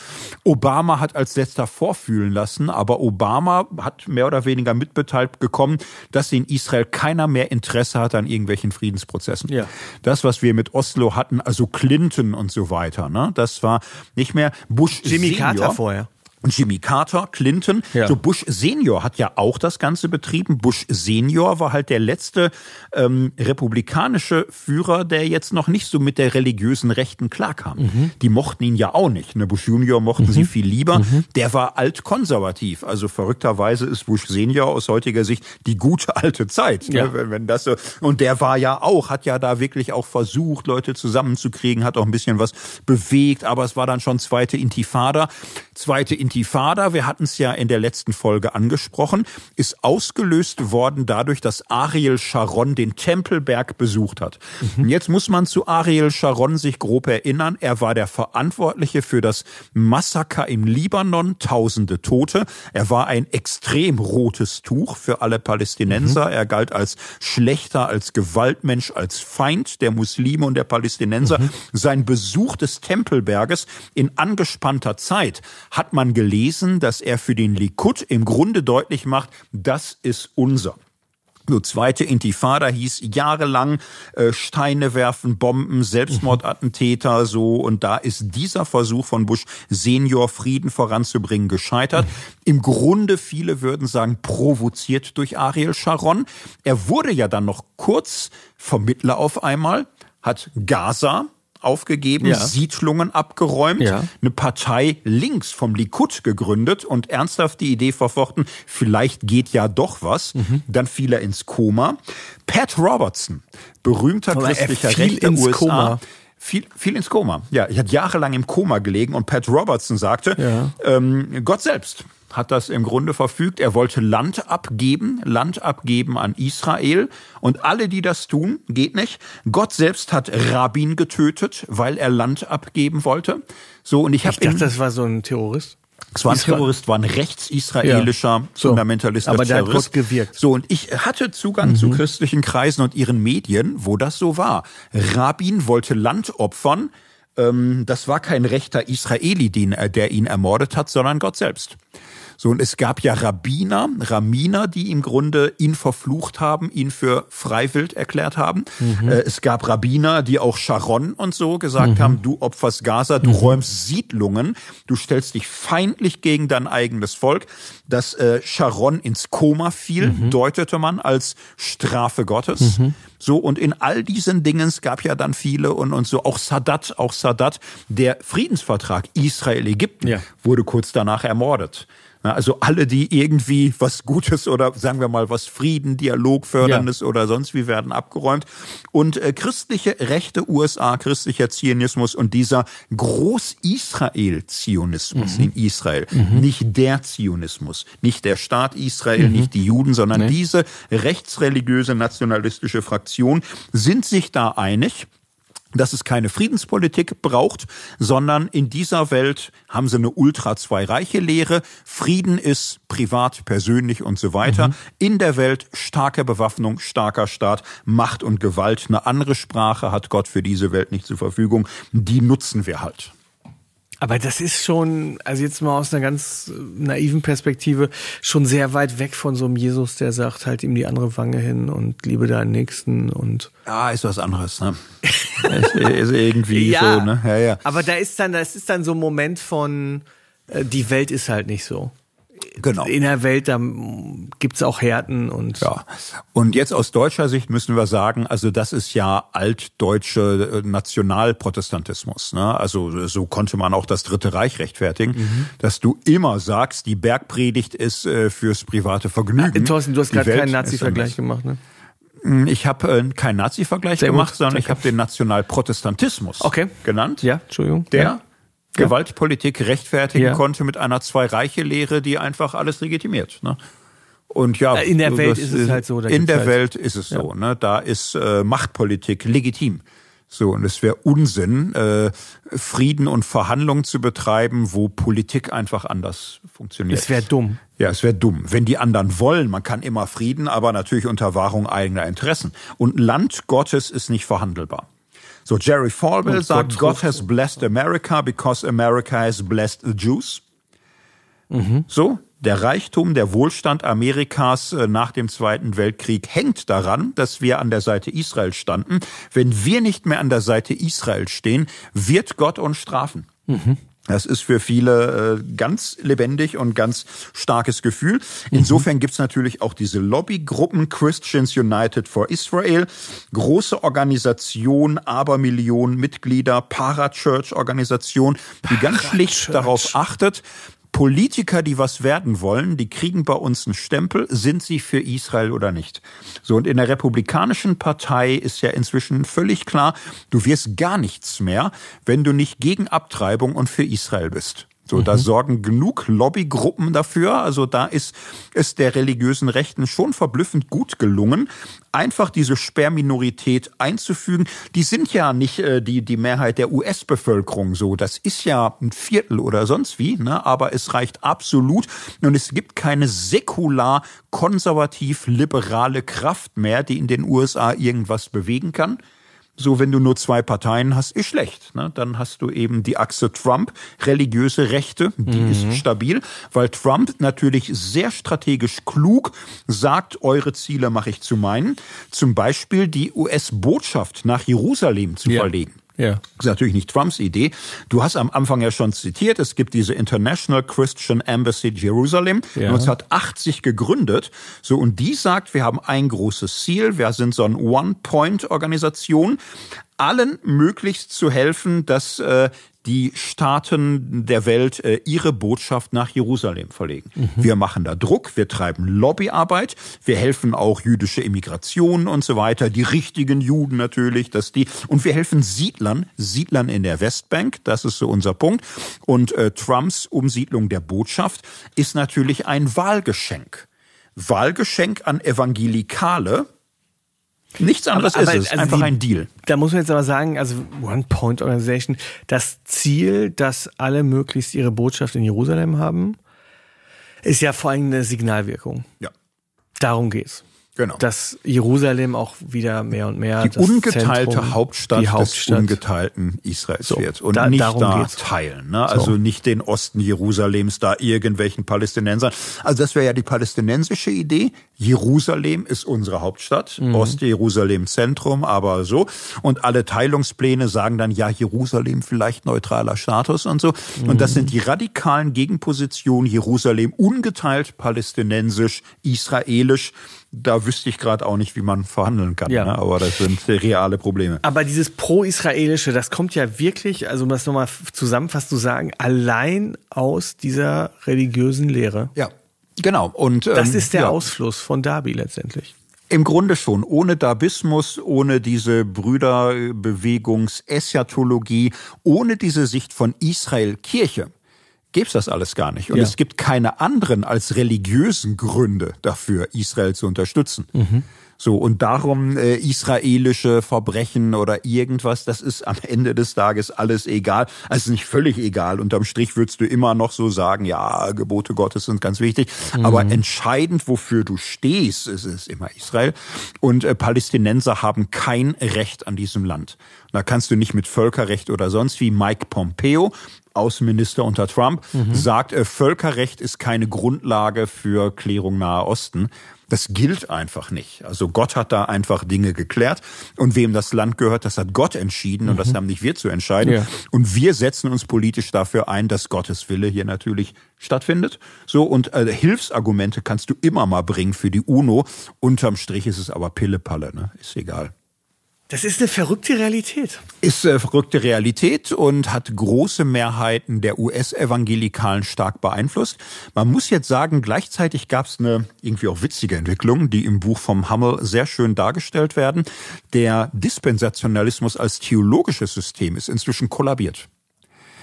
Obama hat als letzter vorfühlen lassen, aber Obama hat mehr oder weniger mitbeteilt bekommen, dass in Israel keiner mehr Interesse hat an irgendwelchen Friedensprozessen. Ja. Das, was wir mit Oslo hatten, also Clinton und so weiter, ne? Das war nicht mehr Bush Jimmy Senior. Carter vorher. Und Jimmy Carter, Clinton, ja. so Bush Senior hat ja auch das Ganze betrieben. Bush Senior war halt der letzte ähm, republikanische Führer, der jetzt noch nicht so mit der religiösen Rechten klarkam. Mhm. Die mochten ihn ja auch nicht. Ne? Bush Junior mochten mhm. sie viel lieber. Mhm. Der war altkonservativ. Also verrückterweise ist Bush Senior aus heutiger Sicht die gute alte Zeit. Ne? Ja. Wenn, wenn das so. Und der war ja auch, hat ja da wirklich auch versucht, Leute zusammenzukriegen, hat auch ein bisschen was bewegt, aber es war dann schon zweite Intifada. Zweite Intifada Intifada, wir hatten es ja in der letzten Folge angesprochen, ist ausgelöst worden dadurch, dass Ariel Sharon den Tempelberg besucht hat. Mhm. Jetzt muss man zu Ariel Sharon sich grob erinnern. Er war der Verantwortliche für das Massaker im Libanon, tausende Tote. Er war ein extrem rotes Tuch für alle Palästinenser. Mhm. Er galt als Schlechter, als Gewaltmensch, als Feind der Muslime und der Palästinenser. Mhm. Sein Besuch des Tempelberges in angespannter Zeit hat man gelesen, dass er für den Likud im Grunde deutlich macht, das ist unser. Nur zweite Intifada hieß jahrelang äh, Steine werfen, Bomben, Selbstmordattentäter mhm. so und da ist dieser Versuch von Bush Senior Frieden voranzubringen gescheitert. Mhm. Im Grunde viele würden sagen provoziert durch Ariel Sharon. Er wurde ja dann noch kurz Vermittler auf einmal, hat Gaza aufgegeben, ja. Siedlungen abgeräumt, ja. eine Partei links vom Likud gegründet und ernsthaft die Idee verfochten, vielleicht geht ja doch was. Mhm. Dann fiel er ins Koma. Pat Robertson, berühmter Aber christlicher Rechter ins USA. Koma viel, viel ins Koma. Ja, ich hatte jahrelang im Koma gelegen und Pat Robertson sagte, ja. ähm, Gott selbst hat das im Grunde verfügt. Er wollte Land abgeben, Land abgeben an Israel. Und alle, die das tun, geht nicht. Gott selbst hat Rabin getötet, weil er Land abgeben wollte. So, und ich Ich dachte, das war so ein Terrorist. Es war ein Terrorist, war ein rechtsisraelischer ja, so. Fundamentalist. Aber der Terrorist. hat Gott gewirkt. So, und ich hatte Zugang mhm. zu christlichen Kreisen und ihren Medien, wo das so war. Rabin wollte Land opfern. Ähm, das war kein rechter Israeli, der ihn ermordet hat, sondern Gott selbst. So, und es gab ja Rabbiner, Raminer, die im Grunde ihn verflucht haben, ihn für Freiwild erklärt haben. Mhm. Äh, es gab Rabbiner, die auch Sharon und so gesagt mhm. haben, du opferst Gaza, du mhm. räumst Siedlungen, du stellst dich feindlich gegen dein eigenes Volk. Dass äh, Sharon ins Koma fiel, mhm. deutete man als Strafe Gottes. Mhm. So, und in all diesen Dingen, es gab ja dann viele und, und so, auch Sadat, auch Sadat, der Friedensvertrag Israel-Ägypten ja. wurde kurz danach ermordet. Also alle, die irgendwie was Gutes oder sagen wir mal was Frieden, Dialog förderndes ja. oder sonst wie werden abgeräumt. Und äh, christliche Rechte USA, christlicher Zionismus und dieser Groß-Israel-Zionismus mhm. in Israel. Mhm. Nicht der Zionismus, nicht der Staat Israel, mhm. nicht die Juden, sondern nee. diese rechtsreligiöse nationalistische Fraktion sind sich da einig dass es keine Friedenspolitik braucht, sondern in dieser Welt haben sie eine Ultra-Zwei-Reiche-Lehre. Frieden ist privat, persönlich und so weiter. Mhm. In der Welt starke Bewaffnung, starker Staat, Macht und Gewalt. Eine andere Sprache hat Gott für diese Welt nicht zur Verfügung. Die nutzen wir halt. Aber das ist schon, also jetzt mal aus einer ganz äh, naiven Perspektive, schon sehr weit weg von so einem Jesus, der sagt, halt ihm die andere Wange hin und liebe deinen Nächsten und. Ah, ist was anderes, ne? ist, ist, irgendwie ja, so, ne? Ja, ja. Aber da ist dann, das ist dann so ein Moment von, äh, die Welt ist halt nicht so genau. in der Welt, da gibt's auch Härten und. Ja. Und jetzt aus deutscher Sicht müssen wir sagen, also das ist ja altdeutsche äh, Nationalprotestantismus. Ne? Also äh, so konnte man auch das Dritte Reich rechtfertigen, mhm. dass du immer sagst, die Bergpredigt ist äh, fürs private Vergnügen. Ah, Thorsten, du hast gerade keinen Nazi-Vergleich gemacht, ne? Hm, ich habe äh, keinen Nazi-Vergleich gemacht, sondern Danke. ich habe den Nationalprotestantismus okay. genannt. Ja, Entschuldigung. Der ja Gewaltpolitik rechtfertigen ja. konnte mit einer Zwei-Reiche-Lehre, die einfach alles legitimiert. Ne? Und ja, in der Welt ist es halt so. in der halt Welt ist es ja. so. Ne? Da ist äh, Machtpolitik legitim. So, und es wäre Unsinn, äh, Frieden und Verhandlungen zu betreiben, wo Politik einfach anders funktioniert. Es wäre dumm. Ja, es wäre dumm. Wenn die anderen wollen, man kann immer Frieden, aber natürlich unter Wahrung eigener Interessen. Und Land Gottes ist nicht verhandelbar. So Jerry Falwell sagt, God has blessed America because America has blessed the Jews. Mhm. So, der Reichtum, der Wohlstand Amerikas äh, nach dem Zweiten Weltkrieg hängt daran, dass wir an der Seite Israel standen. Wenn wir nicht mehr an der Seite Israel stehen, wird Gott uns strafen. Mhm. Das ist für viele äh, ganz lebendig und ganz starkes Gefühl. Insofern gibt's natürlich auch diese Lobbygruppen Christians United for Israel, große Organisation, Abermillionen Mitglieder, Parachurch-Organisation, die ganz schlicht darauf achtet, Politiker, die was werden wollen, die kriegen bei uns einen Stempel, sind sie für Israel oder nicht. So, und in der Republikanischen Partei ist ja inzwischen völlig klar, du wirst gar nichts mehr, wenn du nicht gegen Abtreibung und für Israel bist. So, mhm. da sorgen genug Lobbygruppen dafür. Also da ist es der religiösen Rechten schon verblüffend gut gelungen, einfach diese Sperrminorität einzufügen. Die sind ja nicht äh, die, die Mehrheit der US-Bevölkerung so. Das ist ja ein Viertel oder sonst wie, ne? aber es reicht absolut. Und es gibt keine säkular konservativ-liberale Kraft mehr, die in den USA irgendwas bewegen kann. So, wenn du nur zwei Parteien hast, ist schlecht. Ne? Dann hast du eben die Achse Trump, religiöse Rechte, die mhm. ist stabil, weil Trump natürlich sehr strategisch klug sagt, eure Ziele mache ich zu meinen. Zum Beispiel die US-Botschaft nach Jerusalem zu ja. verlegen. Ja. Das ist natürlich nicht Trumps Idee. Du hast am Anfang ja schon zitiert, es gibt diese International Christian Embassy Jerusalem, ja. 1980 gegründet. So, und die sagt, wir haben ein großes Ziel, wir sind so ein One-Point-Organisation allen möglichst zu helfen, dass äh, die Staaten der Welt äh, ihre Botschaft nach Jerusalem verlegen. Mhm. Wir machen da Druck, wir treiben Lobbyarbeit, wir helfen auch jüdische Immigrationen und so weiter, die richtigen Juden natürlich, dass die und wir helfen Siedlern, Siedlern in der Westbank, das ist so unser Punkt und äh, Trumps Umsiedlung der Botschaft ist natürlich ein Wahlgeschenk. Wahlgeschenk an Evangelikale, Nichts anderes aber, aber ist es. Also einfach die, ein Deal. Da muss man jetzt aber sagen, also One Point Organization, das Ziel, dass alle möglichst ihre Botschaft in Jerusalem haben, ist ja vor allem eine Signalwirkung. Ja. Darum geht's. Genau. Dass Jerusalem auch wieder mehr und mehr die ungeteilte Zentrum, Hauptstadt, die Hauptstadt des ungeteilten Israels so, wird und da, nicht da teilen, ne? also so. nicht den Osten Jerusalems da irgendwelchen Palästinensern. Also das wäre ja die palästinensische Idee. Jerusalem ist unsere Hauptstadt, mhm. Ost-Jerusalem Zentrum, aber so und alle Teilungspläne sagen dann ja Jerusalem vielleicht neutraler Status und so mhm. und das mhm. sind die radikalen Gegenpositionen Jerusalem ungeteilt palästinensisch, israelisch da wüsste ich gerade auch nicht, wie man verhandeln kann. Ja. Ne? Aber das sind reale Probleme. Aber dieses pro-israelische, das kommt ja wirklich, also um das nochmal zusammenfasst zu sagen, allein aus dieser religiösen Lehre. Ja, genau. Und ähm, das ist der ja. Ausfluss von Darby letztendlich. Im Grunde schon. Ohne Dabismus, ohne diese Brüderbewegungs-Eschatologie, ohne diese Sicht von Israel-Kirche, gäbe es das alles gar nicht. Und ja. es gibt keine anderen als religiösen Gründe dafür, Israel zu unterstützen. Mhm. So, und darum äh, israelische Verbrechen oder irgendwas, das ist am Ende des Tages alles egal. Also nicht völlig egal. Unterm Strich würdest du immer noch so sagen, ja, Gebote Gottes sind ganz wichtig. Mhm. Aber entscheidend, wofür du stehst, ist es immer Israel. Und äh, Palästinenser haben kein Recht an diesem Land. Da kannst du nicht mit Völkerrecht oder sonst wie Mike Pompeo, Außenminister unter Trump, mhm. sagt, äh, Völkerrecht ist keine Grundlage für Klärung Nahe Osten. Das gilt einfach nicht. Also Gott hat da einfach Dinge geklärt und wem das Land gehört, das hat Gott entschieden und mhm. das haben nicht wir zu entscheiden. Ja. Und wir setzen uns politisch dafür ein, dass Gottes Wille hier natürlich stattfindet. So und äh, Hilfsargumente kannst du immer mal bringen für die UNO. Unterm Strich ist es aber Pillepalle, ne? Ist egal. Das ist eine verrückte Realität. Ist eine äh, verrückte Realität und hat große Mehrheiten der US-Evangelikalen stark beeinflusst. Man muss jetzt sagen, gleichzeitig gab es eine irgendwie auch witzige Entwicklung, die im Buch vom Hammel sehr schön dargestellt werden. Der Dispensationalismus als theologisches System ist inzwischen kollabiert.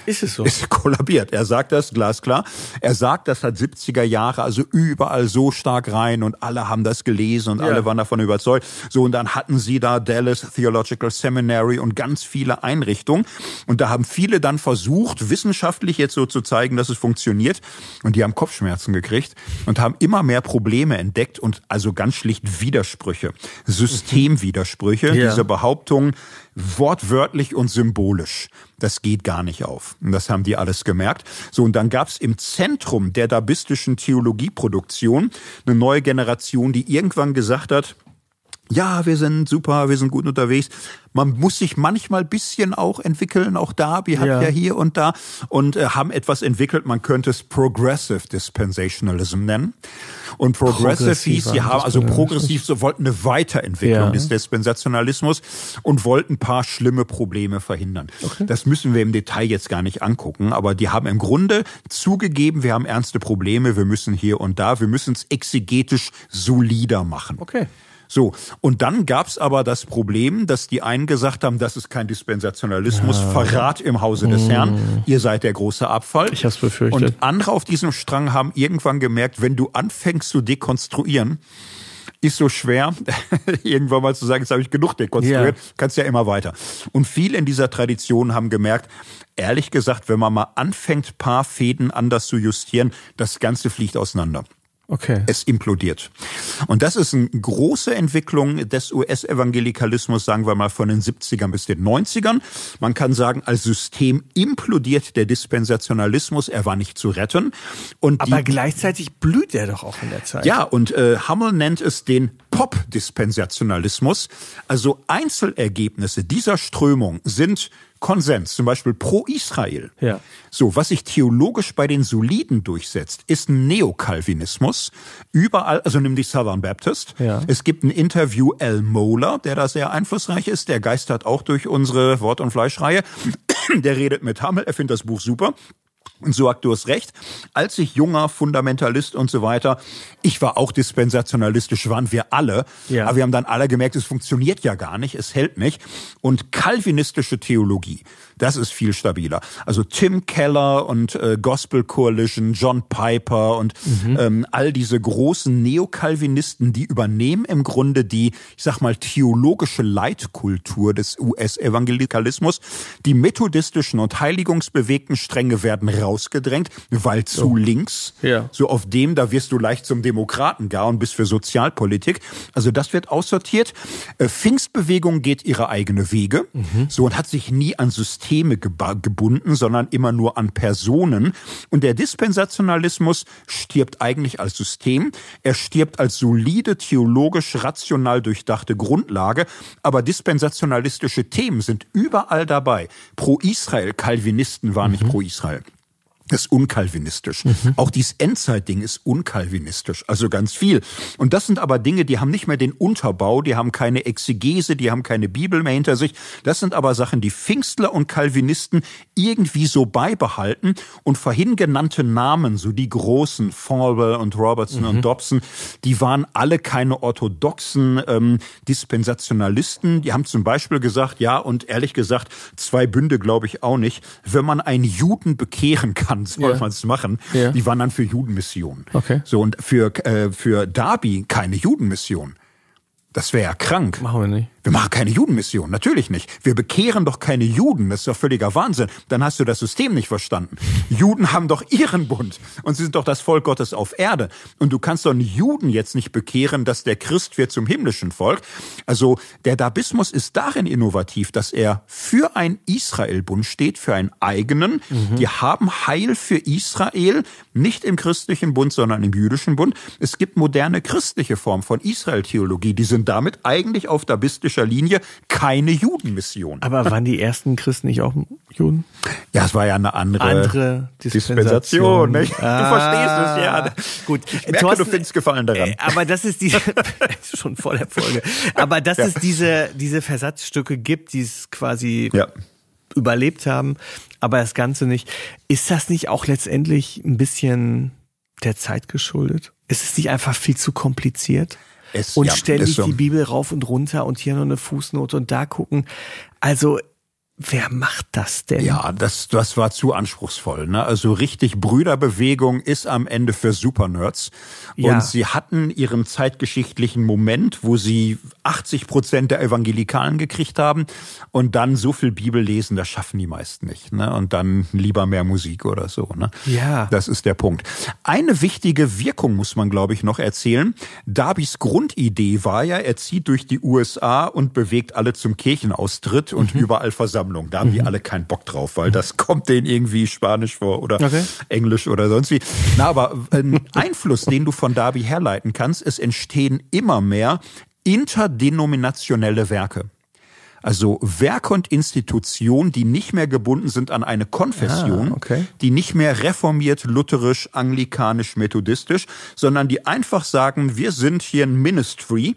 Ist es so? Ist kollabiert. Er sagt das glasklar. Er sagt das hat 70er Jahre also überall so stark rein und alle haben das gelesen und ja. alle waren davon überzeugt. So und dann hatten sie da Dallas Theological Seminary und ganz viele Einrichtungen und da haben viele dann versucht wissenschaftlich jetzt so zu zeigen, dass es funktioniert und die haben Kopfschmerzen gekriegt und haben immer mehr Probleme entdeckt und also ganz schlicht Widersprüche, Systemwidersprüche, ja. diese Behauptungen wortwörtlich und symbolisch. Das geht gar nicht auf. Und das haben die alles gemerkt. So, und dann gab es im Zentrum der dabistischen Theologieproduktion eine neue Generation, die irgendwann gesagt hat, ja, wir sind super, wir sind gut unterwegs. Man muss sich manchmal bisschen auch entwickeln. Auch da, Darby hat ja, ja hier und da und äh, haben etwas entwickelt. Man könnte es Progressive Dispensationalism nennen. Und Progressive hieß, sie haben also progressiv, so wollten eine Weiterentwicklung ja. des Dispensationalismus und wollten ein paar schlimme Probleme verhindern. Okay. Das müssen wir im Detail jetzt gar nicht angucken, aber die haben im Grunde zugegeben, wir haben ernste Probleme, wir müssen hier und da, wir müssen es exegetisch solider machen. Okay. So, und dann gab es aber das Problem, dass die einen gesagt haben, das ist kein Dispensationalismus, ja. Ah. Verrat im Hause des hm. Herrn, mm. ihr seid der große Abfall. Ich hab's befürchtet. Und andere auf diesem Strang haben irgendwann gemerkt, wenn du anfängst zu dekonstruieren, ist so schwer, irgendwann mal zu sagen, jetzt habe ich genug dekonstruiert, yeah. kannst ja immer weiter. Und viele in dieser Tradition haben gemerkt, ehrlich gesagt, wenn man mal anfängt, paar Fäden anders zu justieren, das Ganze fliegt auseinander. Okay. Es implodiert. Und das ist eine große Entwicklung des US-Evangelikalismus, sagen wir mal von den 70ern bis den 90ern. Man kann sagen, als System implodiert der Dispensationalismus, er war nicht zu retten. Und Aber gleichzeitig blüht er doch auch in der Zeit. Ja, und äh, Hummel nennt es den Pop-Dispensationalismus. Also Einzelergebnisse dieser Strömung sind Konsens, zum Beispiel pro Israel. Ja. So, was sich theologisch bei den Soliden durchsetzt, ist ein Neokalvinismus. Überall, also nimm die Southern Baptist. Ja. Es gibt ein Interview Al Mohler, der da sehr einflussreich ist. Der geistert auch durch unsere Wort- und Fleischreihe. Der redet mit Hamel, er findet das Buch super. Und so hat du es recht. Als ich junger Fundamentalist und so weiter, ich war auch dispensationalistisch, waren wir alle. Ja. Aber wir haben dann alle gemerkt, es funktioniert ja gar nicht, es hält nicht. Und kalvinistische Theologie, das ist viel stabiler. Also Tim Keller und äh, Gospel Coalition, John Piper und mhm. ähm, all diese großen Neokalvinisten, die übernehmen im Grunde die, ich sag mal, theologische Leitkultur des US-Evangelikalismus. Die methodistischen und heiligungsbewegten Stränge werden rausgedrängt, weil zu so. links, ja. so auf dem, da wirst du leicht zum Demokraten gar und bist für Sozialpolitik. Also das wird aussortiert. Äh, Pfingstbewegung geht ihre eigene Wege. Mhm. So und hat sich nie an System Systeme gebunden, sondern immer nur an Personen. Und der Dispensationalismus stirbt eigentlich als System. Er stirbt als solide, theologisch, rational durchdachte Grundlage. Aber dispensationalistische Themen sind überall dabei. Pro Israel, Calvinisten waren nicht mhm. pro Israel ist unkalvinistisch. Mhm. Auch dieses Endzeitding ist unkalvinistisch, also ganz viel. Und das sind aber Dinge, die haben nicht mehr den Unterbau, die haben keine Exegese, die haben keine Bibel mehr hinter sich. Das sind aber Sachen, die Pfingstler und Calvinisten irgendwie so beibehalten und vorhin genannte Namen, so die großen Falwell und Robertson mhm. und Dobson, die waren alle keine orthodoxen ähm, Dispensationalisten. Die haben zum Beispiel gesagt, ja, und ehrlich gesagt, zwei Bünde glaube ich auch nicht, wenn man einen Juden bekehren kann, Normans yeah. oftmals machen, yeah. die waren dann für Judenmissionen. Okay. So und für, äh, für Darby keine Judenmission. Das wäre ja krank. Machen wir nicht. Wir machen keine Judenmission, natürlich nicht. Wir bekehren doch keine Juden, das ist doch völliger Wahnsinn. Dann hast du das System nicht verstanden. Juden haben doch ihren Bund und sie sind doch das Volk Gottes auf Erde. Und du kannst doch einen Juden jetzt nicht bekehren, dass der Christ wird zum himmlischen Volk. Also der Dabismus ist darin innovativ, dass er für einen bund steht, für einen eigenen. Mhm. Die haben Heil für Israel, nicht im christlichen Bund, sondern im jüdischen Bund. Es gibt moderne christliche Formen von Israel-Theologie, die sind damit eigentlich auf dabistischen jüdischer Linie keine Judenmission. Aber waren die ersten Christen nicht auch Juden? Ja, es war ja eine andere, andere Dispensation. Dispensation ne? ah, du verstehst es, ja. Gut. Ich merke, Thorsten, du findest Gefallen daran. Äh, aber das ist diese, schon vor der Folge, aber dass ja. es diese, diese Versatzstücke gibt, die es quasi ja. überlebt haben, aber das Ganze nicht. Ist das nicht auch letztendlich ein bisschen der Zeit geschuldet? Ist es nicht einfach viel zu kompliziert? Es, und ja, ständig so. die Bibel rauf und runter und hier noch eine Fußnote und da gucken. Also Wer macht das denn? Ja, das, das war zu anspruchsvoll. Ne? Also richtig Brüderbewegung ist am Ende für Supernerds. Ja. Und sie hatten ihren zeitgeschichtlichen Moment, wo sie 80 Prozent der Evangelikalen gekriegt haben und dann so viel Bibel lesen, das schaffen die meisten nicht. Ne? Und dann lieber mehr Musik oder so. Ne? Ja. Das ist der Punkt. Eine wichtige Wirkung muss man, glaube ich, noch erzählen. Darbys Grundidee war ja, er zieht durch die USA und bewegt alle zum Kirchenaustritt mhm. und überall versammelt Versammlung. Da haben mhm. die alle keinen Bock drauf, weil das kommt denen irgendwie Spanisch vor oder okay. Englisch oder sonst wie. Na, aber ein Einfluss, den du von Darby herleiten kannst, es entstehen immer mehr interdenominationelle Werke. Also Werk und Institution, die nicht mehr gebunden sind an eine Konfession, ah, okay. die nicht mehr reformiert, lutherisch, anglikanisch, methodistisch, sondern die einfach sagen, wir sind hier ein Ministry,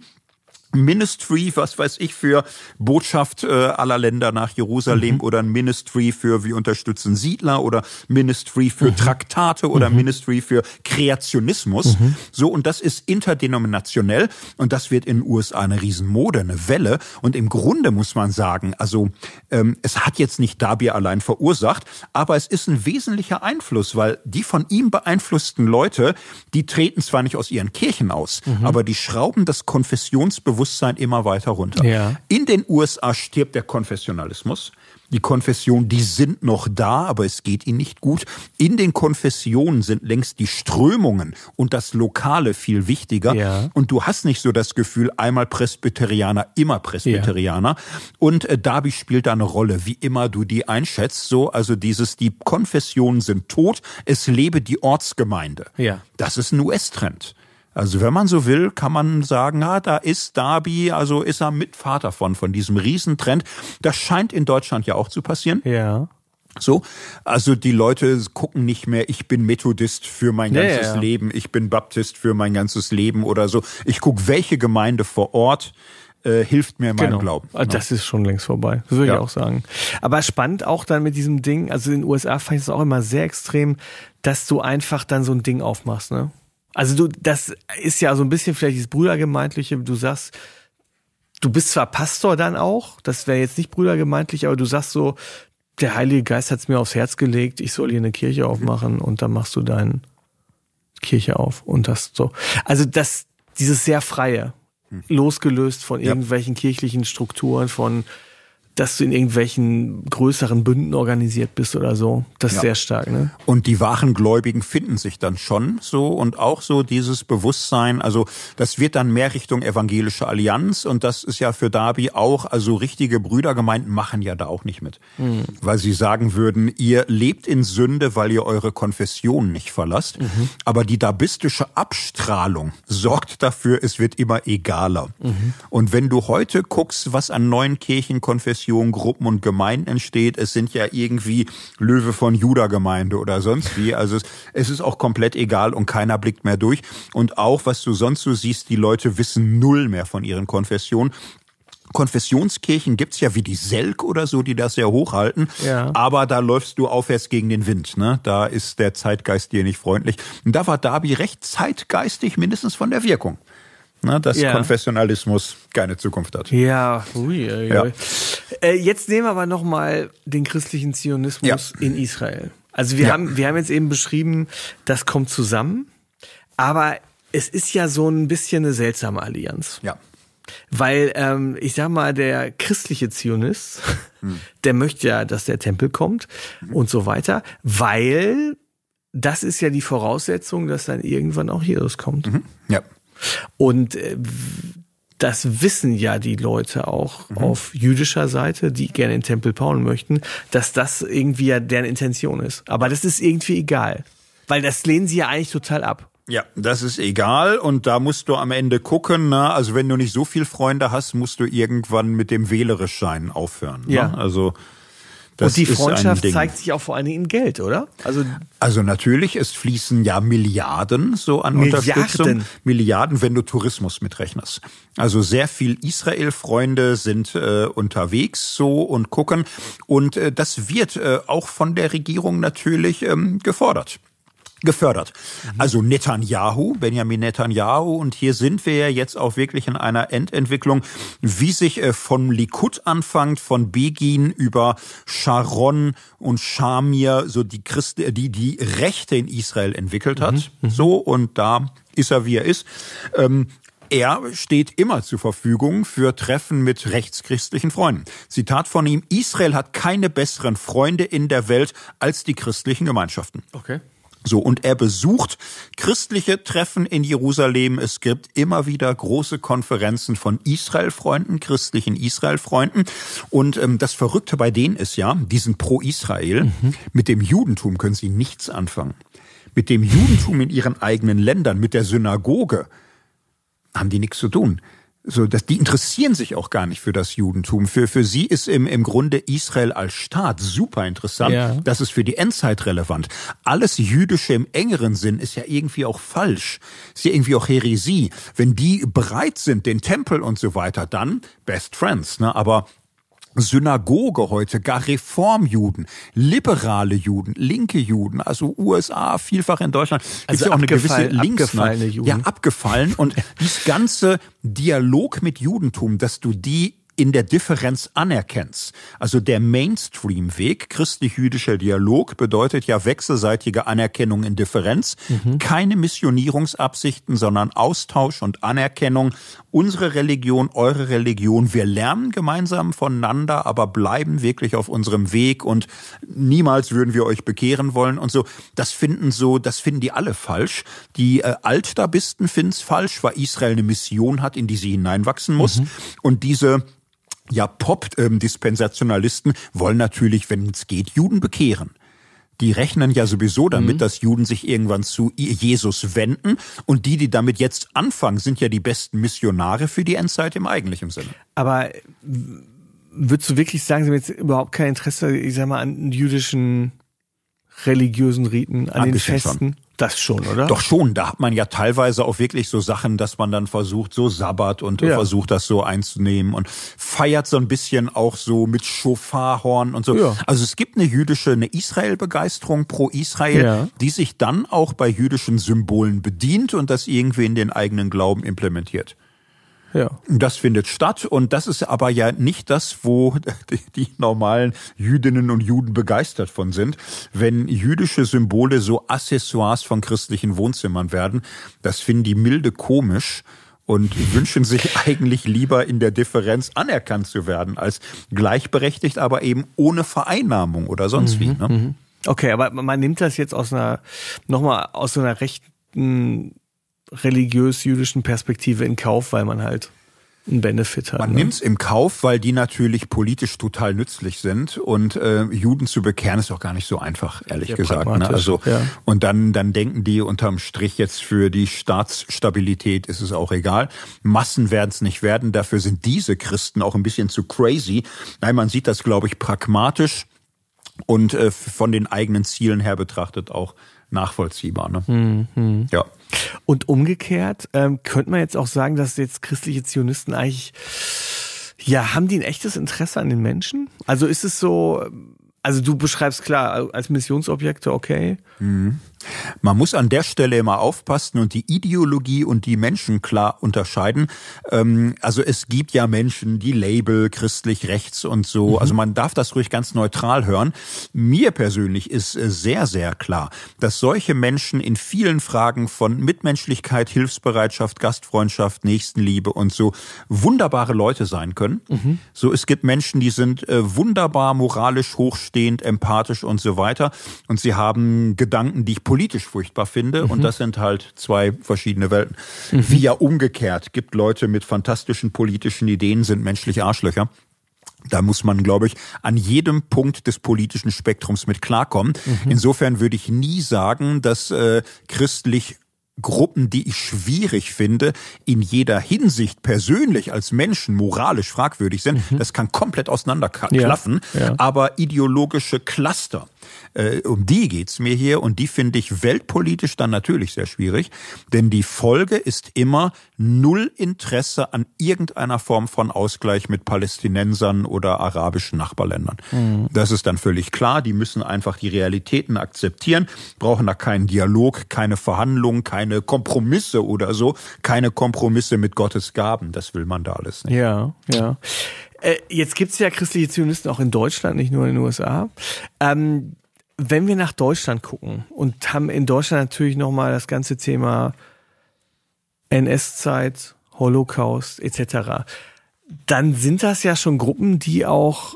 Ministry, was weiß ich, für Botschaft äh, aller Länder nach Jerusalem mhm. oder ein Ministry für wir unterstützen Siedler oder Ministry für mhm. Traktate oder mhm. Ministry für Kreationismus. Mhm. So, und das ist interdenominationell und das wird in den USA eine Riesenmode, eine Welle. Und im Grunde muss man sagen, also ähm, es hat jetzt nicht Dabir allein verursacht, aber es ist ein wesentlicher Einfluss, weil die von ihm beeinflussten Leute, die treten zwar nicht aus ihren Kirchen aus, mhm. aber die schrauben das Konfessionsbewusstsein Bewusstsein immer weiter runter. Ja. In den USA stirbt der Konfessionalismus. Die Konfessionen, die sind noch da, aber es geht ihnen nicht gut. In den Konfessionen sind längst die Strömungen und das Lokale viel wichtiger. Ja. Und du hast nicht so das Gefühl, einmal Presbyterianer, immer Presbyterianer. Ja. Und äh, Darby spielt da eine Rolle, wie immer du die einschätzt. So, also dieses, die Konfessionen sind tot, es lebe die Ortsgemeinde. Ja. Das ist ein US-Trend. Also wenn man so will, kann man sagen, ah, da ist Darby, also ist er Mitvater von, von diesem Riesentrend. Das scheint in Deutschland ja auch zu passieren. Ja. So, also die Leute gucken nicht mehr, ich bin Methodist für mein ganzes ja, ja. Leben, ich bin Baptist für mein ganzes Leben oder so. Ich gucke, welche Gemeinde vor Ort äh, hilft mir in genau. meinem Glauben. Ah, ne? Das ist schon längst vorbei, das würde ich auch sagen. Aber spannend auch dann mit diesem Ding, also in den USA fand ich es auch immer sehr extrem, dass du einfach dann so ein Ding aufmachst, ne? Also du, das ist ja so ein bisschen vielleicht das Brüdergemeindliche. Du sagst, du bist zwar Pastor dann auch, das wäre jetzt nicht brüdergemeindlich, aber du sagst so, der Heilige Geist hat es mir aufs Herz gelegt, ich soll hier eine Kirche aufmachen und dann machst du deine Kirche auf und das so. Also das, dieses sehr freie, hm. losgelöst von irgendwelchen ja. kirchlichen Strukturen, von dass du in irgendwelchen größeren Bünden organisiert bist oder so. Das ist ja. sehr stark, ne? Und die wahren Gläubigen finden sich dann schon so und auch so dieses Bewusstsein, also das wird dann mehr Richtung evangelische Allianz und das ist ja für Darby auch, also richtige Brüdergemeinden machen ja da auch nicht mit, mhm. weil sie sagen würden, ihr lebt in Sünde, weil ihr eure Konfession nicht verlasst, mhm. aber die darbistische Abstrahlung sorgt dafür, es wird immer egaler. Mhm. Und wenn du heute guckst, was an neuen Kirchenkonfessionen Organisation, Gruppen und Gemeinden entsteht. Es sind ja irgendwie Löwe von Juda oder sonst wie. Also es, es ist auch komplett egal und keiner blickt mehr durch. Und auch, was du sonst so siehst, die Leute wissen null mehr von ihren Konfessionen. Konfessionskirchen gibt's ja wie die Selk oder so, die das sehr hochhalten. Ja. Aber da läufst du aufwärts gegen den Wind. Ne? Da ist der Zeitgeist dir nicht freundlich. Und da war Darby recht zeitgeistig, mindestens von der Wirkung ne, dass ja. Konfessionalismus keine Zukunft hat. Ja, ui, ui. ja. Äh, jetzt nehmen wir aber nochmal den christlichen Zionismus ja. in Israel. Also wir, ja. haben, wir haben jetzt eben beschrieben, das kommt zusammen, aber es ist ja so ein bisschen eine seltsame Allianz. Ja. Weil, ähm, ich sag mal, der christliche Zionist, hm. der möchte ja, dass der Tempel kommt hm. und so weiter, weil das ist ja die Voraussetzung, dass dann irgendwann auch Jesus kommt. Mhm. Ja. Und äh, das wissen ja die Leute auch mhm. auf jüdischer Seite, die gerne den Tempel bauen möchten, dass das irgendwie ja deren Intention ist. Aber das ist irgendwie egal, weil das lehnen sie ja eigentlich total ab. Ja, das ist egal und da musst du am Ende gucken. Ne? Also wenn du nicht so viele Freunde hast, musst du irgendwann mit dem wählerisch sein aufhören. Ne? Ja. Also das und die Freundschaft zeigt sich auch vor allen Dingen in Geld, oder? Also, also natürlich, es fließen ja Milliarden so an Milliarden. Unterstützung. Milliarden, wenn du Tourismus mitrechnest. Also sehr viel Israel-Freunde sind äh, unterwegs so und gucken. Und äh, das wird äh, auch von der Regierung natürlich ähm, gefordert gefördert. Mhm. Also Netanyahu, Benjamin Netanyahu, und hier sind wir ja jetzt auch wirklich in einer Endentwicklung, wie sich äh, von Likud anfängt, von Begin über Sharon und Shamir, so die Christ äh, die, die Rechte in Israel entwickelt hat. Mhm. Mhm. So, und da ist er, wie er ist. Ähm, er steht immer zur Verfügung für Treffen mit rechtschristlichen Freunden. Zitat von ihm, Israel hat keine besseren Freunde in der Welt als die christlichen Gemeinschaften. Okay. So, und er besucht christliche Treffen in Jerusalem. Es gibt immer wieder große Konferenzen von Israel-Freunden, christlichen Israel-Freunden. Und ähm, das Verrückte bei denen ist ja, die sind pro Israel. Mhm. Mit dem Judentum können sie nichts anfangen. Mit dem Judentum in ihren eigenen Ländern, mit der Synagoge haben die nichts zu tun. So, dass die interessieren sich auch gar nicht für das Judentum. Für, für sie ist im, im Grunde Israel als Staat super interessant. Ja. Das ist für die Endzeit relevant. Alles Jüdische im engeren Sinn ist ja irgendwie auch falsch. Ist ja irgendwie auch Heresie. Wenn die bereit sind, den Tempel und so weiter, dann best friends, ne? Aber Synagoge heute, gar Reformjuden, liberale Juden, linke Juden, also USA, vielfach in Deutschland, also ist ja auch eine gewisse Links, ne? Juden. ja abgefallen und das ganze Dialog mit Judentum, dass du die in der Differenz anerkennst. Also der Mainstream-Weg, christlich-jüdischer Dialog, bedeutet ja wechselseitige Anerkennung in Differenz, mhm. keine Missionierungsabsichten, sondern Austausch und Anerkennung. Unsere Religion, eure Religion, wir lernen gemeinsam voneinander, aber bleiben wirklich auf unserem Weg und niemals würden wir euch bekehren wollen und so. Das finden so, das finden die alle falsch. Die äh, Altdabisten finden es falsch, weil Israel eine Mission hat, in die sie hineinwachsen muss. Mhm. Und diese ja, Pop-Dispensationalisten ähm, wollen natürlich, wenn es geht, Juden bekehren. Die rechnen ja sowieso damit, mhm. dass Juden sich irgendwann zu Jesus wenden. Und die, die damit jetzt anfangen, sind ja die besten Missionare für die Endzeit im eigentlichen Sinne. Aber äh, würdest du wirklich sagen, sie haben jetzt überhaupt kein Interesse, ich sag mal, an jüdischen religiösen Riten, an, an den Festen? Schon. Das schon, oder? Doch schon. Da hat man ja teilweise auch wirklich so Sachen, dass man dann versucht, so Sabbat und äh, ja. versucht, das so einzunehmen und feiert so ein bisschen auch so mit Schofarhorn und so. Ja. Also es gibt eine jüdische, eine Israel-Begeisterung pro Israel, ja. die sich dann auch bei jüdischen Symbolen bedient und das irgendwie in den eigenen Glauben implementiert. Ja. Das findet statt und das ist aber ja nicht das, wo die normalen Jüdinnen und Juden begeistert von sind. Wenn jüdische Symbole so Accessoires von christlichen Wohnzimmern werden, das finden die milde komisch und wünschen sich eigentlich lieber in der Differenz anerkannt zu werden als gleichberechtigt, aber eben ohne Vereinnahmung oder sonst mhm, wie. Ne? Mhm. Okay, aber man nimmt das jetzt aus einer nochmal aus so einer rechten religiös-jüdischen Perspektive in Kauf, weil man halt einen Benefit hat. Man ne? nimmt es im Kauf, weil die natürlich politisch total nützlich sind und äh, Juden zu bekehren ist auch gar nicht so einfach, ehrlich ja, gesagt. Ne? Also ja. und dann dann denken die unterm Strich jetzt für die Staatsstabilität ist es auch egal. Massen werden es nicht werden. Dafür sind diese Christen auch ein bisschen zu crazy. Nein, man sieht das, glaube ich, pragmatisch und äh, von den eigenen Zielen her betrachtet auch nachvollziehbar. Ne? Hm, Ja. Und umgekehrt ähm, könnte man jetzt auch sagen, dass jetzt christliche Zionisten eigentlich, ja, haben die ein echtes Interesse an den Menschen? Also ist es so, also du beschreibst klar als Missionsobjekte, okay. Mhm. Man muss an der Stelle immer aufpassen und die Ideologie und die Menschen klar unterscheiden. Ähm, also es gibt ja Menschen, die Label christlich rechts und so. Mhm. Also man darf das ruhig ganz neutral hören. Mir persönlich ist äh, sehr, sehr klar, dass solche Menschen in vielen Fragen von Mitmenschlichkeit, Hilfsbereitschaft, Gastfreundschaft, Nächstenliebe und so wunderbare Leute sein können. Mhm. So, es gibt Menschen, die sind äh, wunderbar moralisch hochstehend, empathisch und so weiter. Und sie haben Gedanken, die ich politisch furchtbar finde. Mhm. Und das sind halt zwei verschiedene Welten. Mhm. Wie ja umgekehrt gibt Leute mit fantastischen politischen Ideen sind menschliche Arschlöcher. Da muss man, glaube ich, an jedem Punkt des politischen Spektrums mit klarkommen. Mhm. Insofern würde ich nie sagen, dass äh, christlich Gruppen, die ich schwierig finde, in jeder Hinsicht persönlich als Menschen moralisch fragwürdig sind. Mhm. Das kann komplett auseinanderklaffen. Ja, ja. Aber ideologische Cluster, äh, um die geht's mir hier und die finde ich weltpolitisch dann natürlich sehr schwierig, denn die Folge ist immer null Interesse an irgendeiner Form von Ausgleich mit Palästinensern oder arabischen Nachbarländern. Mhm. Das ist dann völlig klar, die müssen einfach die Realitäten akzeptieren, brauchen da keinen Dialog, keine Verhandlungen, keine Kompromisse oder so, keine Kompromisse mit Gottes Gaben, das will man da alles nicht. Ja, ja. Äh, jetzt gibt's ja christliche Zionisten auch in Deutschland, nicht nur in den USA. Ähm, wenn wir nach Deutschland gucken und haben in Deutschland natürlich nochmal das ganze Thema NS-Zeit, Holocaust etc., dann sind das ja schon Gruppen, die auch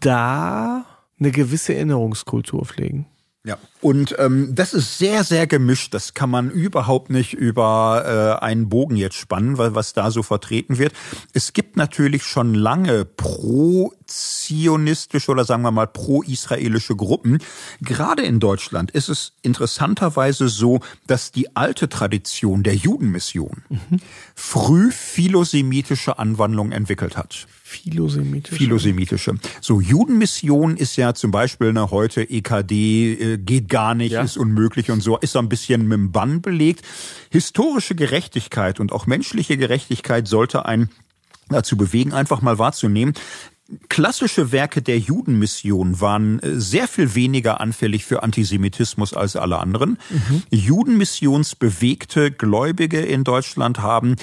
da eine gewisse Erinnerungskultur pflegen. Ja, und ähm, das ist sehr, sehr gemischt. Das kann man überhaupt nicht über äh, einen Bogen jetzt spannen, weil was da so vertreten wird. Es gibt natürlich schon lange pro-zionistische oder sagen wir mal pro-israelische Gruppen. Gerade in Deutschland ist es interessanterweise so, dass die alte Tradition der Judenmission mhm. früh philosemitische Anwandlungen entwickelt hat. Philosemitische. Philosemitische. So, Judenmission ist ja zum Beispiel na, ne, heute EKD, äh, geht gar nicht, ja. ist unmöglich und so, ist ein bisschen mit dem Bann belegt. Historische Gerechtigkeit und auch menschliche Gerechtigkeit sollte einen dazu bewegen, einfach mal wahrzunehmen, klassische Werke der Judenmission waren äh, sehr viel weniger anfällig für Antisemitismus als alle anderen. Mhm. Judenmissionsbewegte Gläubige in Deutschland haben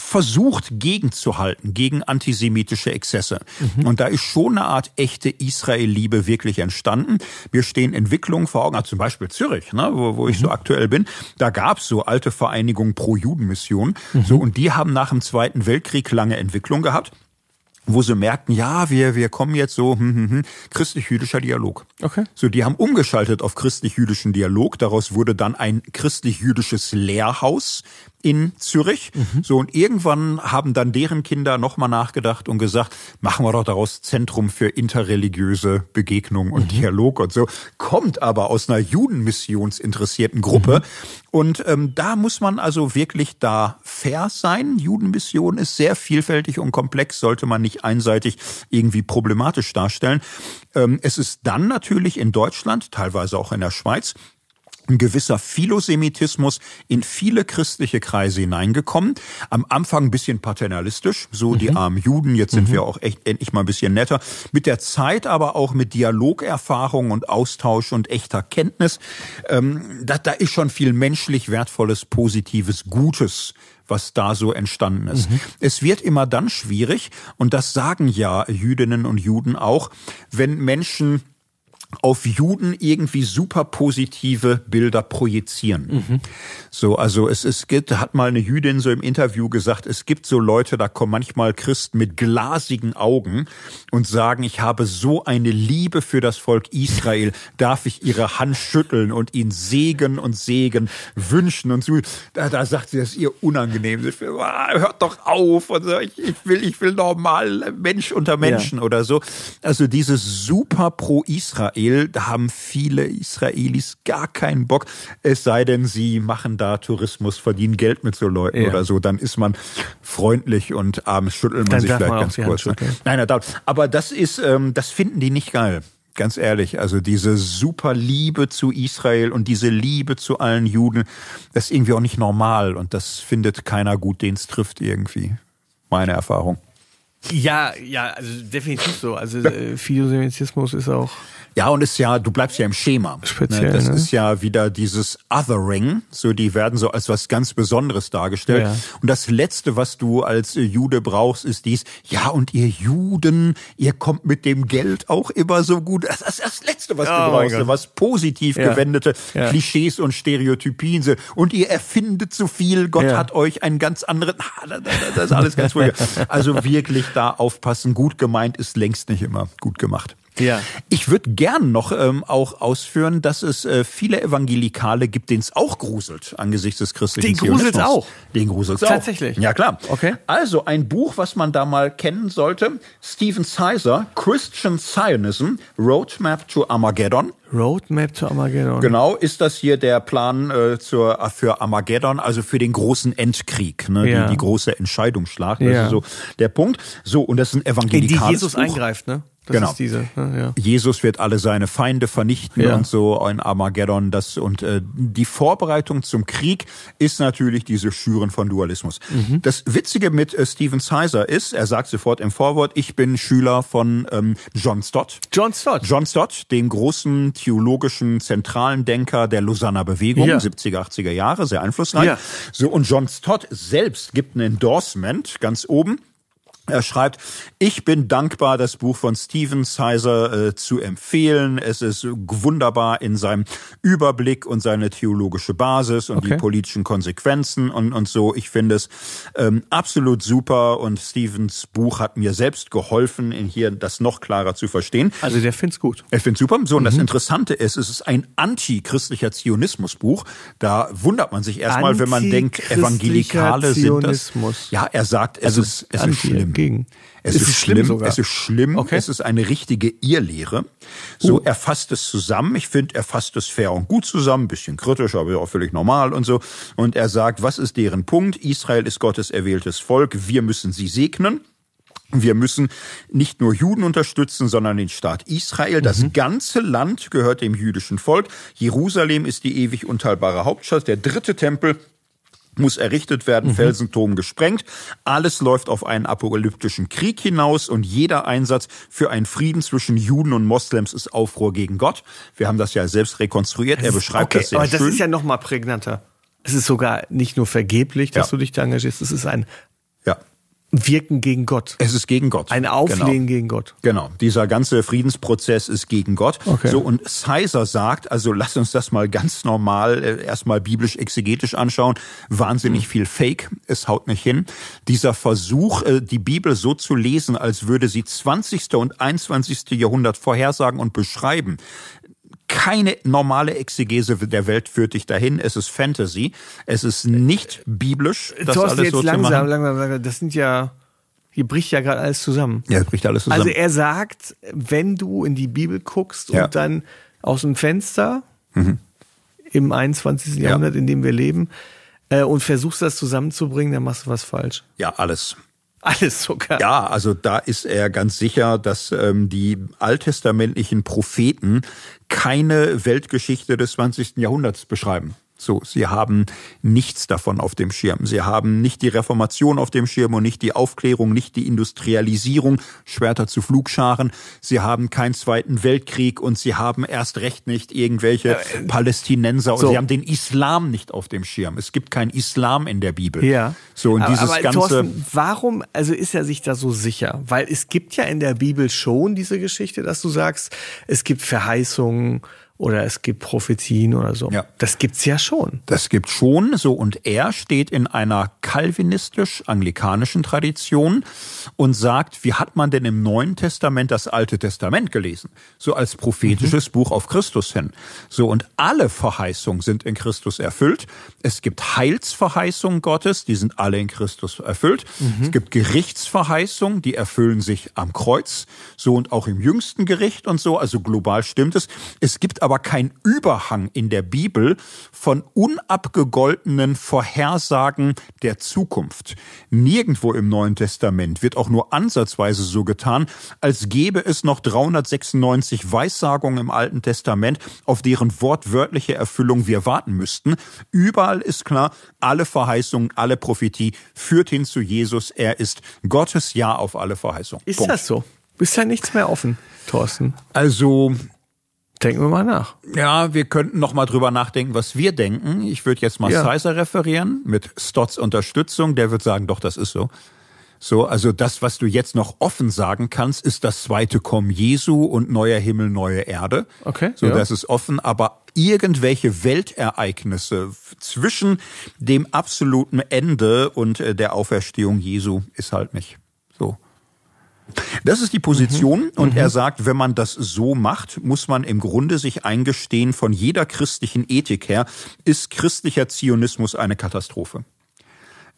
versucht gegenzuhalten gegen antisemitische Exzesse. Mhm. Und da ist schon eine Art echte Israel-Liebe wirklich entstanden. Mir stehen Entwicklungen vor Augen, also zum Beispiel Zürich, ne, wo, wo ich mhm. so aktuell bin. Da gab's so alte Vereinigungen pro Judenmission. Mhm. So, und die haben nach dem Zweiten Weltkrieg lange Entwicklung gehabt wo sie merkten, ja, wir, wir kommen jetzt so hm, hm, hm, christlich-jüdischer Dialog. Okay. So, die haben umgeschaltet auf christlich-jüdischen Dialog. Daraus wurde dann ein christlich-jüdisches Lehrhaus in Zürich. Mhm. So und irgendwann haben dann deren Kinder nochmal nachgedacht und gesagt, machen wir doch daraus Zentrum für interreligiöse Begegnung und mhm. Dialog und so. Kommt aber aus einer Judenmissionsinteressierten Gruppe. Mhm. Und ähm, da muss man also wirklich da fair sein. Judenmission ist sehr vielfältig und komplex, sollte man nicht einseitig irgendwie problematisch darstellen. Ähm, es ist dann natürlich in Deutschland, teilweise auch in der Schweiz, ein gewisser Philosemitismus in viele christliche Kreise hineingekommen. Am Anfang ein bisschen paternalistisch, so mhm. die armen Juden, jetzt sind mhm. wir auch echt endlich mal ein bisschen netter. Mit der Zeit aber auch mit Dialogerfahrung und Austausch und echter Kenntnis. Ähm, da, da ist schon viel menschlich wertvolles, positives, Gutes was da so entstanden ist. Mhm. Es wird immer dann schwierig, und das sagen ja Jüdinnen und Juden auch, wenn Menschen auf Juden irgendwie super positive Bilder projizieren. Mhm. So, also es, es gibt, hat mal eine Jüdin so im Interview gesagt, es gibt so Leute, da kommen manchmal Christen mit glasigen Augen und sagen, ich habe so eine Liebe für das Volk Israel, darf ich ihre Hand schütteln und ihnen Segen und Segen wünschen und so. Da, da sagt sie, das ist ihr unangenehm. Sie Hört doch auf und so, ich, ich will, ich will normal Mensch unter Menschen ja. oder so. Also dieses super pro Israel Israel, da haben viele Israelis gar keinen Bock, es sei denn, sie machen da Tourismus, verdienen Geld mit so Leuten ja. oder so, dann ist man freundlich und abends schüttelt man dann sich vielleicht man ganz kurz. Ne? Nein, nein, aber das ist, ähm, das finden die nicht geil ganz ehrlich, also diese super Liebe zu Israel und diese Liebe zu allen Juden, das ist irgendwie auch nicht normal und das findet keiner gut, den es trifft irgendwie. Meine Erfahrung. Ja, ja, also definitiv so. Also äh, Philosemitismus ist auch ja, und ist ja, du bleibst ja im Schema. Speziell, ne, Das ne? ist ja wieder dieses Othering. So, die werden so als was ganz Besonderes dargestellt. Ja. Und das Letzte, was du als äh, Jude brauchst, ist dies, ja, und ihr Juden, ihr kommt mit dem Geld auch immer so gut. Das ist das Letzte, was oh du brauchst. Was positiv ja. gewendete ja. Klischees und Stereotypien sind. Und ihr erfindet zu so viel. Gott hat euch einen ganz anderen. Ah, das ist alles ganz ruhig. Also wirklich da aufpassen. Gut gemeint ist längst nicht immer gut gemacht. Ja. Ich würde gern noch ähm, auch ausführen, dass es äh, viele Evangelikale gibt, denen es auch gruselt angesichts des christlichen Den gruselt auch. Den gruselt auch. Tatsächlich. Ja, klar. Okay. Also ein Buch, was man da mal kennen sollte, Stephen Sizer, Christian Zionism, Roadmap to Armageddon. Roadmap to Armageddon. Genau, ist das hier der Plan äh, zur, für Armageddon, also für den großen Endkrieg, ne? ja. die, die große Entscheidungsschlacht. Ja. Das ist so der Punkt. So, und das ist ein evangelikales In die Jesus Buch. eingreift, ne? Das genau. Diese, ne, ja. Jesus wird alle seine Feinde vernichten ja. und so ein Armageddon. Das und äh, die Vorbereitung zum Krieg ist natürlich diese Schüren von Dualismus. Mhm. Das Witzige mit äh, Steven Sizer ist, er sagt sofort im Vorwort: Ich bin Schüler von ähm, John Stott. John Stott. John Stott, dem großen theologischen zentralen Denker der Lausanner Bewegung ja. 70er, 80er Jahre, sehr einflussreich. Ja. So und John Stott selbst gibt ein Endorsement ganz oben er schreibt, ich bin dankbar, das Buch von Steven Sizer äh, zu empfehlen. Es ist wunderbar in seinem Überblick und seine theologische Basis und okay. die politischen Konsequenzen und, und so. Ich finde es ähm, absolut super und Stevens Buch hat mir selbst geholfen, in hier das noch klarer zu verstehen. Also der find's gut. Er find's super. So, und mhm. das Interessante ist, es ist ein antichristlicher Zionismusbuch. Da wundert man sich erstmal, wenn man denkt, Evangelikale sind das. Ja, er sagt, es also ist, es ist schlimm dagegen. Es ist, ist schlimm, schlimm sogar. es ist schlimm, okay. es ist eine richtige Irrlehre. So, uh. er es zusammen. Ich finde, er fasst es fair und gut zusammen, bisschen kritisch, aber auch völlig normal und so. Und er sagt, was ist deren Punkt? Israel ist Gottes erwähltes Volk, wir müssen sie segnen. Wir müssen nicht nur Juden unterstützen, sondern den Staat Israel. Das mhm. ganze Land gehört dem jüdischen Volk. Jerusalem ist die ewig unteilbare Hauptstadt. Der dritte Tempel muss errichtet werden, mhm. Felsenturm gesprengt. Alles läuft auf einen apokalyptischen Krieg hinaus und jeder Einsatz für einen Frieden zwischen Juden und Moslems ist Aufruhr gegen Gott. Wir haben das ja selbst rekonstruiert. Das er beschreibt okay, das sehr aber schön. Aber das ist ja noch mal prägnanter. Es ist sogar nicht nur vergeblich, dass ja. du dich da engagierst, es ist ein Wirken gegen Gott. Es ist gegen Gott. Ein Auflehnen genau. gegen Gott. Genau. Dieser ganze Friedensprozess ist gegen Gott. Okay. So, und Sizer sagt, also lass uns das mal ganz normal äh, erstmal biblisch-exegetisch anschauen. Wahnsinnig viel Fake. Es haut nicht hin. Dieser Versuch, äh, die Bibel so zu lesen, als würde sie 20. und 21. Jahrhundert vorhersagen und beschreiben, keine normale Exegese der Welt führt dich dahin. Es ist Fantasy. Es ist nicht biblisch. Das Thorsten, alles jetzt so langsam, langsam, langsam. Das sind ja, hier bricht ja gerade alles zusammen. Ja, bricht alles also zusammen. Also er sagt, wenn du in die Bibel guckst ja. und dann aus dem Fenster mhm. im 21. Jahrhundert, ja. in dem wir leben, äh, und versuchst das zusammenzubringen, dann machst du was falsch. Ja, alles. Alles sogar. Ja, also da ist er ganz sicher, dass ähm, die alttestamentlichen Propheten keine Weltgeschichte des 20. Jahrhunderts beschreiben. So, sie haben nichts davon auf dem Schirm. Sie haben nicht die Reformation auf dem Schirm und nicht die Aufklärung, nicht die Industrialisierung, Schwerter zu Flugscharen. Sie haben keinen Zweiten Weltkrieg und sie haben erst recht nicht irgendwelche äh, Palästinenser so. und sie haben den Islam nicht auf dem Schirm. Es gibt keinen Islam in der Bibel. Ja. So, und dieses aber, ganze. Thorsten, warum, also ist er sich da so sicher? Weil es gibt ja in der Bibel schon diese Geschichte, dass du sagst, es gibt Verheißungen, oder es gibt Prophetien oder so. Ja. Das gibt's ja schon. Das gibt's schon, so und er steht in einer kalvinistisch-anglikanischen Tradition und sagt, wie hat man denn im Neuen Testament das Alte Testament gelesen? So als prophetisches mhm. Buch auf Christus hin. So und alle Verheißungen sind in Christus erfüllt. Es gibt Heilsverheißungen Gottes, die sind alle in Christus erfüllt. Mhm. Es gibt Gerichtsverheißungen, die erfüllen sich am Kreuz, so und auch im jüngsten Gericht und so, also global stimmt es. Es gibt aber aber kein Überhang in der Bibel von unabgegoltenen Vorhersagen der Zukunft. Nirgendwo im Neuen Testament wird auch nur ansatzweise so getan, als gäbe es noch 396 Weissagungen im Alten Testament, auf deren wortwörtliche Erfüllung wir warten müssten. Überall ist klar, alle Verheißungen, alle Prophetie führt hin zu Jesus. Er ist Gottes Ja auf alle Verheißungen. Ist Punkt. das so? Ist ja nichts mehr offen, Thorsten? Also, Denken wir mal nach. Ja, wir könnten noch mal drüber nachdenken, was wir denken. Ich würde jetzt mal ja. Sizer referieren mit Stotts Unterstützung. Der wird sagen, doch, das ist so. So, also das, was du jetzt noch offen sagen kannst, ist das zweite Kommen Jesu und neuer Himmel, neue Erde. Okay. So, ja. das ist offen, aber irgendwelche Weltereignisse zwischen dem absoluten Ende und äh, der Auferstehung Jesu ist halt nicht. Das ist die Position. Mhm. Und mhm. er sagt, wenn man das so macht, muss man im Grunde sich eingestehen, von jeder christlichen Ethik her ist christlicher Zionismus eine Katastrophe.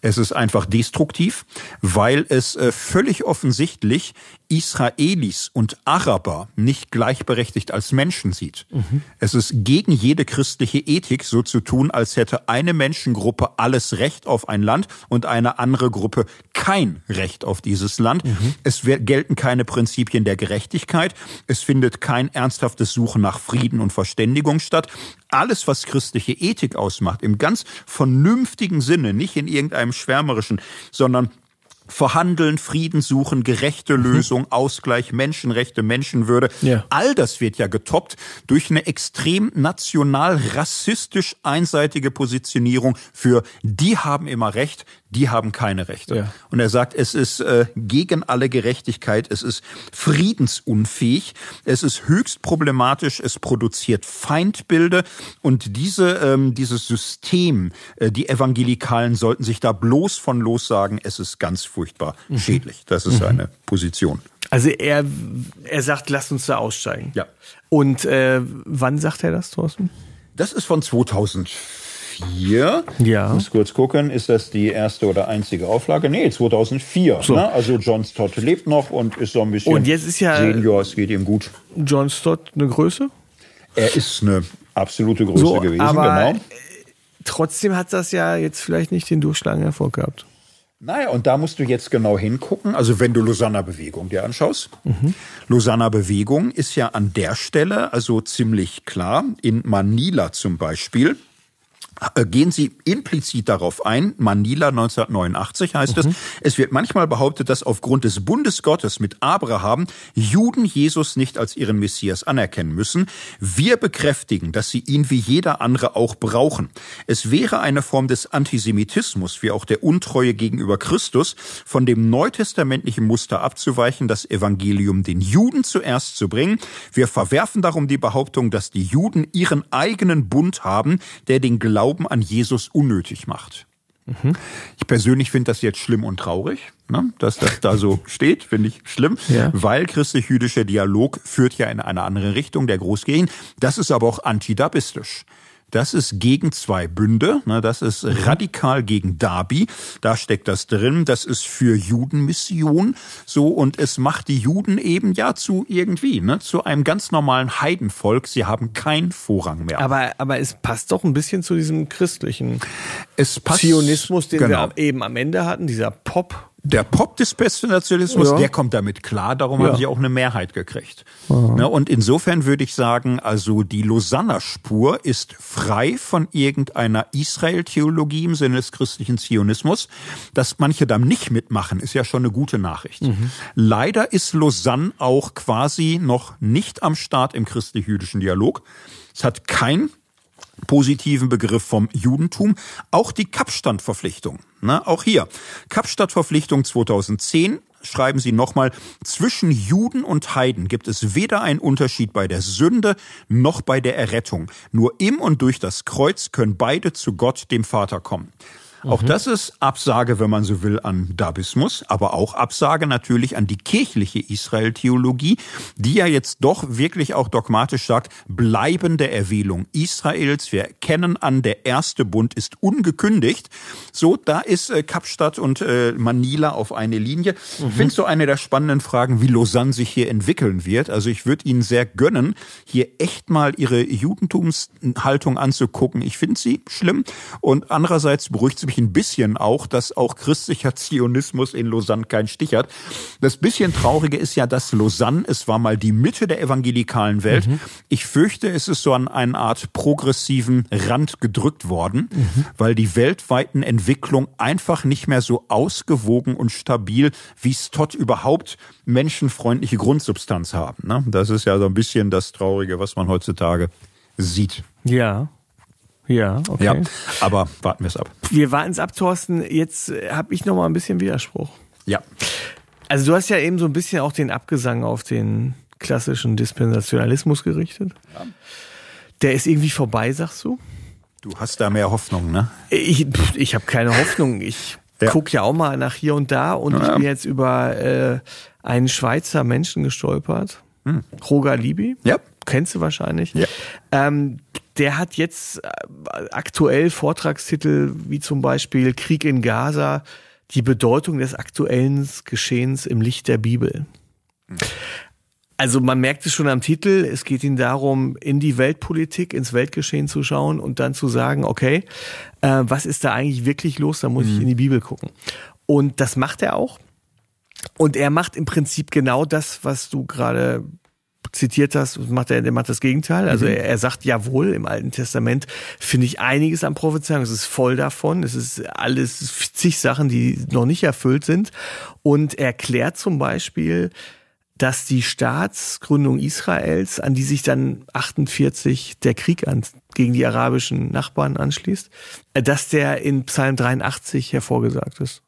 Es ist einfach destruktiv, weil es äh, völlig offensichtlich Israelis und Araber nicht gleichberechtigt als Menschen sieht. Mhm. Es ist gegen jede christliche Ethik, so zu tun, als hätte eine Menschengruppe alles Recht auf ein Land und eine andere Gruppe kein Recht auf dieses Land. Mhm. Es gelten keine Prinzipien der Gerechtigkeit. Es findet kein ernsthaftes Suchen nach Frieden und Verständigung statt. Alles, was christliche Ethik ausmacht, im ganz vernünftigen Sinne, nicht in irgendeinem schwärmerischen, sondern Verhandeln, Frieden suchen, gerechte mhm. Lösung, Ausgleich, Menschenrechte, Menschenwürde. Ja. All das wird ja getoppt durch eine extrem national rassistisch einseitige Positionierung für die haben immer Recht, die haben keine Rechte. Ja. Und er sagt, es ist äh, gegen alle Gerechtigkeit, es ist friedensunfähig, es ist höchst problematisch, es produziert Feindbilder und diese, ähm, dieses System, äh, die Evangelikalen sollten sich da bloß von lossagen, es ist ganz furchtbar furchtbar mhm. schädlich. Das ist mhm. seine Position. Also er, er sagt, lasst uns da aussteigen. Ja. Und äh, wann sagt er das, Thorsten? Das ist von 2004. Ja. Ich muss kurz gucken, ist das die erste oder einzige Auflage? Nee, 2004. So. Ne? Also John Stott lebt noch und ist so ein bisschen und jetzt ist ja Senior, es geht ihm gut. John Stott eine Größe? Er ist eine absolute Größe so, gewesen, aber genau. Trotzdem hat das ja jetzt vielleicht nicht den Durchschlagen Erfolg gehabt. Naja, und da musst du jetzt genau hingucken. Also wenn du Lausanner Bewegung dir anschaust. Mhm. Lausanner Bewegung ist ja an der Stelle also ziemlich klar. In Manila zum Beispiel äh, gehen Sie implizit darauf ein, Manila 1989 heißt mhm. es, es wird manchmal behauptet, dass aufgrund des Bundes Gottes mit Abraham Juden Jesus nicht als ihren Messias anerkennen müssen. Wir bekräftigen, dass sie ihn wie jeder andere auch brauchen. Es wäre eine Form des Antisemitismus, wie auch der Untreue gegenüber Christus, von dem neutestamentlichen Muster abzuweichen, das Evangelium den Juden zuerst zu bringen. Wir verwerfen darum die Behauptung, dass die Juden ihren eigenen Bund haben, der den Glauben Glauben an Jesus unnötig macht. Mhm. Ich persönlich finde das jetzt schlimm und traurig, ne? dass das da so steht, finde ich schlimm, ja. weil christlich-jüdischer Dialog führt ja in eine andere Richtung, der groß gehen. Das ist aber auch antidabistisch. Das ist gegen zwei Bünde. Ne? Das ist mhm. radikal gegen Darby. Da steckt das drin. Das ist für Judenmission. So, und es macht die Juden eben ja zu irgendwie, ne, zu einem ganz normalen Heidenvolk. Sie haben keinen Vorrang mehr. Aber, aber es passt doch ein bisschen zu diesem christlichen es passt, Zionismus, den genau. wir eben am Ende hatten, dieser Pop der Pop des ja. der kommt damit klar, darum ja. haben sie auch eine Mehrheit gekriegt. Ne, und insofern würde ich sagen, also die Lausanner Spur ist frei von irgendeiner Israel-Theologie im Sinne des christlichen Zionismus. Dass manche da nicht mitmachen, ist ja schon eine gute Nachricht. Mhm. Leider ist Lausanne auch quasi noch nicht am Start im christlich-jüdischen Dialog. Es hat kein positiven Begriff vom Judentum, auch die kapstadt Na, ne? auch hier. Kapstadtverpflichtung 2010 schreiben sie nochmal, zwischen Juden und Heiden gibt es weder einen Unterschied bei der Sünde noch bei der Errettung. Nur im und durch das Kreuz können beide zu Gott, dem Vater, kommen. Auch mhm. das ist Absage, wenn man so will, an Dabismus, aber auch Absage natürlich an die kirchliche Israel-Theologie, die ja jetzt doch wirklich auch dogmatisch sagt, bleibende Erwählung Israels. Wir erkennen an, der erste Bund ist ungekündigt. So, da ist äh, Kapstadt und äh, Manila auf eine Linie. Mhm. Ich finde eine der spannenden Fragen, wie Lausanne sich hier entwickeln wird. Also ich würde Ihnen sehr gönnen, hier echt mal Ihre Judentumshaltung anzugucken. Ich finde sie schlimm und andererseits beruhigt sie mich ich ein bisschen auch, dass auch christlicher Zionismus in Lausanne keinen Stich hat. Das bisschen Traurige ist ja, dass Lausanne, es war mal die Mitte der evangelikalen Welt. Mhm. Ich fürchte, es ist so an eine Art progressiven Rand gedrückt worden, mhm. weil die weltweiten Entwicklungen einfach nicht mehr so ausgewogen und stabil, wie es Todd überhaupt menschenfreundliche Grundsubstanz haben. Ne? Das ist ja so ein bisschen das Traurige, was man heutzutage sieht. Ja, ja, okay. Ja, aber warten wir es ab. Wir warten es ab, Thorsten. Jetzt äh, habe ich noch mal ein bisschen Widerspruch. Ja. Also du hast ja eben so ein bisschen auch den Abgesang auf den klassischen Dispensationalismus gerichtet. Ja. Der ist irgendwie vorbei, sagst du? Du hast da mehr Hoffnung, ne? Ich, ich habe keine Hoffnung. Ich ja. gucke ja auch mal nach hier und da und ja. ich bin jetzt über äh, einen Schweizer Menschen gestolpert. Hm. Roger Libi. Ja kennst du wahrscheinlich. Ja. Ähm, der hat jetzt äh, aktuell Vortragstitel wie zum Beispiel Krieg in Gaza, die Bedeutung des aktuellen Geschehens im Licht der Bibel. Mhm. Also man merkt es schon am Titel, es geht ihm darum, in die Weltpolitik, ins Weltgeschehen zu schauen und dann zu sagen, okay, äh, was ist da eigentlich wirklich los? Da muss mhm. ich in die Bibel gucken. Und das macht er auch. Und er macht im Prinzip genau das, was du gerade zitiert das, macht er, der macht das Gegenteil. Also mhm. er, er sagt, jawohl, im Alten Testament finde ich einiges an Prophezeiung. Es ist voll davon. Es ist alles zig Sachen, die noch nicht erfüllt sind. Und erklärt zum Beispiel, dass die Staatsgründung Israels, an die sich dann 48 der Krieg an, gegen die arabischen Nachbarn anschließt, äh, dass der in Psalm 83 hervorgesagt ist.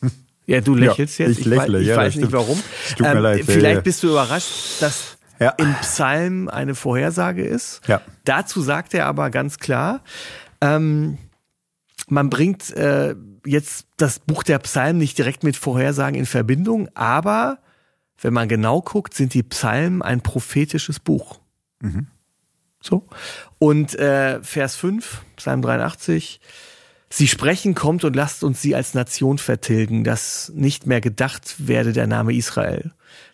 Hm. Ja, du lächelst ja, jetzt. Ich, ich lächle, ich, weiß, ich ja, weiß nicht stimmt. warum. tut mir ähm, leid. Vielleicht ja, bist du überrascht, dass ja. im Psalm eine Vorhersage ist. Ja. Dazu sagt er aber ganz klar, ähm, man bringt äh, jetzt das Buch der Psalmen nicht direkt mit Vorhersagen in Verbindung, aber wenn man genau guckt, sind die Psalmen ein prophetisches Buch. Mhm. So. Und äh, Vers 5, Psalm 83. Sie sprechen, kommt und lasst uns sie als Nation vertilgen, dass nicht mehr gedacht werde der Name Israel.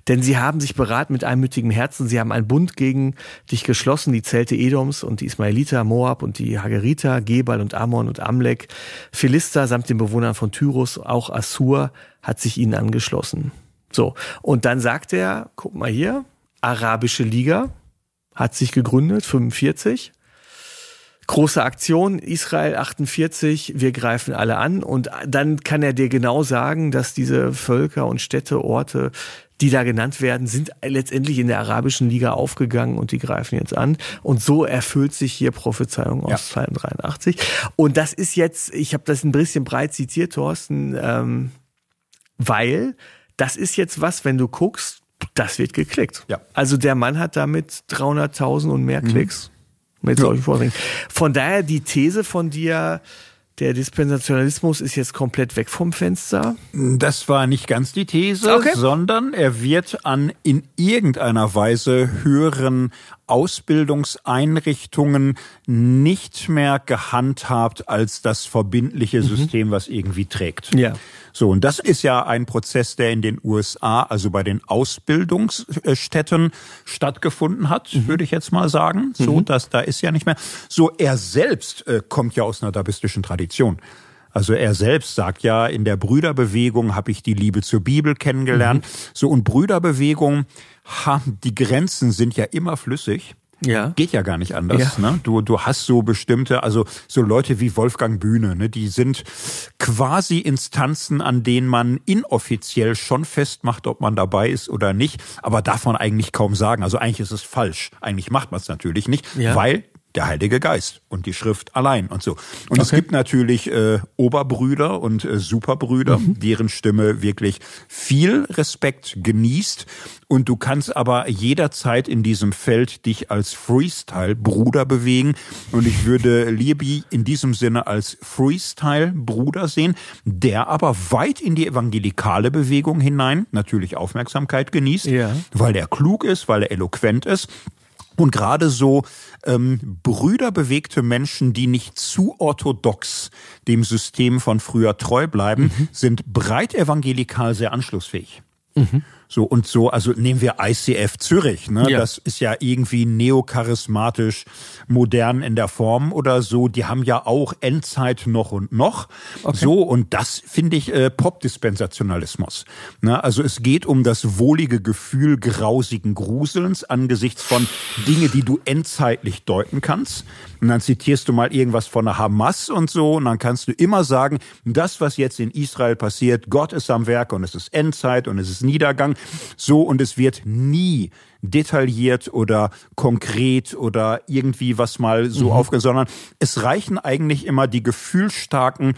Denn sie haben sich beraten mit einmütigem Herzen. Sie haben einen Bund gegen dich geschlossen, die Zelte Edoms und die Ismaeliter, Moab und die Hageriter, Gebal und Ammon und Amlek, Philister samt den Bewohnern von Tyrus, auch Assur hat sich ihnen angeschlossen. So. Und dann sagt er, guck mal hier, Arabische Liga hat sich gegründet, 45. Große Aktion, Israel 48, wir greifen alle an. Und dann kann er dir genau sagen, dass diese Völker und Städte, Orte die da genannt werden, sind letztendlich in der arabischen Liga aufgegangen und die greifen jetzt an. Und so erfüllt sich hier Prophezeiung aus ja. 83. Und das ist jetzt, ich habe das ein bisschen breit zitiert, Thorsten, ähm, weil das ist jetzt was, wenn du guckst, das wird geklickt. Ja. Also der Mann hat damit 300.000 und mehr mhm. Klicks. Mhm. Mit solchen ja. Vorträgen. Von daher die These von dir, der Dispensationalismus ist jetzt komplett weg vom Fenster? Das war nicht ganz die These, okay. sondern er wird an in irgendeiner Weise höheren Ausbildungseinrichtungen nicht mehr gehandhabt als das verbindliche mhm. System, mhm. was irgendwie trägt. Ja. So, und das ist ja ein Prozess, der in den USA, also bei den Ausbildungsstätten stattgefunden hat, mhm. würde ich jetzt mal sagen. So, mhm. das, da ist ja nicht mehr. So, er selbst äh, kommt ja aus einer dabistischen Tradition. Also er selbst sagt ja, in der Brüderbewegung habe ich die Liebe zur Bibel kennengelernt. Mhm. So und Brüderbewegung ha, die Grenzen sind ja immer flüssig. Ja. Geht ja gar nicht anders. Ja. Ne? Du, du hast so bestimmte, also so Leute wie Wolfgang Bühne, ne? die sind quasi Instanzen, an denen man inoffiziell schon festmacht, ob man dabei ist oder nicht. Aber darf man eigentlich kaum sagen. Also eigentlich ist es falsch. Eigentlich macht man es natürlich nicht, ja. weil der Heilige Geist und die Schrift allein und so. Und okay. es gibt natürlich äh, Oberbrüder und äh, Superbrüder, mhm. deren Stimme wirklich viel Respekt genießt. Und du kannst aber jederzeit in diesem Feld dich als Freestyle-Bruder bewegen. Und ich würde Libby in diesem Sinne als Freestyle-Bruder sehen, der aber weit in die evangelikale Bewegung hinein natürlich Aufmerksamkeit genießt, ja. weil er klug ist, weil er eloquent ist und gerade so ähm, brüderbewegte Menschen, die nicht zu orthodox dem System von früher treu bleiben, mhm. sind breit evangelikal sehr anschlussfähig. Mhm. So und so, also nehmen wir ICF Zürich, ne? Ja. Das ist ja irgendwie neokarismatisch modern in der Form oder so. Die haben ja auch Endzeit noch und noch. Okay. So und das finde ich äh, Popdispensationalismus. Ne? Also es geht um das wohlige Gefühl grausigen Gruselns angesichts von Dinge, die du endzeitlich deuten kannst. Und dann zitierst du mal irgendwas von der Hamas und so und dann kannst du immer sagen, das was jetzt in Israel passiert, Gott ist am Werk und es ist Endzeit und es ist Niedergang so und es wird nie detailliert oder konkret oder irgendwie was mal so mhm. aufgenommen, sondern es reichen eigentlich immer die gefühlstarken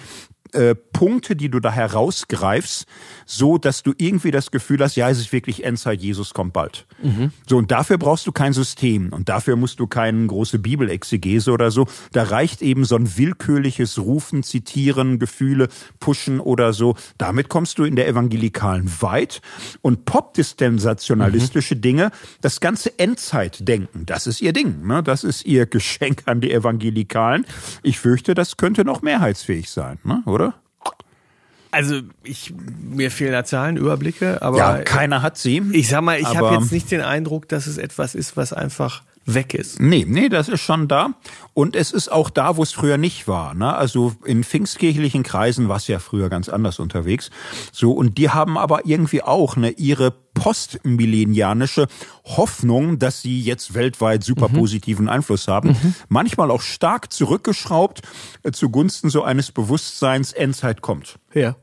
äh, Punkte, die du da herausgreifst, so dass du irgendwie das Gefühl hast, ja, es ist wirklich Endzeit, Jesus kommt bald. Mhm. So, und dafür brauchst du kein System und dafür musst du keine große Bibelexegese oder so. Da reicht eben so ein willkürliches Rufen, Zitieren, Gefühle, Pushen oder so. Damit kommst du in der Evangelikalen weit und popdistensationalistische mhm. Dinge, das ganze Endzeitdenken, das ist ihr Ding, ne? das ist ihr Geschenk an die Evangelikalen. Ich fürchte, das könnte noch mehrheitsfähig sein, ne? oder? Also ich mir fehlen da Zahlen, Überblicke, aber ja, keiner hat sie. Ich sag mal, ich habe jetzt nicht den Eindruck, dass es etwas ist, was einfach weg ist. Nee, nee, das ist schon da. Und es ist auch da, wo es früher nicht war. Ne? Also in pfingstkirchlichen Kreisen war es ja früher ganz anders unterwegs. So, und die haben aber irgendwie auch ne, ihre postmillenianische Hoffnung, dass sie jetzt weltweit super positiven mhm. Einfluss haben. Mhm. Manchmal auch stark zurückgeschraubt äh, zugunsten so eines Bewusstseins, Endzeit kommt. Ja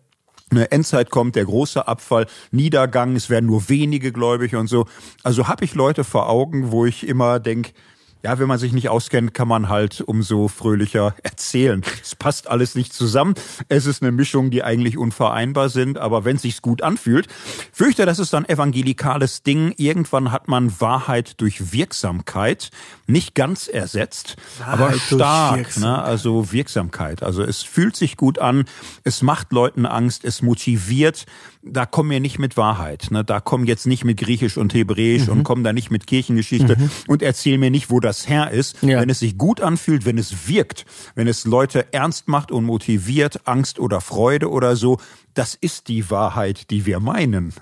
eine Endzeit kommt, der große Abfall, Niedergang, es werden nur wenige gläubig und so. Also habe ich Leute vor Augen, wo ich immer denk ja, wenn man sich nicht auskennt, kann man halt umso fröhlicher erzählen. Es passt alles nicht zusammen. Es ist eine Mischung, die eigentlich unvereinbar sind, aber wenn es sich gut anfühlt, fürchte, das ist dann evangelikales Ding. Irgendwann hat man Wahrheit durch Wirksamkeit nicht ganz ersetzt, ah, aber stark. Ne? Also Wirksamkeit. Also es fühlt sich gut an, es macht Leuten Angst, es motiviert. Da kommen wir nicht mit Wahrheit. Ne? Da kommen jetzt nicht mit Griechisch und Hebräisch mhm. und kommen da nicht mit Kirchengeschichte mhm. und erzählen mir nicht, wo das Herr ist. Ja. Wenn es sich gut anfühlt, wenn es wirkt, wenn es Leute ernst macht und motiviert, Angst oder Freude oder so, das ist die Wahrheit, die wir meinen.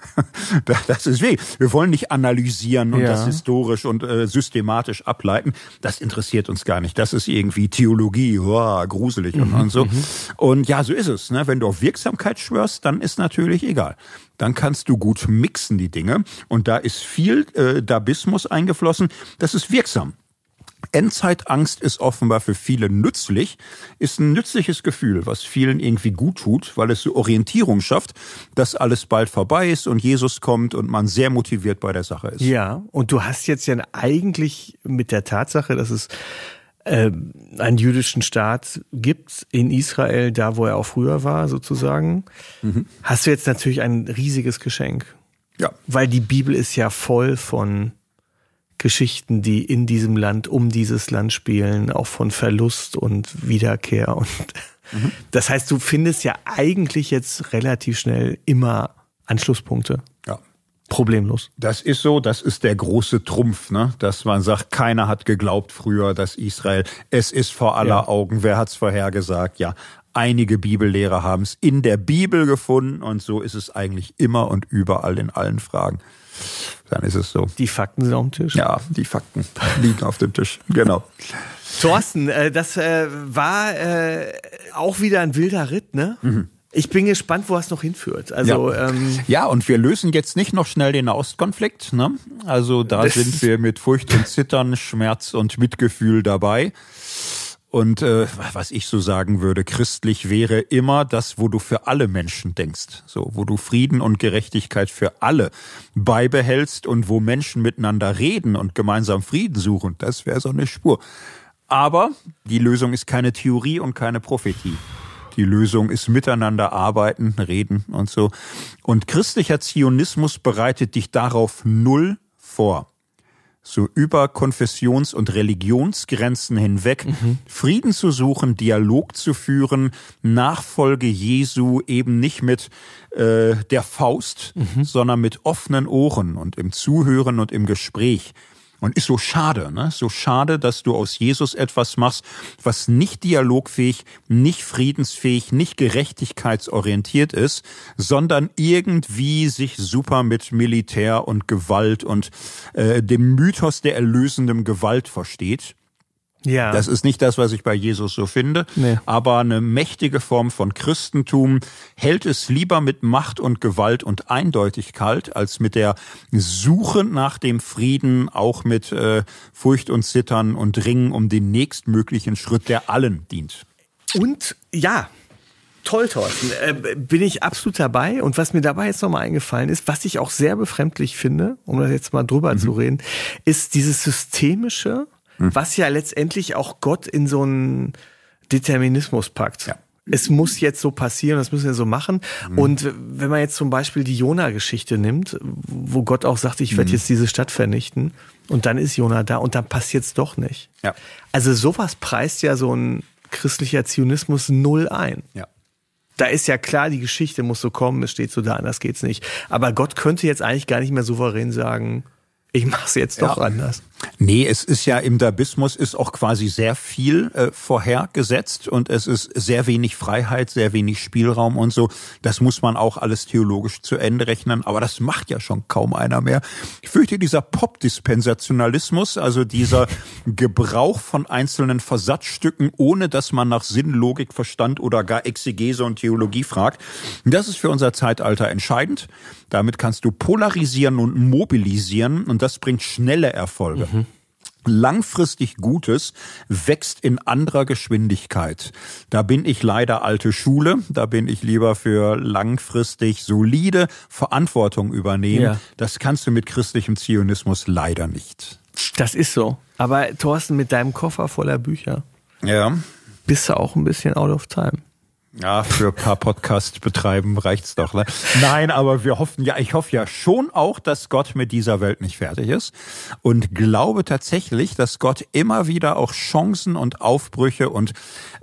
Das ist weh. Wir wollen nicht analysieren und ja. das historisch und äh, systematisch ableiten. Das interessiert uns gar nicht. Das ist irgendwie Theologie, oh, gruselig mhm. und, so. Mhm. Und ja, so ist es. Ne? Wenn du auf Wirksamkeit schwörst, dann ist natürlich egal. Dann kannst du gut mixen die Dinge. Und da ist viel äh, Dabismus eingeflossen. Das ist wirksam. Endzeitangst ist offenbar für viele nützlich, ist ein nützliches Gefühl, was vielen irgendwie gut tut, weil es so Orientierung schafft, dass alles bald vorbei ist und Jesus kommt und man sehr motiviert bei der Sache ist. Ja, und du hast jetzt ja eigentlich mit der Tatsache, dass es ähm, einen jüdischen Staat gibt in Israel, da wo er auch früher war, sozusagen, mhm. hast du jetzt natürlich ein riesiges Geschenk. Ja. Weil die Bibel ist ja voll von Geschichten, die in diesem Land, um dieses Land spielen, auch von Verlust und Wiederkehr. Und mhm. das heißt, du findest ja eigentlich jetzt relativ schnell immer Anschlusspunkte. Ja. Problemlos. Das ist so, das ist der große Trumpf, ne? dass man sagt, keiner hat geglaubt früher, dass Israel, es ist vor aller ja. Augen, wer hat's vorhergesagt, ja. Einige Bibellehrer haben es in der Bibel gefunden und so ist es eigentlich immer und überall in allen Fragen dann ist es so. Die Fakten sind auf dem Tisch. Ja, die Fakten liegen auf dem Tisch. Genau. Thorsten, äh, das äh, war äh, auch wieder ein wilder Ritt, ne? Mhm. Ich bin gespannt, wo es noch hinführt. Also, ja. Ähm ja, und wir lösen jetzt nicht noch schnell den Ostkonflikt. Ne? Also da das sind wir mit Furcht und Zittern, Schmerz und Mitgefühl dabei. Und äh, was ich so sagen würde, christlich wäre immer das, wo du für alle Menschen denkst, so wo du Frieden und Gerechtigkeit für alle beibehältst und wo Menschen miteinander reden und gemeinsam Frieden suchen. Das wäre so eine Spur. Aber die Lösung ist keine Theorie und keine Prophetie. Die Lösung ist miteinander arbeiten, reden und so. Und christlicher Zionismus bereitet dich darauf null vor so über Konfessions- und Religionsgrenzen hinweg mhm. Frieden zu suchen, Dialog zu führen, Nachfolge Jesu eben nicht mit äh, der Faust, mhm. sondern mit offenen Ohren und im Zuhören und im Gespräch. Und ist so schade, ne? So schade, dass du aus Jesus etwas machst, was nicht dialogfähig, nicht friedensfähig, nicht gerechtigkeitsorientiert ist, sondern irgendwie sich super mit Militär und Gewalt und äh, dem Mythos der erlösenden Gewalt versteht. Ja. Das ist nicht das, was ich bei Jesus so finde, nee. aber eine mächtige Form von Christentum hält es lieber mit Macht und Gewalt und Eindeutigkeit als mit der Suche nach dem Frieden, auch mit äh, Furcht und Zittern und Ringen um den nächstmöglichen Schritt, der allen dient. Und ja, toll, Thorsten. Äh, bin ich absolut dabei. Und was mir dabei jetzt nochmal eingefallen ist, was ich auch sehr befremdlich finde, um das jetzt mal drüber mhm. zu reden, ist dieses systemische mhm. was ja letztendlich auch Gott in so einen Determinismus packt. Ja. Es muss jetzt so passieren, das müssen wir so machen. Mhm. Und wenn man jetzt zum Beispiel die Jona-Geschichte nimmt, wo Gott auch sagt, ich werde mhm. jetzt diese Stadt vernichten, und dann ist Jona da und dann passiert es doch nicht. Ja. Also sowas preist ja so ein christlicher Zionismus null ein. Ja da ist ja klar, die Geschichte muss so kommen, es steht so da, anders geht's nicht. Aber Gott könnte jetzt eigentlich gar nicht mehr souverän sagen, ich mach's jetzt doch ja. anders. Nee, es ist ja im Dabismus ist auch quasi sehr viel äh, vorhergesetzt und es ist sehr wenig Freiheit, sehr wenig Spielraum und so. Das muss man auch alles theologisch zu Ende rechnen, aber das macht ja schon kaum einer mehr. Ich fürchte, dieser Pop-Dispensationalismus, also dieser Gebrauch von einzelnen Versatzstücken, ohne dass man nach Sinn, Logik, Verstand oder gar Exegese und Theologie fragt, das ist für unser Zeitalter entscheidend. Damit kannst du polarisieren und mobilisieren und das bringt schnelle Erfolge. Mhm langfristig Gutes wächst in anderer Geschwindigkeit. Da bin ich leider alte Schule, da bin ich lieber für langfristig solide Verantwortung übernehmen. Ja. Das kannst du mit christlichem Zionismus leider nicht. Das ist so. Aber Thorsten, mit deinem Koffer voller Bücher. Ja. Bist du auch ein bisschen out of time? Ja, für ein paar Podcasts betreiben reicht's doch. Ne? Nein, aber wir hoffen ja, ich hoffe ja schon auch, dass Gott mit dieser Welt nicht fertig ist und glaube tatsächlich, dass Gott immer wieder auch Chancen und Aufbrüche und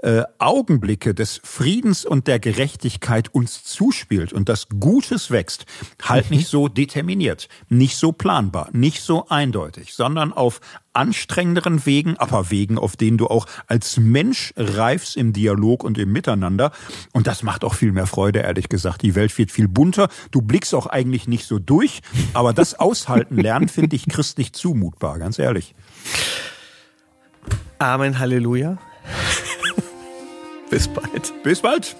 äh, Augenblicke des Friedens und der Gerechtigkeit uns zuspielt und dass Gutes wächst, halt mhm. nicht so determiniert, nicht so planbar, nicht so eindeutig, sondern auf anstrengenderen Wegen, aber Wegen, auf denen du auch als Mensch reifst im Dialog und im Miteinander. Und das macht auch viel mehr Freude, ehrlich gesagt. Die Welt wird viel bunter. Du blickst auch eigentlich nicht so durch, aber das aushalten lernen, finde ich christlich zumutbar, ganz ehrlich. Amen, Halleluja. Bis bald. Bis bald.